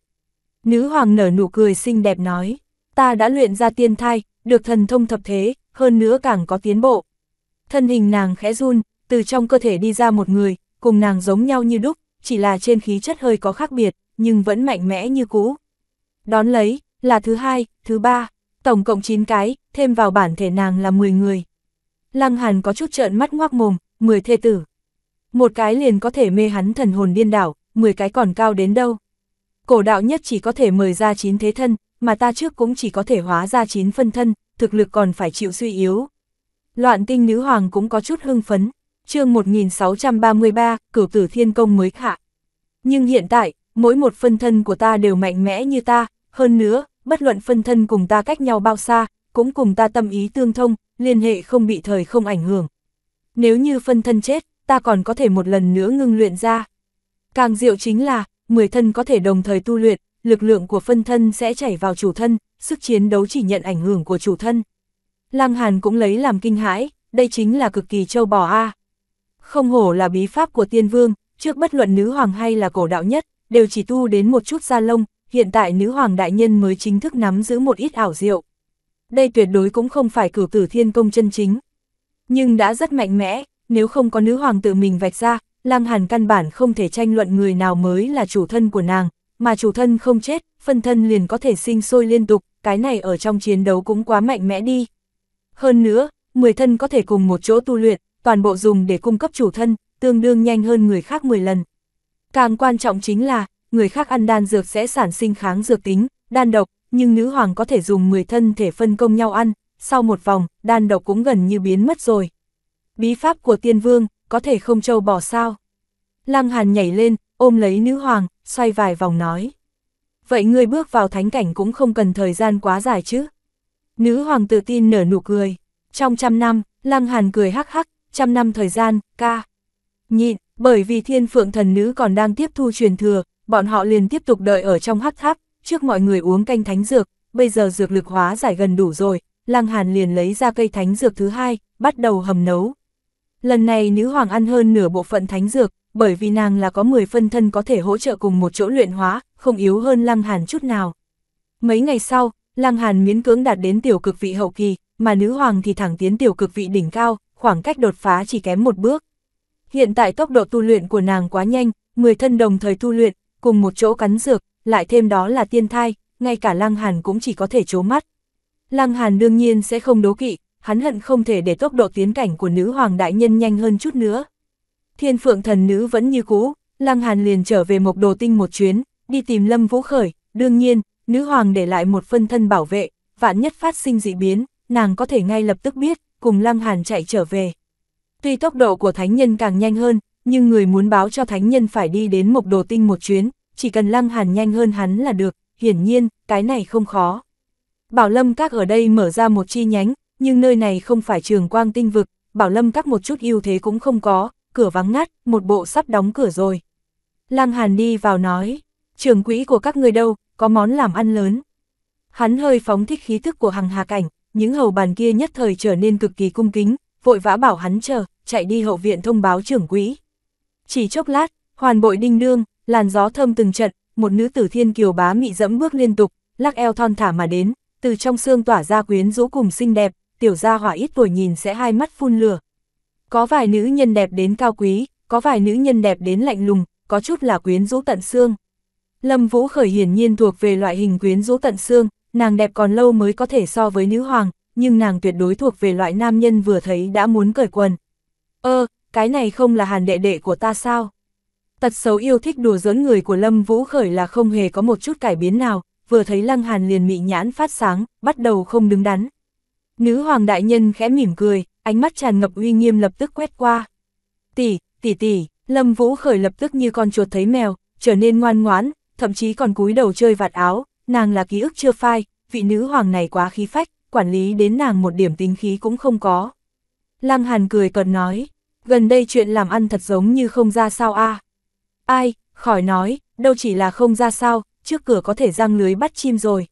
Speaker 1: Nữ hoàng nở nụ cười xinh đẹp nói ta đã luyện ra tiên thai, được thần thông thập thế, hơn nữa càng có tiến bộ. Thân hình nàng khẽ run, từ trong cơ thể đi ra một người, cùng nàng giống nhau như đúc, chỉ là trên khí chất hơi có khác biệt, nhưng vẫn mạnh mẽ như cũ. Đón lấy, là thứ hai, thứ ba, tổng cộng 9 cái, thêm vào bản thể nàng là 10 người. Lăng Hàn có chút trợn mắt ngoác mồm, 10 thê tử. Một cái liền có thể mê hắn thần hồn điên đảo, 10 cái còn cao đến đâu. Cổ đạo nhất chỉ có thể mời ra 9 thế thân, mà ta trước cũng chỉ có thể hóa ra chín phân thân, thực lực còn phải chịu suy yếu. Loạn tinh nữ hoàng cũng có chút hưng phấn, chương 1633, cửu tử thiên công mới khả. Nhưng hiện tại, mỗi một phân thân của ta đều mạnh mẽ như ta, hơn nữa, bất luận phân thân cùng ta cách nhau bao xa, cũng cùng ta tâm ý tương thông, liên hệ không bị thời không ảnh hưởng. Nếu như phân thân chết, ta còn có thể một lần nữa ngưng luyện ra. Càng diệu chính là, 10 thân có thể đồng thời tu luyện, lực lượng của phân thân sẽ chảy vào chủ thân, sức chiến đấu chỉ nhận ảnh hưởng của chủ thân. Lăng Hàn cũng lấy làm kinh hãi, đây chính là cực kỳ châu bò A. Không hổ là bí pháp của tiên vương, trước bất luận nữ hoàng hay là cổ đạo nhất, đều chỉ tu đến một chút da lông, hiện tại nữ hoàng đại nhân mới chính thức nắm giữ một ít ảo diệu. Đây tuyệt đối cũng không phải cử tử thiên công chân chính. Nhưng đã rất mạnh mẽ, nếu không có nữ hoàng tự mình vạch ra, Lăng Hàn căn bản không thể tranh luận người nào mới là chủ thân của nàng, mà chủ thân không chết, phân thân liền có thể sinh sôi liên tục, cái này ở trong chiến đấu cũng quá mạnh mẽ đi. Hơn nữa, 10 thân có thể cùng một chỗ tu luyện, toàn bộ dùng để cung cấp chủ thân, tương đương nhanh hơn người khác 10 lần. Càng quan trọng chính là, người khác ăn đan dược sẽ sản sinh kháng dược tính, đan độc, nhưng nữ hoàng có thể dùng 10 thân thể phân công nhau ăn, sau một vòng, đan độc cũng gần như biến mất rồi. Bí pháp của tiên vương, có thể không trâu bỏ sao. Lăng Hàn nhảy lên, ôm lấy nữ hoàng, xoay vài vòng nói. Vậy ngươi bước vào thánh cảnh cũng không cần thời gian quá dài chứ. Nữ hoàng tự tin nở nụ cười. Trong trăm năm, Lăng Hàn cười hắc hắc, trăm năm thời gian, ca. Nhịn, bởi vì thiên phượng thần nữ còn đang tiếp thu truyền thừa, bọn họ liền tiếp tục đợi ở trong hắc tháp, trước mọi người uống canh thánh dược, bây giờ dược lực hóa giải gần đủ rồi, Lăng Hàn liền lấy ra cây thánh dược thứ hai, bắt đầu hầm nấu. Lần này nữ hoàng ăn hơn nửa bộ phận thánh dược, bởi vì nàng là có 10 phân thân có thể hỗ trợ cùng một chỗ luyện hóa, không yếu hơn Lăng Hàn chút nào. Mấy ngày sau, Lăng Hàn miễn cưỡng đạt đến tiểu cực vị hậu kỳ, mà nữ hoàng thì thẳng tiến tiểu cực vị đỉnh cao, khoảng cách đột phá chỉ kém một bước. Hiện tại tốc độ tu luyện của nàng quá nhanh, 10 thân đồng thời tu luyện, cùng một chỗ cắn dược, lại thêm đó là tiên thai, ngay cả Lăng Hàn cũng chỉ có thể chố mắt. Lăng Hàn đương nhiên sẽ không đố kỵ, hắn hận không thể để tốc độ tiến cảnh của nữ hoàng đại nhân nhanh hơn chút nữa thiên phượng thần nữ vẫn như cũ, Lăng Hàn liền trở về Mộc Đồ Tinh một chuyến, đi tìm Lâm Vũ Khởi, đương nhiên, nữ hoàng để lại một phân thân bảo vệ, vạn nhất phát sinh dị biến, nàng có thể ngay lập tức biết, cùng Lăng Hàn chạy trở về. Tuy tốc độ của thánh nhân càng nhanh hơn, nhưng người muốn báo cho thánh nhân phải đi đến Mộc Đồ Tinh một chuyến, chỉ cần Lăng Hàn nhanh hơn hắn là được, hiển nhiên, cái này không khó. Bảo Lâm Các ở đây mở ra một chi nhánh, nhưng nơi này không phải trường quang tinh vực, Bảo Lâm Các một chút ưu thế cũng không có, cửa vắng ngắt, một bộ sắp đóng cửa rồi. Lăng Hàn đi vào nói, trưởng quỹ của các người đâu, có món làm ăn lớn. Hắn hơi phóng thích khí thức của hàng hà cảnh, những hầu bàn kia nhất thời trở nên cực kỳ cung kính, vội vã bảo hắn chờ, chạy đi hậu viện thông báo trưởng quỹ. Chỉ chốc lát, hoàn bội đinh đương, làn gió thơm từng trận, một nữ tử thiên kiều bá mị dẫm bước liên tục, lắc eo thon thả mà đến, từ trong xương tỏa ra quyến rũ cùng xinh đẹp, tiểu gia hỏa ít tuổi nhìn sẽ hai mắt phun lửa, có vài nữ nhân đẹp đến cao quý, có vài nữ nhân đẹp đến lạnh lùng, có chút là quyến rũ tận xương. Lâm Vũ Khởi hiển nhiên thuộc về loại hình quyến rũ tận xương, nàng đẹp còn lâu mới có thể so với nữ hoàng, nhưng nàng tuyệt đối thuộc về loại nam nhân vừa thấy đã muốn cởi quần. Ơ, cái này không là hàn đệ đệ của ta sao? Tật xấu yêu thích đùa giỡn người của Lâm Vũ Khởi là không hề có một chút cải biến nào, vừa thấy Lăng Hàn liền mị nhãn phát sáng, bắt đầu không đứng đắn. Nữ hoàng đại nhân khẽ mỉm cười, ánh mắt tràn ngập uy nghiêm lập tức quét qua. Tỷ, tỷ tỷ, Lâm Vũ Khởi lập tức như con chuột thấy mèo, trở nên ngoan ngoãn, thậm chí còn cúi đầu chơi vạt áo, nàng là ký ức chưa phai, vị nữ hoàng này quá khí phách, quản lý đến nàng một điểm tính khí cũng không có. Lăng Hàn cười còn nói, gần đây chuyện làm ăn thật giống như không ra sao a. Ai, khỏi nói, đâu chỉ là không ra sao, trước cửa có thể răng lưới bắt chim rồi.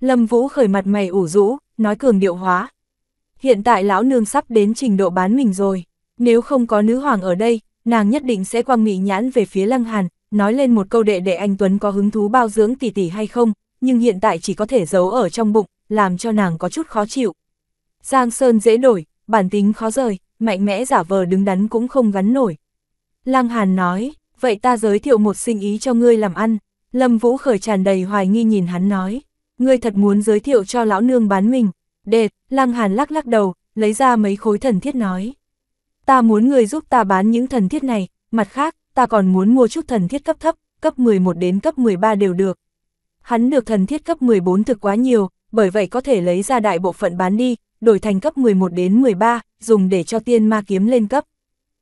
Speaker 1: Lâm Vũ khởi mặt mày ủ rũ, nói cường điệu hóa, hiện tại lão nương sắp đến trình độ bán mình rồi. Nếu không có nữ hoàng ở đây, nàng nhất định sẽ quăng nghị nhãn về phía Lăng Hàn, nói lên một câu đệ để anh Tuấn có hứng thú bao dưỡng tỷ tỷ hay không, nhưng hiện tại chỉ có thể giấu ở trong bụng, làm cho nàng có chút khó chịu. Giang Sơn dễ đổi, bản tính khó rời, mạnh mẽ giả vờ đứng đắn cũng không gắn nổi. Lăng Hàn nói, vậy ta giới thiệu một sinh ý cho ngươi làm ăn. Lâm Vũ khởi tràn đầy hoài nghi nhìn hắn nói, ngươi thật muốn giới thiệu cho lão nương bán mình, Đệt, Lăng Hàn lắc lắc đầu, lấy ra mấy khối thần thiết nói. Ta muốn người giúp ta bán những thần thiết này, mặt khác, ta còn muốn mua chút thần thiết cấp thấp, cấp 11 đến cấp 13 đều được. Hắn được thần thiết cấp 14 thực quá nhiều, bởi vậy có thể lấy ra đại bộ phận bán đi, đổi thành cấp 11 đến 13, dùng để cho tiên ma kiếm lên cấp.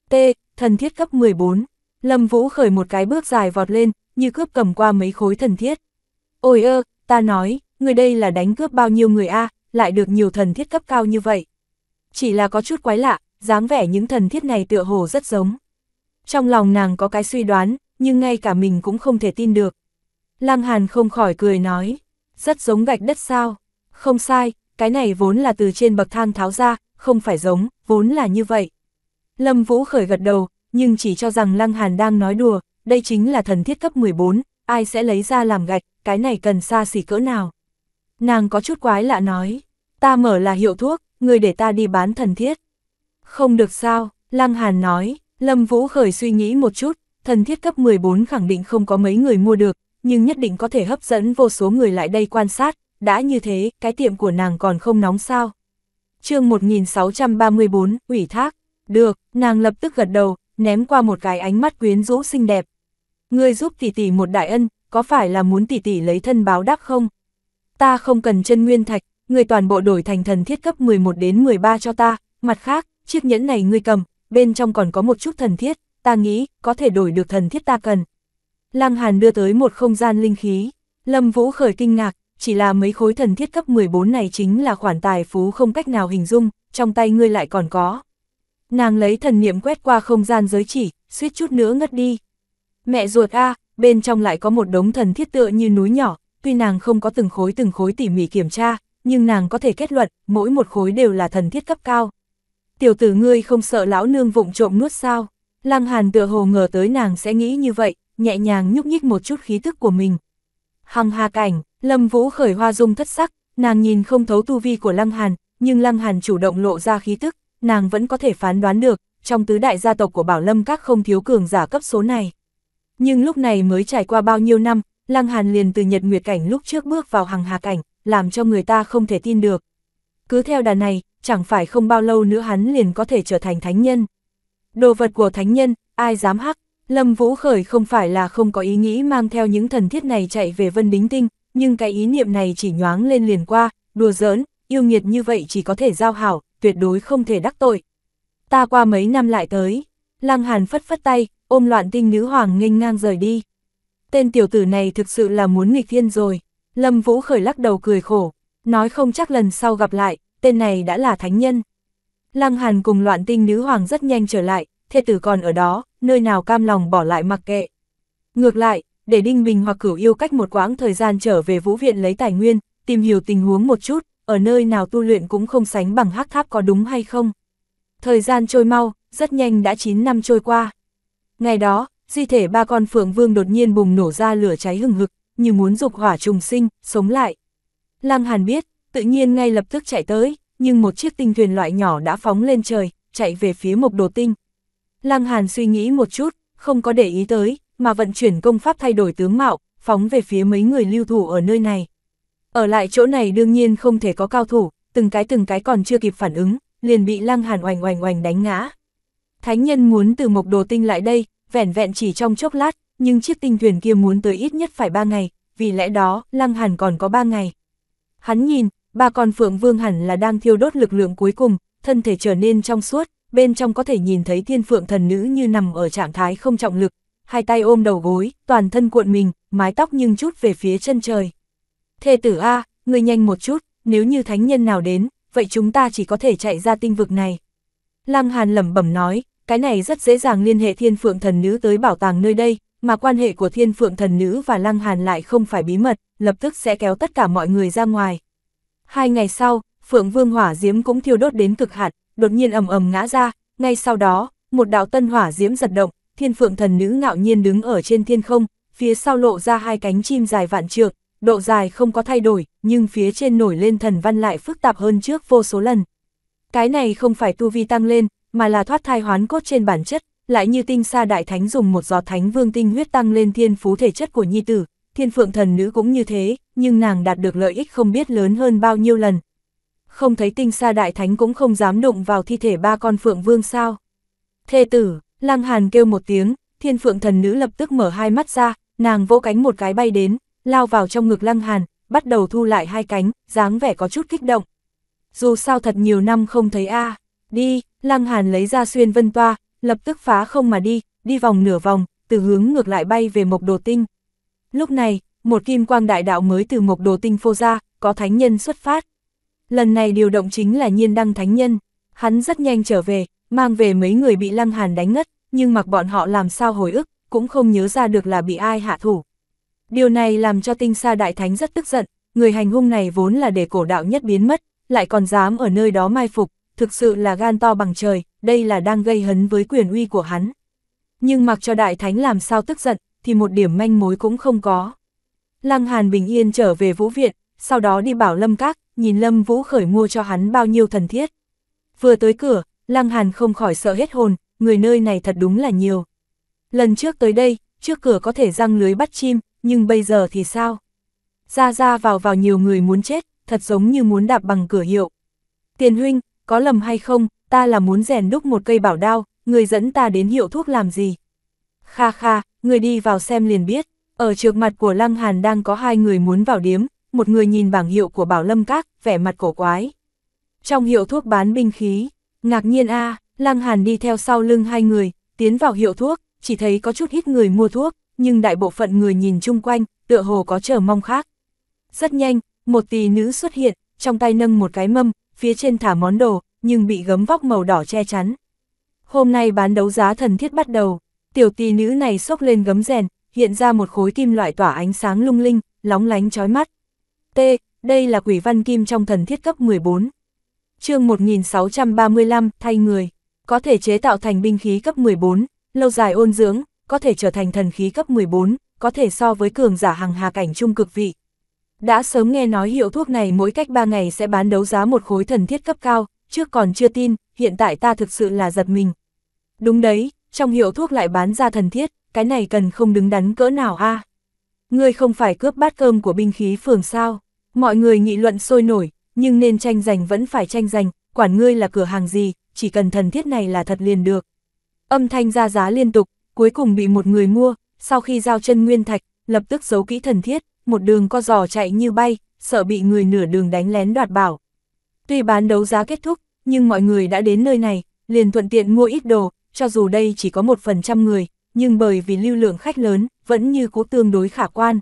Speaker 1: T. Thần thiết cấp 14. Lâm Vũ khởi một cái bước dài vọt lên, như cướp cầm qua mấy khối thần thiết. Ôi ơ, ta nói, người đây là đánh cướp bao nhiêu người a lại được nhiều thần thiết cấp cao như vậy. Chỉ là có chút quái lạ, dáng vẻ những thần thiết này tựa hồ rất giống. Trong lòng nàng có cái suy đoán, nhưng ngay cả mình cũng không thể tin được. Lăng Hàn không khỏi cười nói, rất giống gạch đất sao? Không sai, cái này vốn là từ trên bậc thang tháo ra, không phải giống, vốn là như vậy. Lâm Vũ khởi gật đầu, nhưng chỉ cho rằng Lăng Hàn đang nói đùa, đây chính là thần thiết cấp 14, ai sẽ lấy ra làm gạch, cái này cần xa xỉ cỡ nào. Nàng có chút quái lạ nói, ta mở là hiệu thuốc, người để ta đi bán thần thiết. Không được sao, Lăng Hàn nói, Lâm Vũ khởi suy nghĩ một chút, thần thiết cấp 14 khẳng định không có mấy người mua được, nhưng nhất định có thể hấp dẫn vô số người lại đây quan sát, đã như thế, cái tiệm của nàng còn không nóng sao. chương 1634, ủy thác, được, nàng lập tức gật đầu, ném qua một cái ánh mắt quyến rũ xinh đẹp. người giúp tỷ tỷ một đại ân, có phải là muốn tỷ tỷ lấy thân báo đáp không? ta không cần chân nguyên thạch, người toàn bộ đổi thành thần thiết cấp 11 đến 13 cho ta, mặt khác, chiếc nhẫn này ngươi cầm, bên trong còn có một chút thần thiết, ta nghĩ, có thể đổi được thần thiết ta cần. Lăng Hàn đưa tới một không gian linh khí, Lâm Vũ khởi kinh ngạc, chỉ là mấy khối thần thiết cấp 14 này chính là khoản tài phú không cách nào hình dung, trong tay ngươi lại còn có. Nàng lấy thần niệm quét qua không gian giới chỉ, suýt chút nữa ngất đi. Mẹ ruột a, bên trong lại có một đống thần thiết tựa như núi nhỏ, tuy nàng không có từng khối từng khối tỉ mỉ kiểm tra, nhưng nàng có thể kết luận, mỗi một khối đều là thần thiết cấp cao. Tiểu tử ngươi không sợ lão nương vụng trộm nuốt sao? Lăng Hàn tựa hồ ngờ tới nàng sẽ nghĩ như vậy, nhẹ nhàng nhúc nhích một chút khí tức của mình. Hằng hà cảnh, Lâm Vũ khởi hoa dung thất sắc, nàng nhìn không thấu tu vi của Lăng Hàn, nhưng Lăng Hàn chủ động lộ ra khí tức, nàng vẫn có thể phán đoán được, trong tứ đại gia tộc của Bảo Lâm các không thiếu cường giả cấp số này. Nhưng lúc này mới trải qua bao nhiêu năm, Lăng Hàn liền từ nhật nguyệt cảnh lúc trước bước vào hằng hà cảnh, làm cho người ta không thể tin được. Cứ theo đà này, chẳng phải không bao lâu nữa hắn liền có thể trở thành thánh nhân. Đồ vật của thánh nhân, ai dám hắc, Lâm Vũ Khởi không phải là không có ý nghĩ mang theo những thần thiết này chạy về Vân Đính Tinh, nhưng cái ý niệm này chỉ nhoáng lên liền qua, đùa giỡn, yêu nghiệt như vậy chỉ có thể giao hảo, tuyệt đối không thể đắc tội. Ta qua mấy năm lại tới, Lăng Hàn phất phất tay, ôm loạn tinh nữ hoàng nghênh ngang rời đi tên tiểu tử này thực sự là muốn nghịch thiên rồi. Lâm Vũ khởi lắc đầu cười khổ, nói không chắc lần sau gặp lại, tên này đã là thánh nhân. Lăng Hàn cùng loạn tinh nữ hoàng rất nhanh trở lại, thê tử còn ở đó, nơi nào cam lòng bỏ lại mặc kệ. Ngược lại, để Đinh Bình hoặc cửu yêu cách một quãng thời gian trở về vũ viện lấy tài nguyên, tìm hiểu tình huống một chút, ở nơi nào tu luyện cũng không sánh bằng hắc tháp có đúng hay không. Thời gian trôi mau, rất nhanh đã 9 năm trôi qua. Ngày đó, di thể ba con phượng vương đột nhiên bùng nổ ra lửa cháy hừng hực, như muốn dục hỏa trùng sinh, sống lại. Lăng Hàn biết, tự nhiên ngay lập tức chạy tới, nhưng một chiếc tinh thuyền loại nhỏ đã phóng lên trời, chạy về phía mộc đồ tinh. Lăng Hàn suy nghĩ một chút, không có để ý tới, mà vận chuyển công pháp thay đổi tướng mạo, phóng về phía mấy người lưu thủ ở nơi này. Ở lại chỗ này đương nhiên không thể có cao thủ, từng cái từng cái còn chưa kịp phản ứng, liền bị Lăng Hàn oành oành oành đánh ngã. Thánh nhân muốn từ mộc đồ tinh lại đây, vẻn vẹn chỉ trong chốc lát, nhưng chiếc tinh thuyền kia muốn tới ít nhất phải ba ngày, vì lẽ đó, Lăng Hàn còn có ba ngày. Hắn nhìn, ba con Phượng Vương hẳn là đang thiêu đốt lực lượng cuối cùng, thân thể trở nên trong suốt, bên trong có thể nhìn thấy thiên phượng thần nữ như nằm ở trạng thái không trọng lực, hai tay ôm đầu gối, toàn thân cuộn mình, mái tóc nhưng chút về phía chân trời. Thê tử A, người nhanh một chút, nếu như thánh nhân nào đến, vậy chúng ta chỉ có thể chạy ra tinh vực này. Lăng Hàn lẩm bẩm nói, cái này rất dễ dàng liên hệ thiên phượng thần nữ tới bảo tàng nơi đây, mà quan hệ của thiên phượng thần nữ và lăng hàn lại không phải bí mật, lập tức sẽ kéo tất cả mọi người ra ngoài. Hai ngày sau, phượng vương hỏa diễm cũng thiêu đốt đến cực hạn, đột nhiên ầm ầm ngã ra, ngay sau đó, một đạo tân hỏa diễm giật động, thiên phượng thần nữ ngạo nhiên đứng ở trên thiên không, phía sau lộ ra hai cánh chim dài vạn trượng, độ dài không có thay đổi, nhưng phía trên nổi lên thần văn lại phức tạp hơn trước vô số lần. Cái này không phải tu vi tăng lên, mà là thoát thai hoán cốt trên bản chất, lại như tinh sa đại thánh dùng một giọt thánh vương tinh huyết tăng lên thiên phú thể chất của nhi tử, thiên phượng thần nữ cũng như thế, nhưng nàng đạt được lợi ích không biết lớn hơn bao nhiêu lần. Không thấy tinh sa đại thánh cũng không dám đụng vào thi thể ba con phượng vương sao. Thê tử, lăng hàn kêu một tiếng, thiên phượng thần nữ lập tức mở hai mắt ra, nàng vỗ cánh một cái bay đến, lao vào trong ngực lăng hàn, bắt đầu thu lại hai cánh, dáng vẻ có chút kích động. Dù sao thật nhiều năm không thấy a đi, Lăng Hàn lấy ra xuyên vân toa, lập tức phá không mà đi, đi vòng nửa vòng, từ hướng ngược lại bay về Mộc Đồ Tinh. Lúc này, một kim quang đại đạo mới từ Mộc Đồ Tinh phô ra, có thánh nhân xuất phát. Lần này điều động chính là Nhiên Đăng thánh nhân, hắn rất nhanh trở về, mang về mấy người bị Lăng Hàn đánh ngất, nhưng mặc bọn họ làm sao hồi ức, cũng không nhớ ra được là bị ai hạ thủ. Điều này làm cho Tinh Sa Đại Thánh rất tức giận, người hành hung này vốn là để cổ đạo nhất biến mất, lại còn dám ở nơi đó mai phục, thực sự là gan to bằng trời, đây là đang gây hấn với quyền uy của hắn. Nhưng mặc cho đại thánh làm sao tức giận, thì một điểm manh mối cũng không có. Lăng Hàn bình yên trở về Vũ Viện, sau đó đi bảo Lâm Các, nhìn Lâm Vũ khởi mua cho hắn bao nhiêu thần thiết. Vừa tới cửa, Lăng Hàn không khỏi sợ hết hồn, người nơi này thật đúng là nhiều. Lần trước tới đây, trước cửa có thể răng lưới bắt chim, nhưng bây giờ thì sao? Ra ra vào vào nhiều người muốn chết, thật giống như muốn đạp bằng cửa hiệu. Tiền huynh, có lầm hay không, ta là muốn rèn đúc một cây bảo đao, người dẫn ta đến hiệu thuốc làm gì? Kha kha, người đi vào xem liền biết, ở trước mặt của Lăng Hàn đang có hai người muốn vào điếm, một người nhìn bảng hiệu của Bảo Lâm Các, vẻ mặt cổ quái. Trong hiệu thuốc bán binh khí, ngạc nhiên a, Lăng Hàn đi theo sau lưng hai người, tiến vào hiệu thuốc, chỉ thấy có chút ít người mua thuốc, nhưng đại bộ phận người nhìn chung quanh, tựa hồ có chờ mong khác. Rất nhanh, một tỷ nữ xuất hiện, trong tay nâng một cái mâm, phía trên thả món đồ, nhưng bị gấm vóc màu đỏ che chắn. Hôm nay bán đấu giá thần thiết bắt đầu, tiểu tỷ nữ này xốc lên gấm rèn, hiện ra một khối kim loại tỏa ánh sáng lung linh, lóng lánh chói mắt. T, đây là quỷ văn kim trong thần thiết cấp 14. chương 1635, thay người, có thể chế tạo thành binh khí cấp 14, lâu dài ôn dưỡng, có thể trở thành thần khí cấp 14, có thể so với cường giả hàng hà cảnh trung cực vị, đã sớm nghe nói hiệu thuốc này mỗi cách 3 ngày sẽ bán đấu giá một khối thần thiết cấp cao, trước còn chưa tin, hiện tại ta thực sự là giật mình. Đúng đấy, trong hiệu thuốc lại bán ra thần thiết, cái này cần không đứng đắn cỡ nào a à? Ngươi không phải cướp bát cơm của binh khí phường sao? Mọi người nghị luận sôi nổi, nhưng nên tranh giành vẫn phải tranh giành, quản ngươi là cửa hàng gì, chỉ cần thần thiết này là thật liền được. Âm thanh ra giá liên tục, cuối cùng bị một người mua, sau khi giao chân nguyên thạch, lập tức giấu kỹ thần thiết, một đường co giò chạy như bay, sợ bị người nửa đường đánh lén đoạt bảo. Tuy bán đấu giá kết thúc, nhưng mọi người đã đến nơi này, liền thuận tiện mua ít đồ, cho dù đây chỉ có một phần trăm người, nhưng bởi vì lưu lượng khách lớn, vẫn như cũ tương đối khả quan.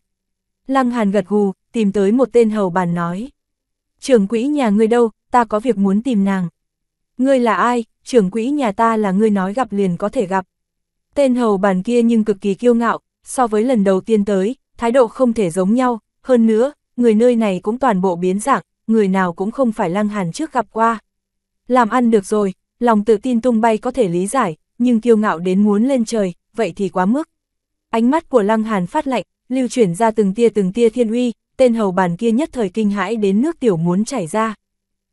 Speaker 1: Lăng Hàn gật gù, tìm tới một tên hầu bàn nói. Trưởng quỹ nhà ngươi đâu, ta có việc muốn tìm nàng. Ngươi là ai, trưởng quỹ nhà ta là ngươi nói gặp liền có thể gặp. Tên hầu bàn kia nhưng cực kỳ kiêu ngạo, so với lần đầu tiên tới, thái độ không thể giống nhau, hơn nữa, người nơi này cũng toàn bộ biến dạng, người nào cũng không phải lăng hàn trước gặp qua. Làm ăn được rồi, lòng tự tin tung bay có thể lý giải, nhưng kiêu ngạo đến muốn lên trời, vậy thì quá mức. Ánh mắt của lăng hàn phát lạnh, lưu chuyển ra từng tia từng tia thiên uy, tên hầu bàn kia nhất thời kinh hãi đến nước tiểu muốn chảy ra.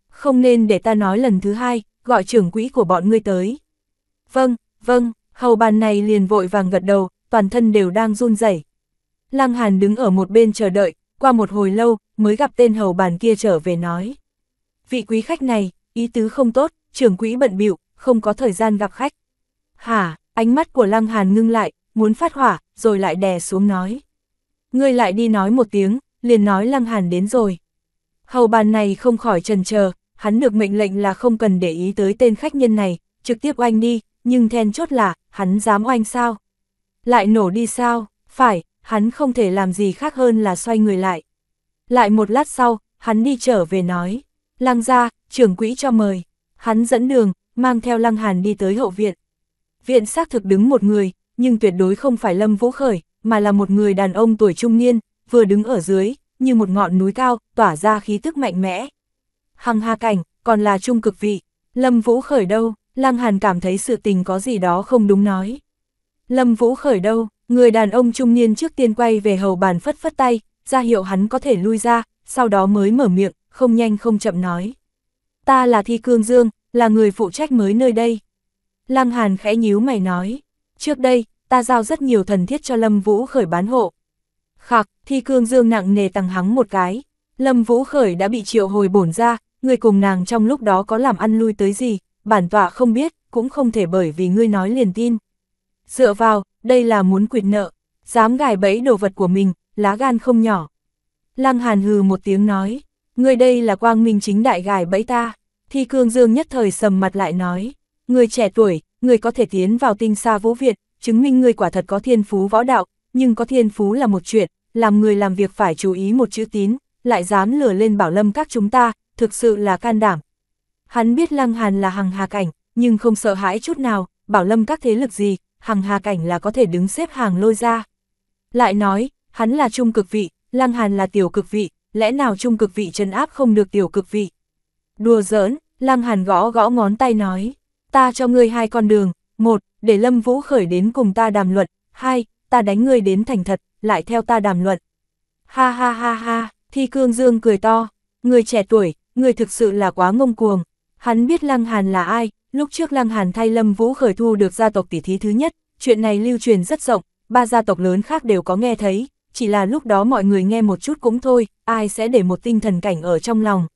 Speaker 1: Không nên để ta nói lần thứ hai, gọi trưởng quỹ của bọn ngươi tới. Vâng, vâng, hầu bàn này liền vội vàng gật đầu, toàn thân đều đang run rẩy Lăng Hàn đứng ở một bên chờ đợi, qua một hồi lâu, mới gặp tên hầu bàn kia trở về nói. Vị quý khách này, ý tứ không tốt, trưởng quỹ bận bịu không có thời gian gặp khách. Hả, ánh mắt của Lăng Hàn ngưng lại, muốn phát hỏa, rồi lại đè xuống nói. Ngươi lại đi nói một tiếng, liền nói Lăng Hàn đến rồi. Hầu bàn này không khỏi trần chờ, hắn được mệnh lệnh là không cần để ý tới tên khách nhân này, trực tiếp oanh đi, nhưng then chốt là, hắn dám oanh sao? Lại nổ đi sao? Phải, hắn không thể làm gì khác hơn là xoay người lại. Lại một lát sau, hắn đi trở về nói, lăng ra, trưởng quỹ cho mời. Hắn dẫn đường, mang theo lăng hàn đi tới hậu viện. Viện xác thực đứng một người, nhưng tuyệt đối không phải Lâm Vũ Khởi, mà là một người đàn ông tuổi trung niên, vừa đứng ở dưới, như một ngọn núi cao, tỏa ra khí tức mạnh mẽ. Hằng hà cảnh, còn là trung cực vị, Lâm Vũ Khởi đâu, Lăng Hàn cảm thấy sự tình có gì đó không đúng nói. Lâm Vũ Khởi đâu, Người đàn ông trung niên trước tiên quay về hầu bàn phất phất tay, ra hiệu hắn có thể lui ra, sau đó mới mở miệng, không nhanh không chậm nói. Ta là Thi Cương Dương, là người phụ trách mới nơi đây. Lăng Hàn khẽ nhíu mày nói, trước đây, ta giao rất nhiều thần thiết cho Lâm Vũ khởi bán hộ. Khạc, Thi Cương Dương nặng nề tăng hắng một cái, Lâm Vũ khởi đã bị triệu hồi bổn ra, người cùng nàng trong lúc đó có làm ăn lui tới gì, bản tọa không biết, cũng không thể bởi vì ngươi nói liền tin. Dựa vào, đây là muốn quyệt nợ, dám gài bẫy đồ vật của mình, lá gan không nhỏ. Lăng Hàn hừ một tiếng nói, người đây là quang minh chính đại gài bẫy ta, thi cương dương nhất thời sầm mặt lại nói, người trẻ tuổi, người có thể tiến vào tinh xa vũ Việt, chứng minh người quả thật có thiên phú võ đạo, nhưng có thiên phú là một chuyện, làm người làm việc phải chú ý một chữ tín, lại dám lừa lên bảo lâm các chúng ta, thực sự là can đảm. Hắn biết Lăng Hàn là hằng hà cảnh, nhưng không sợ hãi chút nào, bảo lâm các thế lực gì, Hằng hà cảnh là có thể đứng xếp hàng lôi ra. Lại nói, hắn là trung cực vị, lăng hàn là tiểu cực vị, lẽ nào trung cực vị chân áp không được tiểu cực vị? Đùa giỡn, lăng hàn gõ gõ ngón tay nói, ta cho ngươi hai con đường, một, để lâm vũ khởi đến cùng ta đàm luận, hai, ta đánh ngươi đến thành thật, lại theo ta đàm luận. Ha ha ha ha, thi cương dương cười to, người trẻ tuổi, người thực sự là quá ngông cuồng, hắn biết lăng hàn là ai, Lúc trước Lăng Hàn thay Lâm Vũ khởi thu được gia tộc tỷ thí thứ nhất, chuyện này lưu truyền rất rộng, ba gia tộc lớn khác đều có nghe thấy, chỉ là lúc đó mọi người nghe một chút cũng thôi, ai sẽ để một tinh thần cảnh ở trong lòng.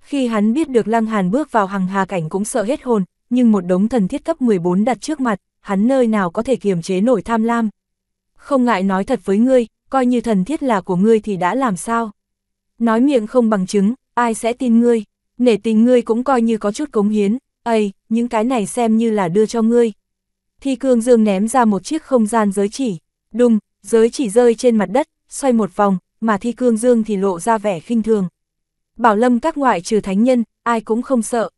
Speaker 1: Khi hắn biết được Lăng Hàn bước vào hằng hà cảnh cũng sợ hết hồn, nhưng một đống thần thiết cấp 14 đặt trước mặt, hắn nơi nào có thể kiềm chế nổi tham lam. Không ngại nói thật với ngươi, coi như thần thiết là của ngươi thì đã làm sao. Nói miệng không bằng chứng, ai sẽ tin ngươi, nể tình ngươi cũng coi như có chút cống hiến, Ây, những cái này xem như là đưa cho ngươi. Thi cương dương ném ra một chiếc không gian giới chỉ, đùng, giới chỉ rơi trên mặt đất, xoay một vòng, mà thi cương dương thì lộ ra vẻ khinh thường. Bảo lâm các ngoại trừ thánh nhân, ai cũng không sợ.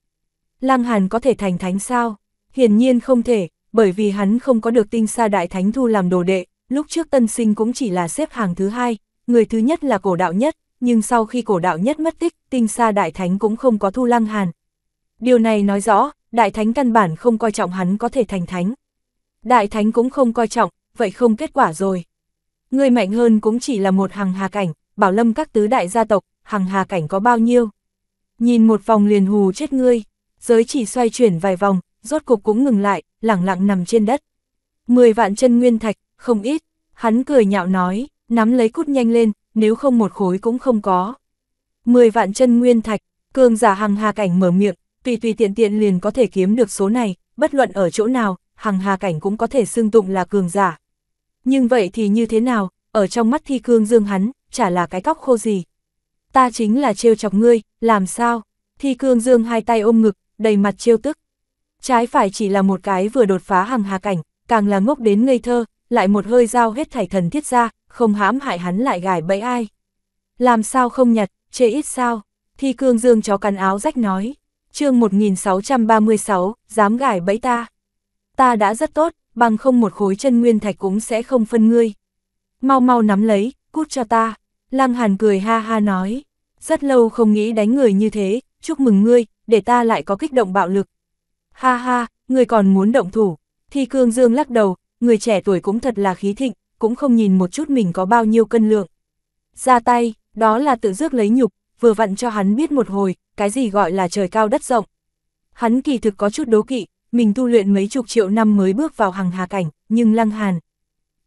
Speaker 1: Lăng hàn có thể thành thánh sao? Hiển nhiên không thể, bởi vì hắn không có được tinh sa đại thánh thu làm đồ đệ, lúc trước tân sinh cũng chỉ là xếp hàng thứ hai, người thứ nhất là cổ đạo nhất, nhưng sau khi cổ đạo nhất mất tích, tinh sa đại thánh cũng không có thu lăng hàn, Điều này nói rõ, Đại Thánh căn bản không coi trọng hắn có thể thành Thánh. Đại Thánh cũng không coi trọng, vậy không kết quả rồi. Người mạnh hơn cũng chỉ là một hàng hà cảnh, bảo lâm các tứ đại gia tộc, hàng hà cảnh có bao nhiêu. Nhìn một vòng liền hù chết ngươi, giới chỉ xoay chuyển vài vòng, rốt cục cũng ngừng lại, lẳng lặng nằm trên đất. Mười vạn chân nguyên thạch, không ít, hắn cười nhạo nói, nắm lấy cút nhanh lên, nếu không một khối cũng không có. Mười vạn chân nguyên thạch, cường giả hàng hà cảnh mở miệng, tùy tùy tiện tiện liền có thể kiếm được số này, bất luận ở chỗ nào, hằng hà cảnh cũng có thể xưng tụng là cường giả. Nhưng vậy thì như thế nào, ở trong mắt thi cương dương hắn, chả là cái cóc khô gì. Ta chính là trêu chọc ngươi, làm sao? Thi cương dương hai tay ôm ngực, đầy mặt trêu tức. Trái phải chỉ là một cái vừa đột phá hằng hà cảnh, càng là ngốc đến ngây thơ, lại một hơi dao hết thảy thần thiết ra, không hãm hại hắn lại gài bẫy ai. Làm sao không nhặt, chê ít sao? Thi cương dương chó cắn áo rách nói chương 1636, dám gải bẫy ta. Ta đã rất tốt, bằng không một khối chân nguyên thạch cũng sẽ không phân ngươi. Mau mau nắm lấy, cút cho ta. Lăng Hàn cười ha ha nói. Rất lâu không nghĩ đánh người như thế, chúc mừng ngươi, để ta lại có kích động bạo lực. Ha ha, ngươi còn muốn động thủ. Thi Cương Dương lắc đầu, người trẻ tuổi cũng thật là khí thịnh, cũng không nhìn một chút mình có bao nhiêu cân lượng. Ra tay, đó là tự dước lấy nhục, vừa vặn cho hắn biết một hồi, cái gì gọi là trời cao đất rộng. Hắn kỳ thực có chút đố kỵ, mình tu luyện mấy chục triệu năm mới bước vào hàng hà cảnh, nhưng lăng hàn.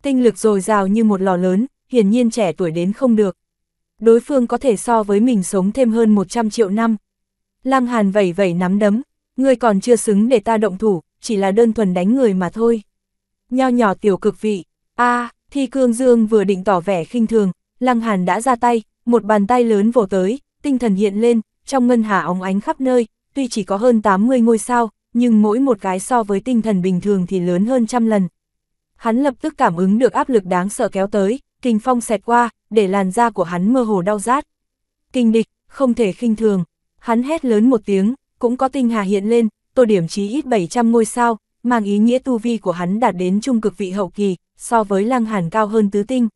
Speaker 1: Tinh lực dồi dào như một lò lớn, hiển nhiên trẻ tuổi đến không được. Đối phương có thể so với mình sống thêm hơn 100 triệu năm. Lăng hàn vẩy vẩy nắm đấm, người còn chưa xứng để ta động thủ, chỉ là đơn thuần đánh người mà thôi. Nho nhỏ tiểu cực vị, a thi cương dương vừa định tỏ vẻ khinh thường, lăng hàn đã ra tay, một bàn tay lớn vồ tới, tinh thần hiện lên, trong ngân hà óng ánh khắp nơi, tuy chỉ có hơn 80 ngôi sao, nhưng mỗi một cái so với tinh thần bình thường thì lớn hơn trăm lần. Hắn lập tức cảm ứng được áp lực đáng sợ kéo tới, kinh phong xẹt qua, để làn da của hắn mơ hồ đau rát. Kinh địch, không thể khinh thường. Hắn hét lớn một tiếng, cũng có tinh hà hiện lên, tô điểm chí ít 700 ngôi sao, mang ý nghĩa tu vi của hắn đạt đến trung cực vị hậu kỳ, so với lăng hàn cao hơn tứ tinh.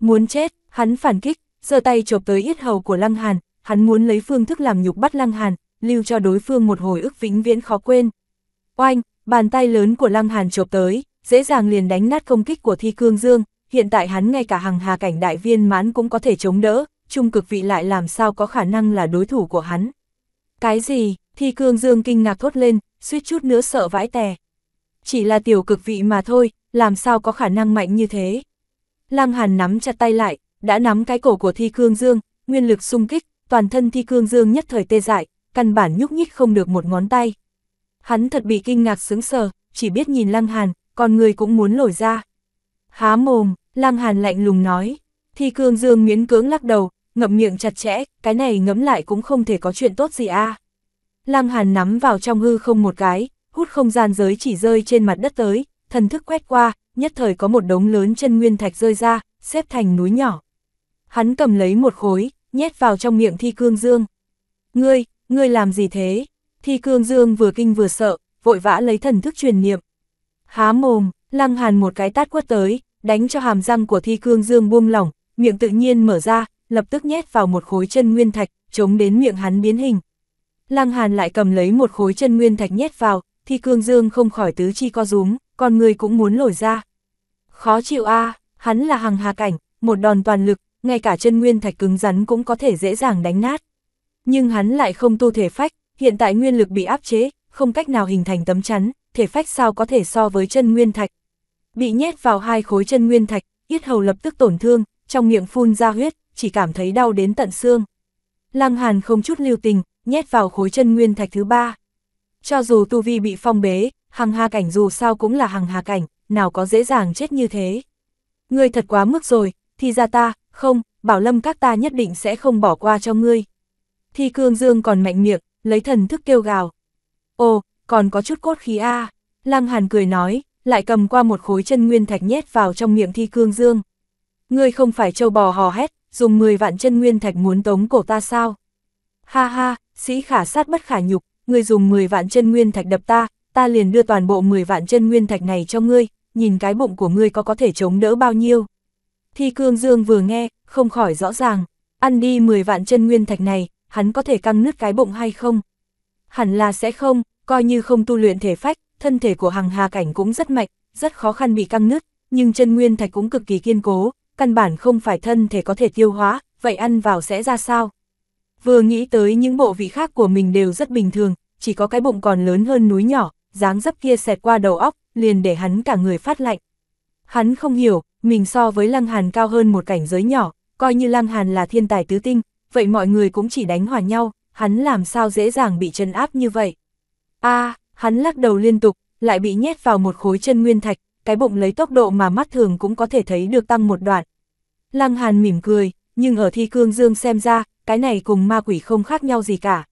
Speaker 1: Muốn chết, hắn phản kích, giơ tay chộp tới yết hầu của lăng hàn, hắn muốn lấy phương thức làm nhục bắt Lăng Hàn, lưu cho đối phương một hồi ức vĩnh viễn khó quên. Oanh, bàn tay lớn của Lăng Hàn chộp tới, dễ dàng liền đánh nát công kích của Thi Cương Dương, hiện tại hắn ngay cả hàng hà cảnh đại viên mãn cũng có thể chống đỡ, trung cực vị lại làm sao có khả năng là đối thủ của hắn. Cái gì, Thi Cương Dương kinh ngạc thốt lên, suýt chút nữa sợ vãi tè. Chỉ là tiểu cực vị mà thôi, làm sao có khả năng mạnh như thế. Lăng Hàn nắm chặt tay lại, đã nắm cái cổ của Thi Cương Dương, nguyên lực xung kích, toàn thân thi cương dương nhất thời tê dại, căn bản nhúc nhích không được một ngón tay. Hắn thật bị kinh ngạc sướng sờ, chỉ biết nhìn lăng hàn, còn người cũng muốn lồi ra. Há mồm, lăng hàn lạnh lùng nói, thi cương dương miễn cưỡng lắc đầu, ngậm miệng chặt chẽ, cái này ngấm lại cũng không thể có chuyện tốt gì a. À. Lăng hàn nắm vào trong hư không một cái, hút không gian giới chỉ rơi trên mặt đất tới, thần thức quét qua, nhất thời có một đống lớn chân nguyên thạch rơi ra, xếp thành núi nhỏ. Hắn cầm lấy một khối, nhét vào trong miệng Thi Cương Dương. Ngươi, ngươi làm gì thế? Thi Cương Dương vừa kinh vừa sợ, vội vã lấy thần thức truyền niệm. Há mồm, lăng hàn một cái tát quất tới, đánh cho hàm răng của Thi Cương Dương buông lỏng, miệng tự nhiên mở ra, lập tức nhét vào một khối chân nguyên thạch, chống đến miệng hắn biến hình. Lăng Hàn lại cầm lấy một khối chân nguyên thạch nhét vào, Thi Cương Dương không khỏi tứ chi co rúm, con người cũng muốn lồi ra. Khó chịu a, hắn là hằng hà cảnh, một đòn toàn lực, ngay cả chân nguyên thạch cứng rắn cũng có thể dễ dàng đánh nát. Nhưng hắn lại không tu thể phách, hiện tại nguyên lực bị áp chế, không cách nào hình thành tấm chắn, thể phách sao có thể so với chân nguyên thạch. Bị nhét vào hai khối chân nguyên thạch, yết hầu lập tức tổn thương, trong miệng phun ra huyết, chỉ cảm thấy đau đến tận xương. Lăng Hàn không chút lưu tình, nhét vào khối chân nguyên thạch thứ ba. Cho dù tu vi bị phong bế, hằng hà cảnh dù sao cũng là hằng hà cảnh, nào có dễ dàng chết như thế. người thật quá mức rồi, thì ra ta, không, Bảo Lâm các ta nhất định sẽ không bỏ qua cho ngươi. Thi Cương Dương còn mạnh miệng, lấy thần thức kêu gào. Ồ, còn có chút cốt khí a à. Lăng Hàn cười nói, lại cầm qua một khối chân nguyên thạch nhét vào trong miệng Thi Cương Dương. Ngươi không phải châu bò hò hét, dùng 10 vạn chân nguyên thạch muốn tống cổ ta sao? Ha ha, sĩ khả sát bất khả nhục, ngươi dùng 10 vạn chân nguyên thạch đập ta, ta liền đưa toàn bộ 10 vạn chân nguyên thạch này cho ngươi, nhìn cái bụng của ngươi có có thể chống đỡ bao nhiêu. Thi Cương Dương vừa nghe, không khỏi rõ ràng, ăn đi 10 vạn chân nguyên thạch này, hắn có thể căng nứt cái bụng hay không? Hẳn là sẽ không, coi như không tu luyện thể phách, thân thể của hàng hà cảnh cũng rất mạnh, rất khó khăn bị căng nứt, nhưng chân nguyên thạch cũng cực kỳ kiên cố, căn bản không phải thân thể có thể tiêu hóa, vậy ăn vào sẽ ra sao? Vừa nghĩ tới những bộ vị khác của mình đều rất bình thường, chỉ có cái bụng còn lớn hơn núi nhỏ, dáng dấp kia xẹt qua đầu óc, liền để hắn cả người phát lạnh. Hắn không hiểu, mình so với Lăng Hàn cao hơn một cảnh giới nhỏ, coi như Lăng Hàn là thiên tài tứ tinh, vậy mọi người cũng chỉ đánh hòa nhau, hắn làm sao dễ dàng bị trấn áp như vậy. a hắn lắc đầu liên tục, lại bị nhét vào một khối chân nguyên thạch, cái bụng lấy tốc độ mà mắt thường cũng có thể thấy được tăng một đoạn. Lăng Hàn mỉm cười, nhưng ở thi cương dương xem ra, cái này cùng ma quỷ không khác nhau gì cả.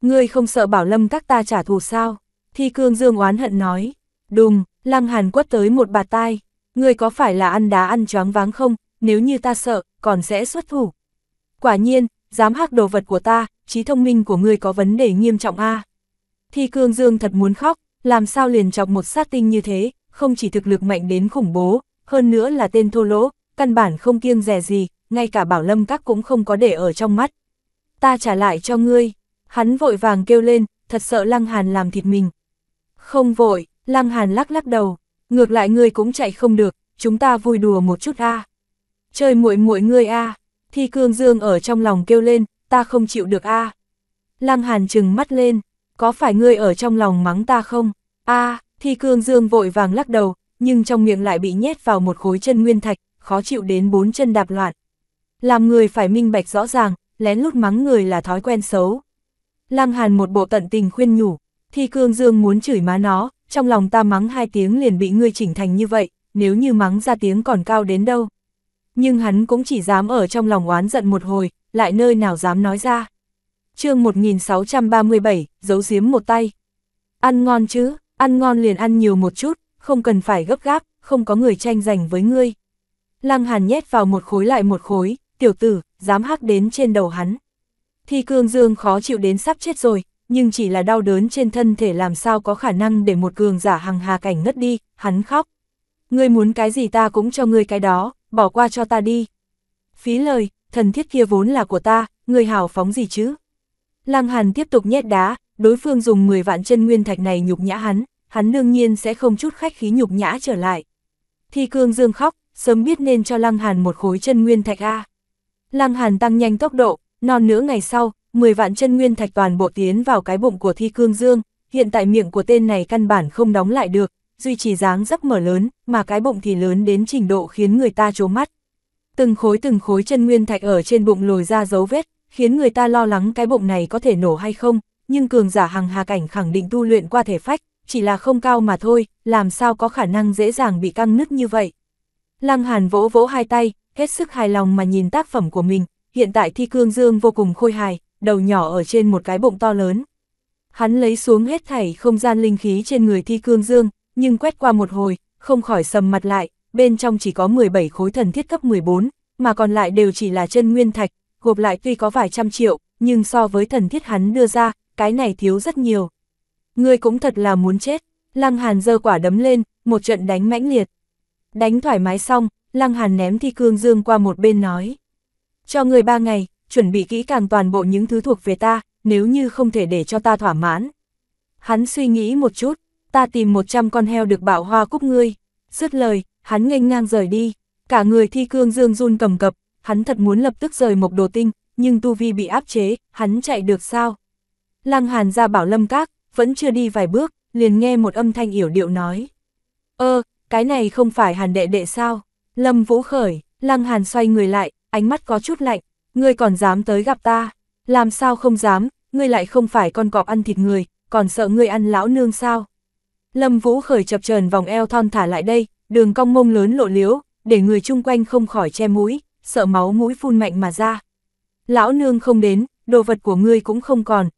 Speaker 1: Ngươi không sợ bảo lâm các ta trả thù sao? Thi cương dương oán hận nói. Đùng, Lăng Hàn quất tới một bà tai, ngươi có phải là ăn đá ăn choáng váng không, nếu như ta sợ, còn sẽ xuất thủ. Quả nhiên, dám hắc đồ vật của ta, trí thông minh của ngươi có vấn đề nghiêm trọng a. Thi Cương Dương thật muốn khóc, làm sao liền chọc một sát tinh như thế, không chỉ thực lực mạnh đến khủng bố, hơn nữa là tên thô lỗ, căn bản không kiêng dè gì, ngay cả bảo lâm các cũng không có để ở trong mắt. Ta trả lại cho ngươi, hắn vội vàng kêu lên, thật sợ Lăng Hàn làm thịt mình. Không vội, Lăng Hàn lắc lắc đầu, Ngược lại ngươi cũng chạy không được, chúng ta vui đùa một chút a. Chơi muội muội ngươi a. À. Thi Cương Dương ở trong lòng kêu lên, ta không chịu được a. À. Lăng Hàn trừng mắt lên, có phải ngươi ở trong lòng mắng ta không? A, Thi Cương Dương vội vàng lắc đầu, nhưng trong miệng lại bị nhét vào một khối chân nguyên thạch, khó chịu đến bốn chân đạp loạn. Làm người phải minh bạch rõ ràng, lén lút mắng người là thói quen xấu. Lăng Hàn một bộ tận tình khuyên nhủ, Thi Cương Dương muốn chửi má nó, trong lòng ta mắng hai tiếng liền bị ngươi chỉnh thành như vậy, nếu như mắng ra tiếng còn cao đến đâu. Nhưng hắn cũng chỉ dám ở trong lòng oán giận một hồi, lại nơi nào dám nói ra. chương 1637, giấu giếm một tay. Ăn ngon chứ, ăn ngon liền ăn nhiều một chút, không cần phải gấp gáp, không có người tranh giành với ngươi. Lăng Hàn nhét vào một khối lại một khối, tiểu tử, dám hắc đến trên đầu hắn. Thi Cương Dương khó chịu đến sắp chết rồi, nhưng chỉ là đau đớn trên thân thể làm sao có khả năng để một cường giả hằng hà cảnh ngất đi, hắn khóc. Ngươi muốn cái gì ta cũng cho ngươi cái đó, bỏ qua cho ta đi. Phí lời, thần thiết kia vốn là của ta, ngươi hào phóng gì chứ? Lăng Hàn tiếp tục nhét đá, đối phương dùng 10 vạn chân nguyên thạch này nhục nhã hắn, hắn đương nhiên sẽ không chút khách khí nhục nhã trở lại. Thi cương dương khóc, sớm biết nên cho Lăng Hàn một khối chân nguyên thạch A. Lăng Hàn tăng nhanh tốc độ, non nửa ngày sau, 10 vạn chân nguyên thạch toàn bộ tiến vào cái bụng của Thi Cương Dương, hiện tại miệng của tên này căn bản không đóng lại được, duy trì dáng dấp mở lớn, mà cái bụng thì lớn đến trình độ khiến người ta trố mắt. Từng khối từng khối chân nguyên thạch ở trên bụng lồi ra dấu vết, khiến người ta lo lắng cái bụng này có thể nổ hay không, nhưng cường giả hàng hà cảnh khẳng định tu luyện qua thể phách, chỉ là không cao mà thôi, làm sao có khả năng dễ dàng bị căng nứt như vậy. Lăng Hàn vỗ vỗ hai tay, hết sức hài lòng mà nhìn tác phẩm của mình, hiện tại Thi Cương Dương vô cùng khôi hài, đầu nhỏ ở trên một cái bụng to lớn. Hắn lấy xuống hết thảy không gian linh khí trên người thi cương dương, nhưng quét qua một hồi, không khỏi sầm mặt lại, bên trong chỉ có 17 khối thần thiết cấp 14, mà còn lại đều chỉ là chân nguyên thạch, gộp lại tuy có vài trăm triệu, nhưng so với thần thiết hắn đưa ra, cái này thiếu rất nhiều. người cũng thật là muốn chết, Lăng Hàn giơ quả đấm lên, một trận đánh mãnh liệt. Đánh thoải mái xong, Lăng Hàn ném thi cương dương qua một bên nói. Cho người ba ngày, chuẩn bị kỹ càng toàn bộ những thứ thuộc về ta, nếu như không thể để cho ta thỏa mãn. Hắn suy nghĩ một chút, ta tìm 100 con heo được bảo hoa cúc ngươi. Dứt lời, hắn nghênh ngang rời đi, cả người thi cương dương run cầm cập, hắn thật muốn lập tức rời mộc đồ tinh, nhưng tu vi bị áp chế, hắn chạy được sao? Lăng hàn ra bảo lâm các, vẫn chưa đi vài bước, liền nghe một âm thanh yểu điệu nói. Ơ, cái này không phải hàn đệ đệ sao? Lâm vũ khởi, lăng hàn xoay người lại, ánh mắt có chút lạnh, ngươi còn dám tới gặp ta, làm sao không dám, ngươi lại không phải con cọp ăn thịt người, còn sợ ngươi ăn lão nương sao. Lâm Vũ khởi chập trần vòng eo thon thả lại đây, đường cong mông lớn lộ liếu, để người chung quanh không khỏi che mũi, sợ máu mũi phun mạnh mà ra. Lão nương không đến, đồ vật của ngươi cũng không còn.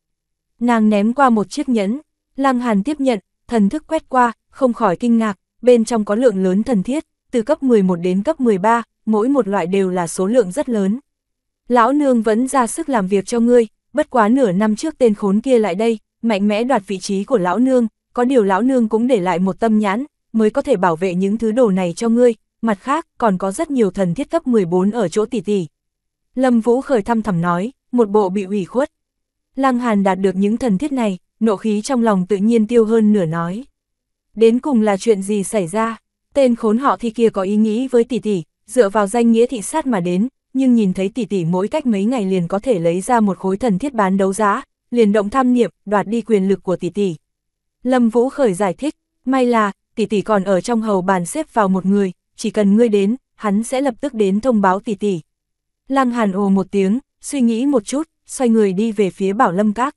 Speaker 1: Nàng ném qua một chiếc nhẫn, Lang Hàn tiếp nhận, thần thức quét qua, không khỏi kinh ngạc, bên trong có lượng lớn thần thiết, từ cấp 11 đến cấp 13, mỗi một loại đều là số lượng rất lớn lão nương vẫn ra sức làm việc cho ngươi, bất quá nửa năm trước tên khốn kia lại đây, mạnh mẽ đoạt vị trí của lão nương, có điều lão nương cũng để lại một tâm nhãn, mới có thể bảo vệ những thứ đồ này cho ngươi, mặt khác còn có rất nhiều thần thiết cấp 14 ở chỗ tỷ tỷ. Lâm Vũ khởi thăm thầm nói, một bộ bị ủy khuất. Lăng Hàn đạt được những thần thiết này, nộ khí trong lòng tự nhiên tiêu hơn nửa nói. Đến cùng là chuyện gì xảy ra? Tên khốn họ thì kia có ý nghĩ với tỷ tỷ, dựa vào danh nghĩa thị sát mà đến, nhưng nhìn thấy tỷ tỷ mỗi cách mấy ngày liền có thể lấy ra một khối thần thiết bán đấu giá, liền động tham niệm, đoạt đi quyền lực của tỷ tỷ. Lâm Vũ Khởi giải thích, may là, tỷ tỷ còn ở trong hầu bàn xếp vào một người, chỉ cần ngươi đến, hắn sẽ lập tức đến thông báo tỷ tỷ. Lăng Hàn ồ một tiếng, suy nghĩ một chút, xoay người đi về phía bảo Lâm Các.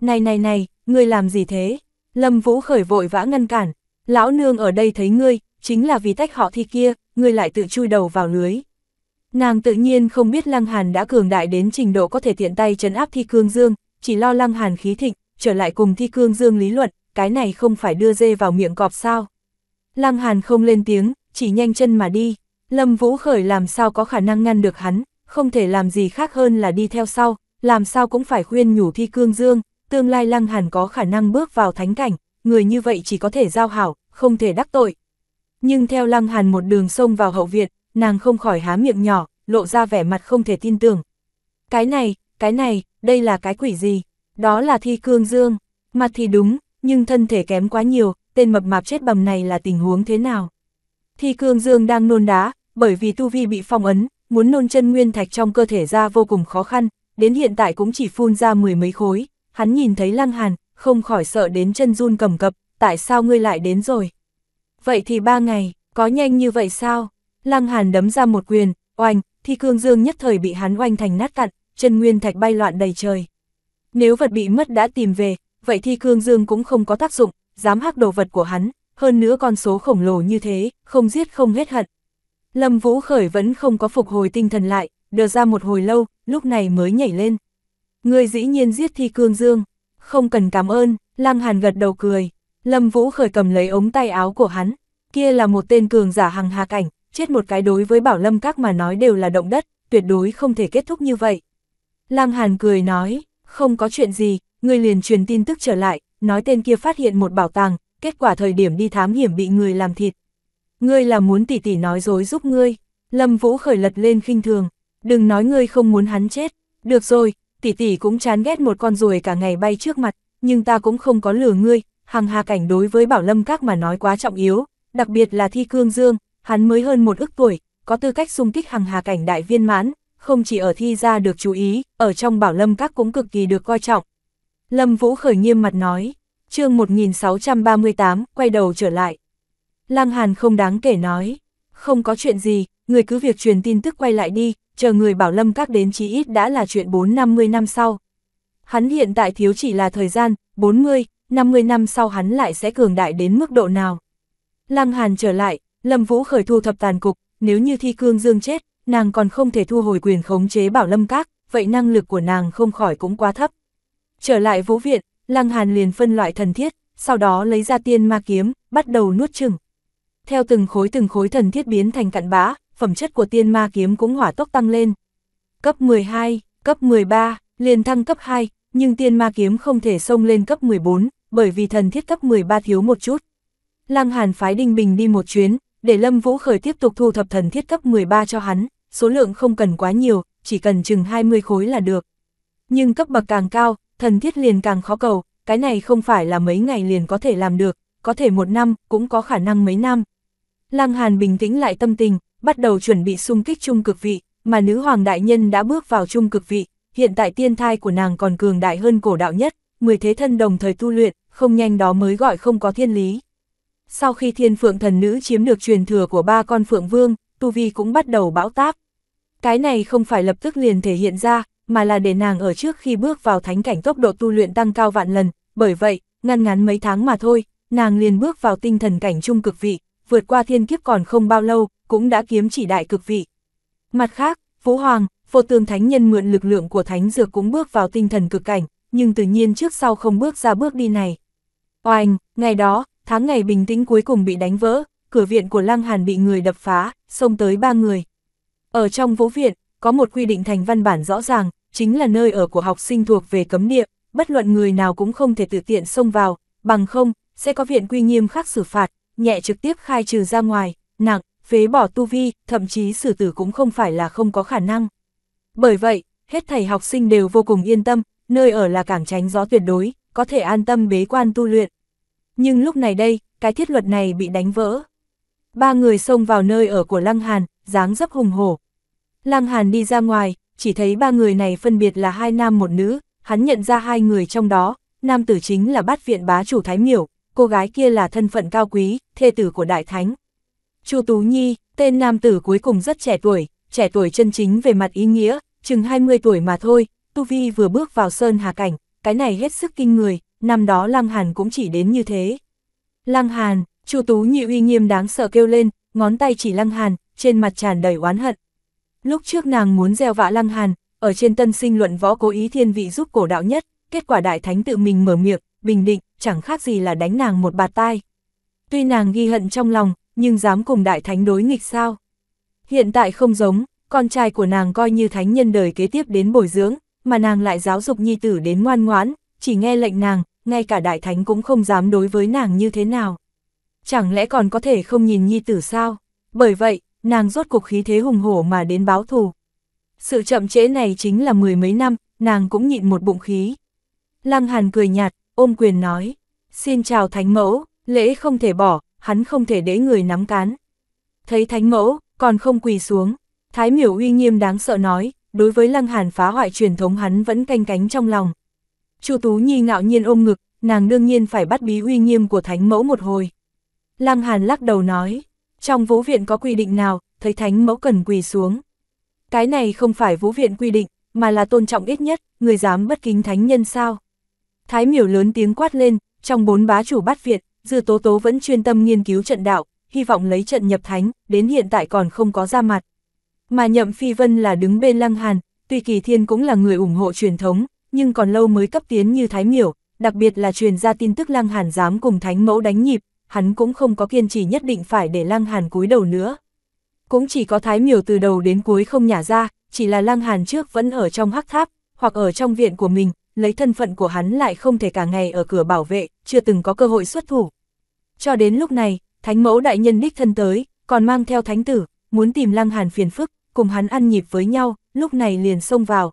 Speaker 1: Này này này, ngươi làm gì thế? Lâm Vũ Khởi vội vã ngăn cản, lão nương ở đây thấy ngươi, chính là vì tách họ thi kia, ngươi lại tự chui đầu vào lưới. Nàng tự nhiên không biết Lăng Hàn đã cường đại đến trình độ có thể tiện tay chấn áp Thi Cương Dương, chỉ lo Lăng Hàn khí thịnh, trở lại cùng Thi Cương Dương lý luận, cái này không phải đưa dê vào miệng cọp sao. Lăng Hàn không lên tiếng, chỉ nhanh chân mà đi. Lâm Vũ Khởi làm sao có khả năng ngăn được hắn, không thể làm gì khác hơn là đi theo sau, làm sao cũng phải khuyên nhủ Thi Cương Dương, tương lai Lăng Hàn có khả năng bước vào thánh cảnh, người như vậy chỉ có thể giao hảo, không thể đắc tội. Nhưng theo Lăng Hàn một đường sông vào hậu viện, nàng không khỏi há miệng nhỏ, lộ ra vẻ mặt không thể tin tưởng. Cái này, cái này, đây là cái quỷ gì? Đó là thi cương dương. Mặt thì đúng, nhưng thân thể kém quá nhiều, tên mập mạp chết bầm này là tình huống thế nào? Thi cương dương đang nôn đá, bởi vì tu vi bị phong ấn, muốn nôn chân nguyên thạch trong cơ thể ra vô cùng khó khăn, đến hiện tại cũng chỉ phun ra mười mấy khối. Hắn nhìn thấy lăng hàn, không khỏi sợ đến chân run cầm cập, tại sao ngươi lại đến rồi? Vậy thì ba ngày, có nhanh như vậy sao? Lăng Hàn đấm ra một quyền, oanh, Thi cương dương nhất thời bị hắn oanh thành nát cặn, chân nguyên thạch bay loạn đầy trời. Nếu vật bị mất đã tìm về, vậy Thi cương dương cũng không có tác dụng, dám hắc đồ vật của hắn, hơn nữa con số khổng lồ như thế, không giết không hết hận. Lâm Vũ Khởi vẫn không có phục hồi tinh thần lại, đờ ra một hồi lâu, lúc này mới nhảy lên. Người dĩ nhiên giết thi cương dương, không cần cảm ơn, Lăng Hàn gật đầu cười. Lâm Vũ Khởi cầm lấy ống tay áo của hắn, kia là một tên cường giả hằng hà cảnh, chết một cái đối với Bảo Lâm Các mà nói đều là động đất, tuyệt đối không thể kết thúc như vậy. Lăng Hàn cười nói, không có chuyện gì, người liền truyền tin tức trở lại, nói tên kia phát hiện một bảo tàng, kết quả thời điểm đi thám hiểm bị người làm thịt. Ngươi là muốn tỷ tỷ nói dối giúp ngươi, Lâm Vũ khởi lật lên khinh thường, đừng nói ngươi không muốn hắn chết, được rồi, tỷ tỷ cũng chán ghét một con ruồi cả ngày bay trước mặt, nhưng ta cũng không có lừa ngươi, hằng hà cảnh đối với Bảo Lâm Các mà nói quá trọng yếu, đặc biệt là thi cương dương, Hắn mới hơn một ức tuổi, có tư cách xung kích hàng hà cảnh đại viên mãn, không chỉ ở thi ra được chú ý, ở trong bảo lâm các cũng cực kỳ được coi trọng. Lâm Vũ khởi nghiêm mặt nói, chương 1638, quay đầu trở lại. Lăng Hàn không đáng kể nói, không có chuyện gì, người cứ việc truyền tin tức quay lại đi, chờ người bảo lâm các đến chí ít đã là chuyện 4-50 năm sau. Hắn hiện tại thiếu chỉ là thời gian, 40, 50 năm sau hắn lại sẽ cường đại đến mức độ nào. Lăng Hàn trở lại, Lâm Vũ khởi thu thập tàn cục, nếu như thi cương dương chết, nàng còn không thể thu hồi quyền khống chế bảo lâm các, vậy năng lực của nàng không khỏi cũng quá thấp. Trở lại vũ viện, Lăng Hàn liền phân loại thần thiết, sau đó lấy ra tiên ma kiếm, bắt đầu nuốt chừng. Theo từng khối từng khối thần thiết biến thành cặn bã, phẩm chất của tiên ma kiếm cũng hỏa tốc tăng lên. Cấp 12, cấp 13, liền thăng cấp 2, nhưng tiên ma kiếm không thể xông lên cấp 14, bởi vì thần thiết cấp 13 thiếu một chút. Lăng Hàn phái Đinh Bình đi một chuyến, để Lâm Vũ Khởi tiếp tục thu thập thần thiết cấp 13 cho hắn, số lượng không cần quá nhiều, chỉ cần chừng 20 khối là được. Nhưng cấp bậc càng cao, thần thiết liền càng khó cầu, cái này không phải là mấy ngày liền có thể làm được, có thể một năm, cũng có khả năng mấy năm. Lăng Hàn bình tĩnh lại tâm tình, bắt đầu chuẩn bị xung kích trung cực vị, mà nữ hoàng đại nhân đã bước vào trung cực vị, hiện tại tiên thai của nàng còn cường đại hơn cổ đạo nhất, mười thế thân đồng thời tu luyện, không nhanh đó mới gọi không có thiên lý. Sau khi thiên phượng thần nữ chiếm được truyền thừa của ba con phượng vương, tu vi cũng bắt đầu bão táp. Cái này không phải lập tức liền thể hiện ra, mà là để nàng ở trước khi bước vào thánh cảnh tốc độ tu luyện tăng cao vạn lần, bởi vậy, ngăn ngắn mấy tháng mà thôi, nàng liền bước vào tinh thần cảnh trung cực vị, vượt qua thiên kiếp còn không bao lâu, cũng đã kiếm chỉ đại cực vị. Mặt khác, phú Hoàng, vô tương thánh nhân mượn lực lượng của thánh dược cũng bước vào tinh thần cực cảnh, nhưng tự nhiên trước sau không bước ra bước đi này. Oanh, ngày đó, Tháng ngày bình tĩnh cuối cùng bị đánh vỡ, cửa viện của Lăng Hàn bị người đập phá, xông tới ba người. Ở trong vũ viện, có một quy định thành văn bản rõ ràng, chính là nơi ở của học sinh thuộc về cấm địa, bất luận người nào cũng không thể tự tiện xông vào, bằng không, sẽ có viện quy nghiêm khắc xử phạt, nhẹ trực tiếp khai trừ ra ngoài, nặng, phế bỏ tu vi, thậm chí xử tử cũng không phải là không có khả năng. Bởi vậy, hết thầy học sinh đều vô cùng yên tâm, nơi ở là cảng tránh gió tuyệt đối, có thể an tâm bế quan tu luyện nhưng lúc này đây, cái thiết luật này bị đánh vỡ. Ba người xông vào nơi ở của Lăng Hàn, dáng dấp hùng hổ. Lăng Hàn đi ra ngoài, chỉ thấy ba người này phân biệt là hai nam một nữ, hắn nhận ra hai người trong đó, nam tử chính là bát viện bá chủ Thái Miểu, cô gái kia là thân phận cao quý, thê tử của Đại Thánh. Chu Tú Nhi, tên nam tử cuối cùng rất trẻ tuổi, trẻ tuổi chân chính về mặt ý nghĩa, chừng 20 tuổi mà thôi, Tu Vi vừa bước vào sơn hà cảnh, cái này hết sức kinh người, năm đó Lăng Hàn cũng chỉ đến như thế. Lăng Hàn, Chu Tú nhị uy nghiêm đáng sợ kêu lên, ngón tay chỉ Lăng Hàn, trên mặt tràn đầy oán hận. Lúc trước nàng muốn gieo vạ Lăng Hàn, ở trên tân sinh luận võ cố ý thiên vị giúp cổ đạo nhất, kết quả đại thánh tự mình mở miệng, bình định, chẳng khác gì là đánh nàng một bạt tai. Tuy nàng ghi hận trong lòng, nhưng dám cùng đại thánh đối nghịch sao? Hiện tại không giống, con trai của nàng coi như thánh nhân đời kế tiếp đến bồi dưỡng, mà nàng lại giáo dục nhi tử đến ngoan ngoãn, chỉ nghe lệnh nàng, ngay cả đại thánh cũng không dám đối với nàng như thế nào. Chẳng lẽ còn có thể không nhìn nhi tử sao? Bởi vậy, nàng rốt cuộc khí thế hùng hổ mà đến báo thù. Sự chậm trễ này chính là mười mấy năm, nàng cũng nhịn một bụng khí. Lăng Hàn cười nhạt, ôm quyền nói, xin chào thánh mẫu, lễ không thể bỏ, hắn không thể để người nắm cán. Thấy thánh mẫu, còn không quỳ xuống, thái miểu uy nghiêm đáng sợ nói, đối với Lăng Hàn phá hoại truyền thống hắn vẫn canh cánh trong lòng. Chu Tú Nhi ngạo nhiên ôm ngực, nàng đương nhiên phải bắt bí uy nghiêm của thánh mẫu một hồi. Lăng Hàn lắc đầu nói, trong vũ viện có quy định nào, thấy thánh mẫu cần quỳ xuống. Cái này không phải vũ viện quy định, mà là tôn trọng ít nhất, người dám bất kính thánh nhân sao. Thái miểu lớn tiếng quát lên, trong bốn bá chủ bát viện, dư tố tố vẫn chuyên tâm nghiên cứu trận đạo, hy vọng lấy trận nhập thánh, đến hiện tại còn không có ra mặt. Mà nhậm phi vân là đứng bên lăng hàn, tuy kỳ thiên cũng là người ủng hộ truyền thống, nhưng còn lâu mới cấp tiến như Thái Miểu, đặc biệt là truyền ra tin tức Lăng Hàn dám cùng Thánh Mẫu đánh nhịp, hắn cũng không có kiên trì nhất định phải để Lăng Hàn cúi đầu nữa. Cũng chỉ có Thái Miểu từ đầu đến cuối không nhả ra, chỉ là Lăng Hàn trước vẫn ở trong hắc tháp, hoặc ở trong viện của mình, lấy thân phận của hắn lại không thể cả ngày ở cửa bảo vệ, chưa từng có cơ hội xuất thủ. Cho đến lúc này, Thánh Mẫu đại nhân đích thân tới, còn mang theo Thánh Tử, muốn tìm Lăng Hàn phiền phức, cùng hắn ăn nhịp với nhau, lúc này liền xông vào.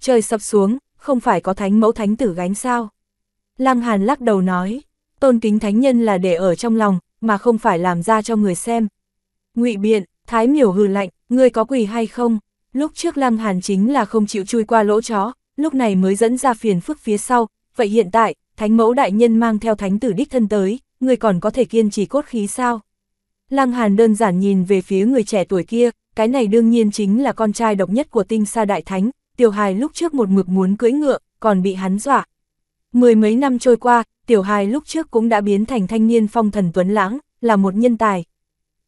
Speaker 1: Trời sập xuống, không phải có thánh mẫu thánh tử gánh sao? Lăng Hàn lắc đầu nói, tôn kính thánh nhân là để ở trong lòng, mà không phải làm ra cho người xem. ngụy biện, thái miểu hừ lạnh, ngươi có quỷ hay không? Lúc trước Lăng Hàn chính là không chịu chui qua lỗ chó, lúc này mới dẫn ra phiền phức phía sau, vậy hiện tại, thánh mẫu đại nhân mang theo thánh tử đích thân tới, người còn có thể kiên trì cốt khí sao? Lăng Hàn đơn giản nhìn về phía người trẻ tuổi kia, cái này đương nhiên chính là con trai độc nhất của tinh sa đại thánh, tiểu hài lúc trước một mực muốn cưỡi ngựa, còn bị hắn dọa. Mười mấy năm trôi qua, tiểu hài lúc trước cũng đã biến thành thanh niên phong thần tuấn lãng, là một nhân tài.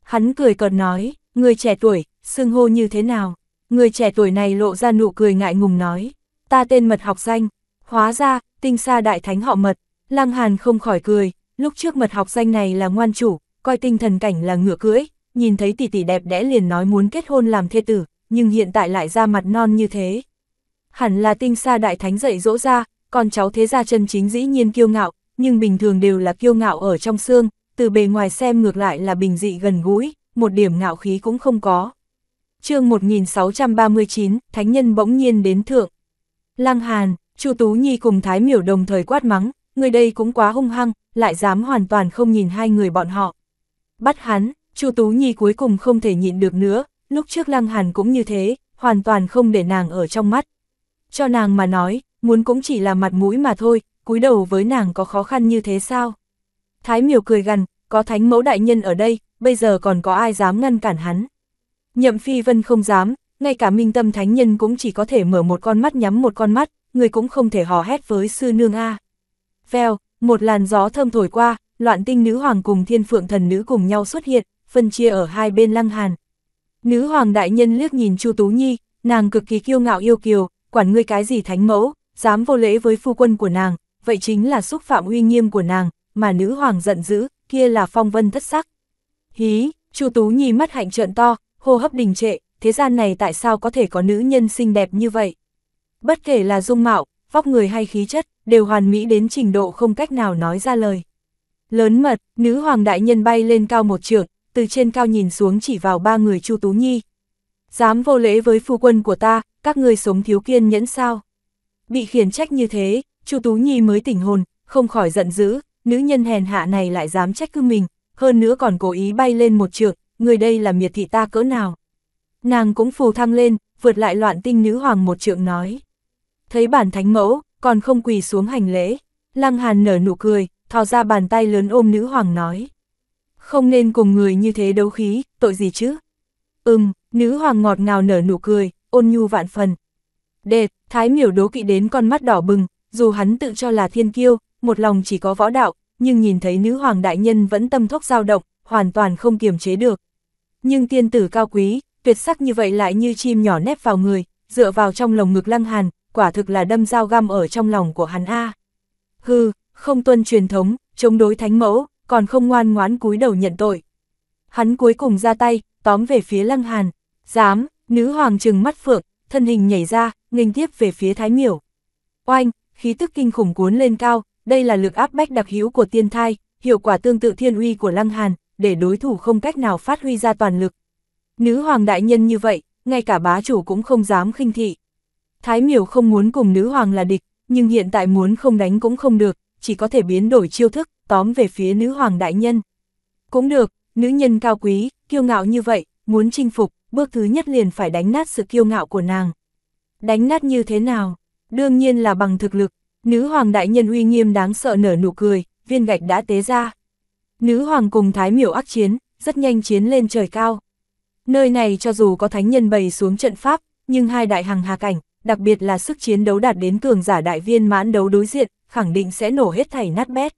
Speaker 1: Hắn cười cợt nói, người trẻ tuổi, xưng hô như thế nào? Người trẻ tuổi này lộ ra nụ cười ngại ngùng nói, ta tên mật học danh, hóa ra, tinh xa đại thánh họ mật, lang hàn không khỏi cười, lúc trước mật học danh này là ngoan chủ, coi tinh thần cảnh là ngựa cưỡi, nhìn thấy tỷ tỷ đẹp đẽ liền nói muốn kết hôn làm thê tử, nhưng hiện tại lại ra mặt non như thế, hẳn là tinh xa đại thánh dạy dỗ ra, còn cháu thế gia chân chính dĩ nhiên kiêu ngạo, nhưng bình thường đều là kiêu ngạo ở trong xương, từ bề ngoài xem ngược lại là bình dị gần gũi, một điểm ngạo khí cũng không có. chương 1639, thánh nhân bỗng nhiên đến thượng. Lăng Hàn, Chu Tú Nhi cùng Thái Miểu đồng thời quát mắng, người đây cũng quá hung hăng, lại dám hoàn toàn không nhìn hai người bọn họ. Bắt hắn, Chu Tú Nhi cuối cùng không thể nhịn được nữa, lúc trước Lăng Hàn cũng như thế, hoàn toàn không để nàng ở trong mắt, cho nàng mà nói, muốn cũng chỉ là mặt mũi mà thôi, cúi đầu với nàng có khó khăn như thế sao? Thái miều cười gằn, có thánh mẫu đại nhân ở đây, bây giờ còn có ai dám ngăn cản hắn. Nhậm phi vân không dám, ngay cả minh tâm thánh nhân cũng chỉ có thể mở một con mắt nhắm một con mắt, người cũng không thể hò hét với sư nương A. À. Vèo, một làn gió thơm thổi qua, loạn tinh nữ hoàng cùng thiên phượng thần nữ cùng nhau xuất hiện, phân chia ở hai bên lăng hàn. Nữ hoàng đại nhân liếc nhìn Chu Tú Nhi, nàng cực kỳ kiêu ngạo yêu kiều, quản ngươi cái gì thánh mẫu, dám vô lễ với phu quân của nàng, vậy chính là xúc phạm uy nghiêm của nàng, mà nữ hoàng giận dữ, kia là phong vân thất sắc. Hí, Chu Tú Nhi mắt hạnh trợn to, hô hấp đình trệ, thế gian này tại sao có thể có nữ nhân xinh đẹp như vậy? Bất kể là dung mạo, vóc người hay khí chất, đều hoàn mỹ đến trình độ không cách nào nói ra lời. Lớn mật, nữ hoàng đại nhân bay lên cao một trượng, từ trên cao nhìn xuống chỉ vào ba người Chu Tú Nhi. Dám vô lễ với phu quân của ta, các ngươi sống thiếu kiên nhẫn sao? Bị khiển trách như thế, Chu Tú Nhi mới tỉnh hồn, không khỏi giận dữ, nữ nhân hèn hạ này lại dám trách cứ mình, hơn nữa còn cố ý bay lên một trượng, người đây là miệt thị ta cỡ nào. Nàng cũng phù thăng lên, vượt lại loạn tinh nữ hoàng một trượng nói. Thấy bản thánh mẫu, còn không quỳ xuống hành lễ, lăng hàn nở nụ cười, thò ra bàn tay lớn ôm nữ hoàng nói. Không nên cùng người như thế đấu khí, tội gì chứ? Ừm, nữ hoàng ngọt ngào nở nụ cười, ôn nhu vạn phần. Đệt, Thái miểu đố kỵ đến con mắt đỏ bừng, dù hắn tự cho là thiên kiêu, một lòng chỉ có võ đạo, nhưng nhìn thấy nữ hoàng đại nhân vẫn tâm thốc dao động, hoàn toàn không kiềm chế được. Nhưng tiên tử cao quý, tuyệt sắc như vậy lại như chim nhỏ nép vào người, dựa vào trong lồng ngực lăng hàn, quả thực là đâm dao găm ở trong lòng của hắn A. Hừ, không tuân truyền thống, chống đối thánh mẫu, còn không ngoan ngoãn cúi đầu nhận tội. Hắn cuối cùng ra tay, tóm về phía lăng hàn, dám, Nữ hoàng trừng mắt phượng, thân hình nhảy ra, nghênh tiếp về phía Thái Miểu. Oanh, khí tức kinh khủng cuốn lên cao, đây là lực áp bách đặc hữu của tiên thai, hiệu quả tương tự thiên uy của Lăng Hàn, để đối thủ không cách nào phát huy ra toàn lực. Nữ hoàng đại nhân như vậy, ngay cả bá chủ cũng không dám khinh thị. Thái Miểu không muốn cùng nữ hoàng là địch, nhưng hiện tại muốn không đánh cũng không được, chỉ có thể biến đổi chiêu thức, tóm về phía nữ hoàng đại nhân. Cũng được, nữ nhân cao quý, kiêu ngạo như vậy, muốn chinh phục, bước thứ nhất liền phải đánh nát sự kiêu ngạo của nàng. Đánh nát như thế nào? Đương nhiên là bằng thực lực, nữ hoàng đại nhân uy nghiêm đáng sợ nở nụ cười, viên gạch đã tế ra. Nữ hoàng cùng thái miểu ác chiến, rất nhanh chiến lên trời cao. Nơi này cho dù có thánh nhân bày xuống trận pháp, nhưng hai đại hằng hà cảnh, đặc biệt là sức chiến đấu đạt đến cường giả đại viên mãn đấu đối diện, khẳng định sẽ nổ hết thảy nát bét.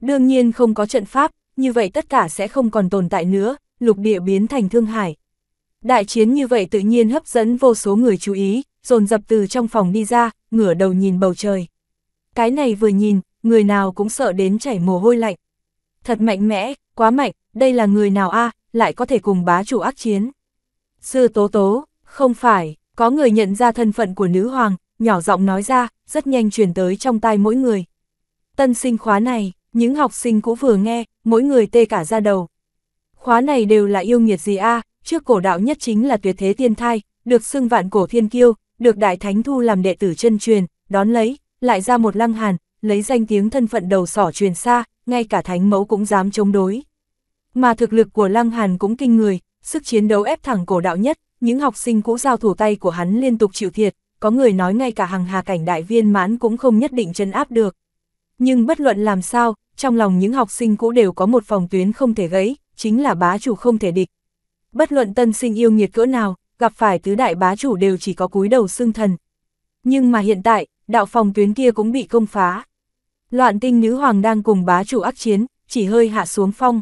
Speaker 1: Đương nhiên không có trận pháp, như vậy tất cả sẽ không còn tồn tại nữa, lục địa biến thành thương hải. Đại chiến như vậy tự nhiên hấp dẫn vô số người chú ý, dồn dập từ trong phòng đi ra, ngửa đầu nhìn bầu trời. Cái này vừa nhìn, người nào cũng sợ đến chảy mồ hôi lạnh. Thật mạnh mẽ, quá mạnh, đây là người nào a lại có thể cùng bá chủ ác chiến. Sư tố tố, không phải, có người nhận ra thân phận của nữ hoàng, nhỏ giọng nói ra, rất nhanh truyền tới trong tai mỗi người. Tân sinh khóa này, những học sinh cũ vừa nghe, mỗi người tê cả ra đầu. Khóa này đều là yêu nghiệt gì a trước cổ đạo nhất chính là tuyệt thế tiên thai, được xưng vạn cổ thiên kiêu, được đại thánh thu làm đệ tử chân truyền, đón lấy, lại ra một lăng hàn, lấy danh tiếng thân phận đầu sỏ truyền xa, ngay cả thánh mẫu cũng dám chống đối. Mà thực lực của lăng hàn cũng kinh người, sức chiến đấu ép thẳng cổ đạo nhất, những học sinh cũ giao thủ tay của hắn liên tục chịu thiệt, có người nói ngay cả hàng hà cảnh đại viên mãn cũng không nhất định chân áp được. Nhưng bất luận làm sao, trong lòng những học sinh cũ đều có một phòng tuyến không thể gãy, chính là bá chủ không thể địch, bất luận tân sinh yêu nghiệt cỡ nào, gặp phải tứ đại bá chủ đều chỉ có cúi đầu xương thần. Nhưng mà hiện tại, đạo phòng tuyến kia cũng bị công phá. Loạn tinh nữ hoàng đang cùng bá chủ ác chiến, chỉ hơi hạ xuống phong.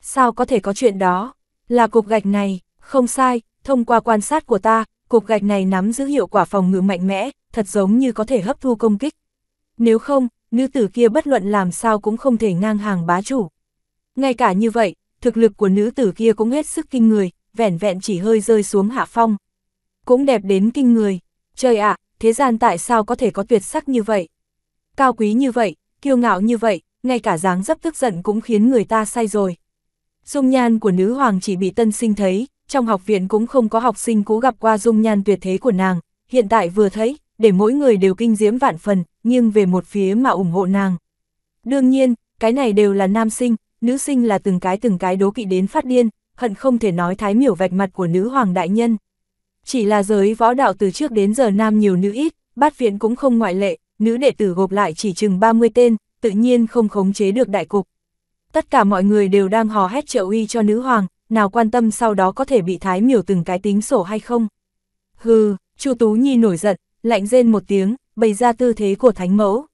Speaker 1: Sao có thể có chuyện đó? Là cục gạch này, không sai, thông qua quan sát của ta, cục gạch này nắm giữ hiệu quả phòng ngự mạnh mẽ, thật giống như có thể hấp thu công kích. Nếu không, nữ tử kia bất luận làm sao cũng không thể ngang hàng bá chủ. Ngay cả như vậy, thực lực của nữ tử kia cũng hết sức kinh người, vẻn vẹn chỉ hơi rơi xuống hạ phong. Cũng đẹp đến kinh người, trời ạ, thế gian tại sao có thể có tuyệt sắc như vậy? Cao quý như vậy, kiêu ngạo như vậy, ngay cả dáng dấp tức giận cũng khiến người ta say rồi. Dung nhan của nữ hoàng chỉ bị tân sinh thấy, trong học viện cũng không có học sinh cố gặp qua dung nhan tuyệt thế của nàng, hiện tại vừa thấy, để mỗi người đều kinh diễm vạn phần, nhưng về một phía mà ủng hộ nàng. Đương nhiên, cái này đều là nam sinh, nữ sinh là từng cái từng cái đố kỵ đến phát điên, hận không thể nói thái miểu vạch mặt của nữ hoàng đại nhân. Chỉ là giới võ đạo từ trước đến giờ nam nhiều nữ ít, bát viện cũng không ngoại lệ, nữ đệ tử gộp lại chỉ chừng 30 tên, tự nhiên không khống chế được đại cục. Tất cả mọi người đều đang hò hét trợ uy cho nữ hoàng, nào quan tâm sau đó có thể bị thái miểu từng cái tính sổ hay không. Hừ, Chu Tú Nhi nổi giận, lạnh rên một tiếng, bày ra tư thế của thánh mẫu.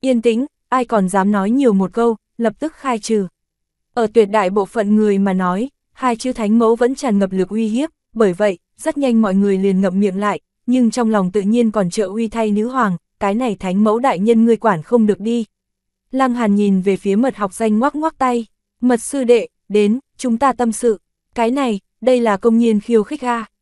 Speaker 1: Yên tĩnh, ai còn dám nói nhiều một câu, lập tức khai trừ. Ở tuyệt đại bộ phận người mà nói, hai chữ thánh mẫu vẫn tràn ngập lực uy hiếp, bởi vậy, rất nhanh mọi người liền ngậm miệng lại, nhưng trong lòng tự nhiên còn trợ uy thay nữ hoàng, cái này thánh mẫu đại nhân ngươi quản không được đi. Lăng Hàn nhìn về phía mật học danh ngoắc ngoắc tay, mật sư đệ, đến, chúng ta tâm sự, cái này, đây là công nhiên khiêu khích a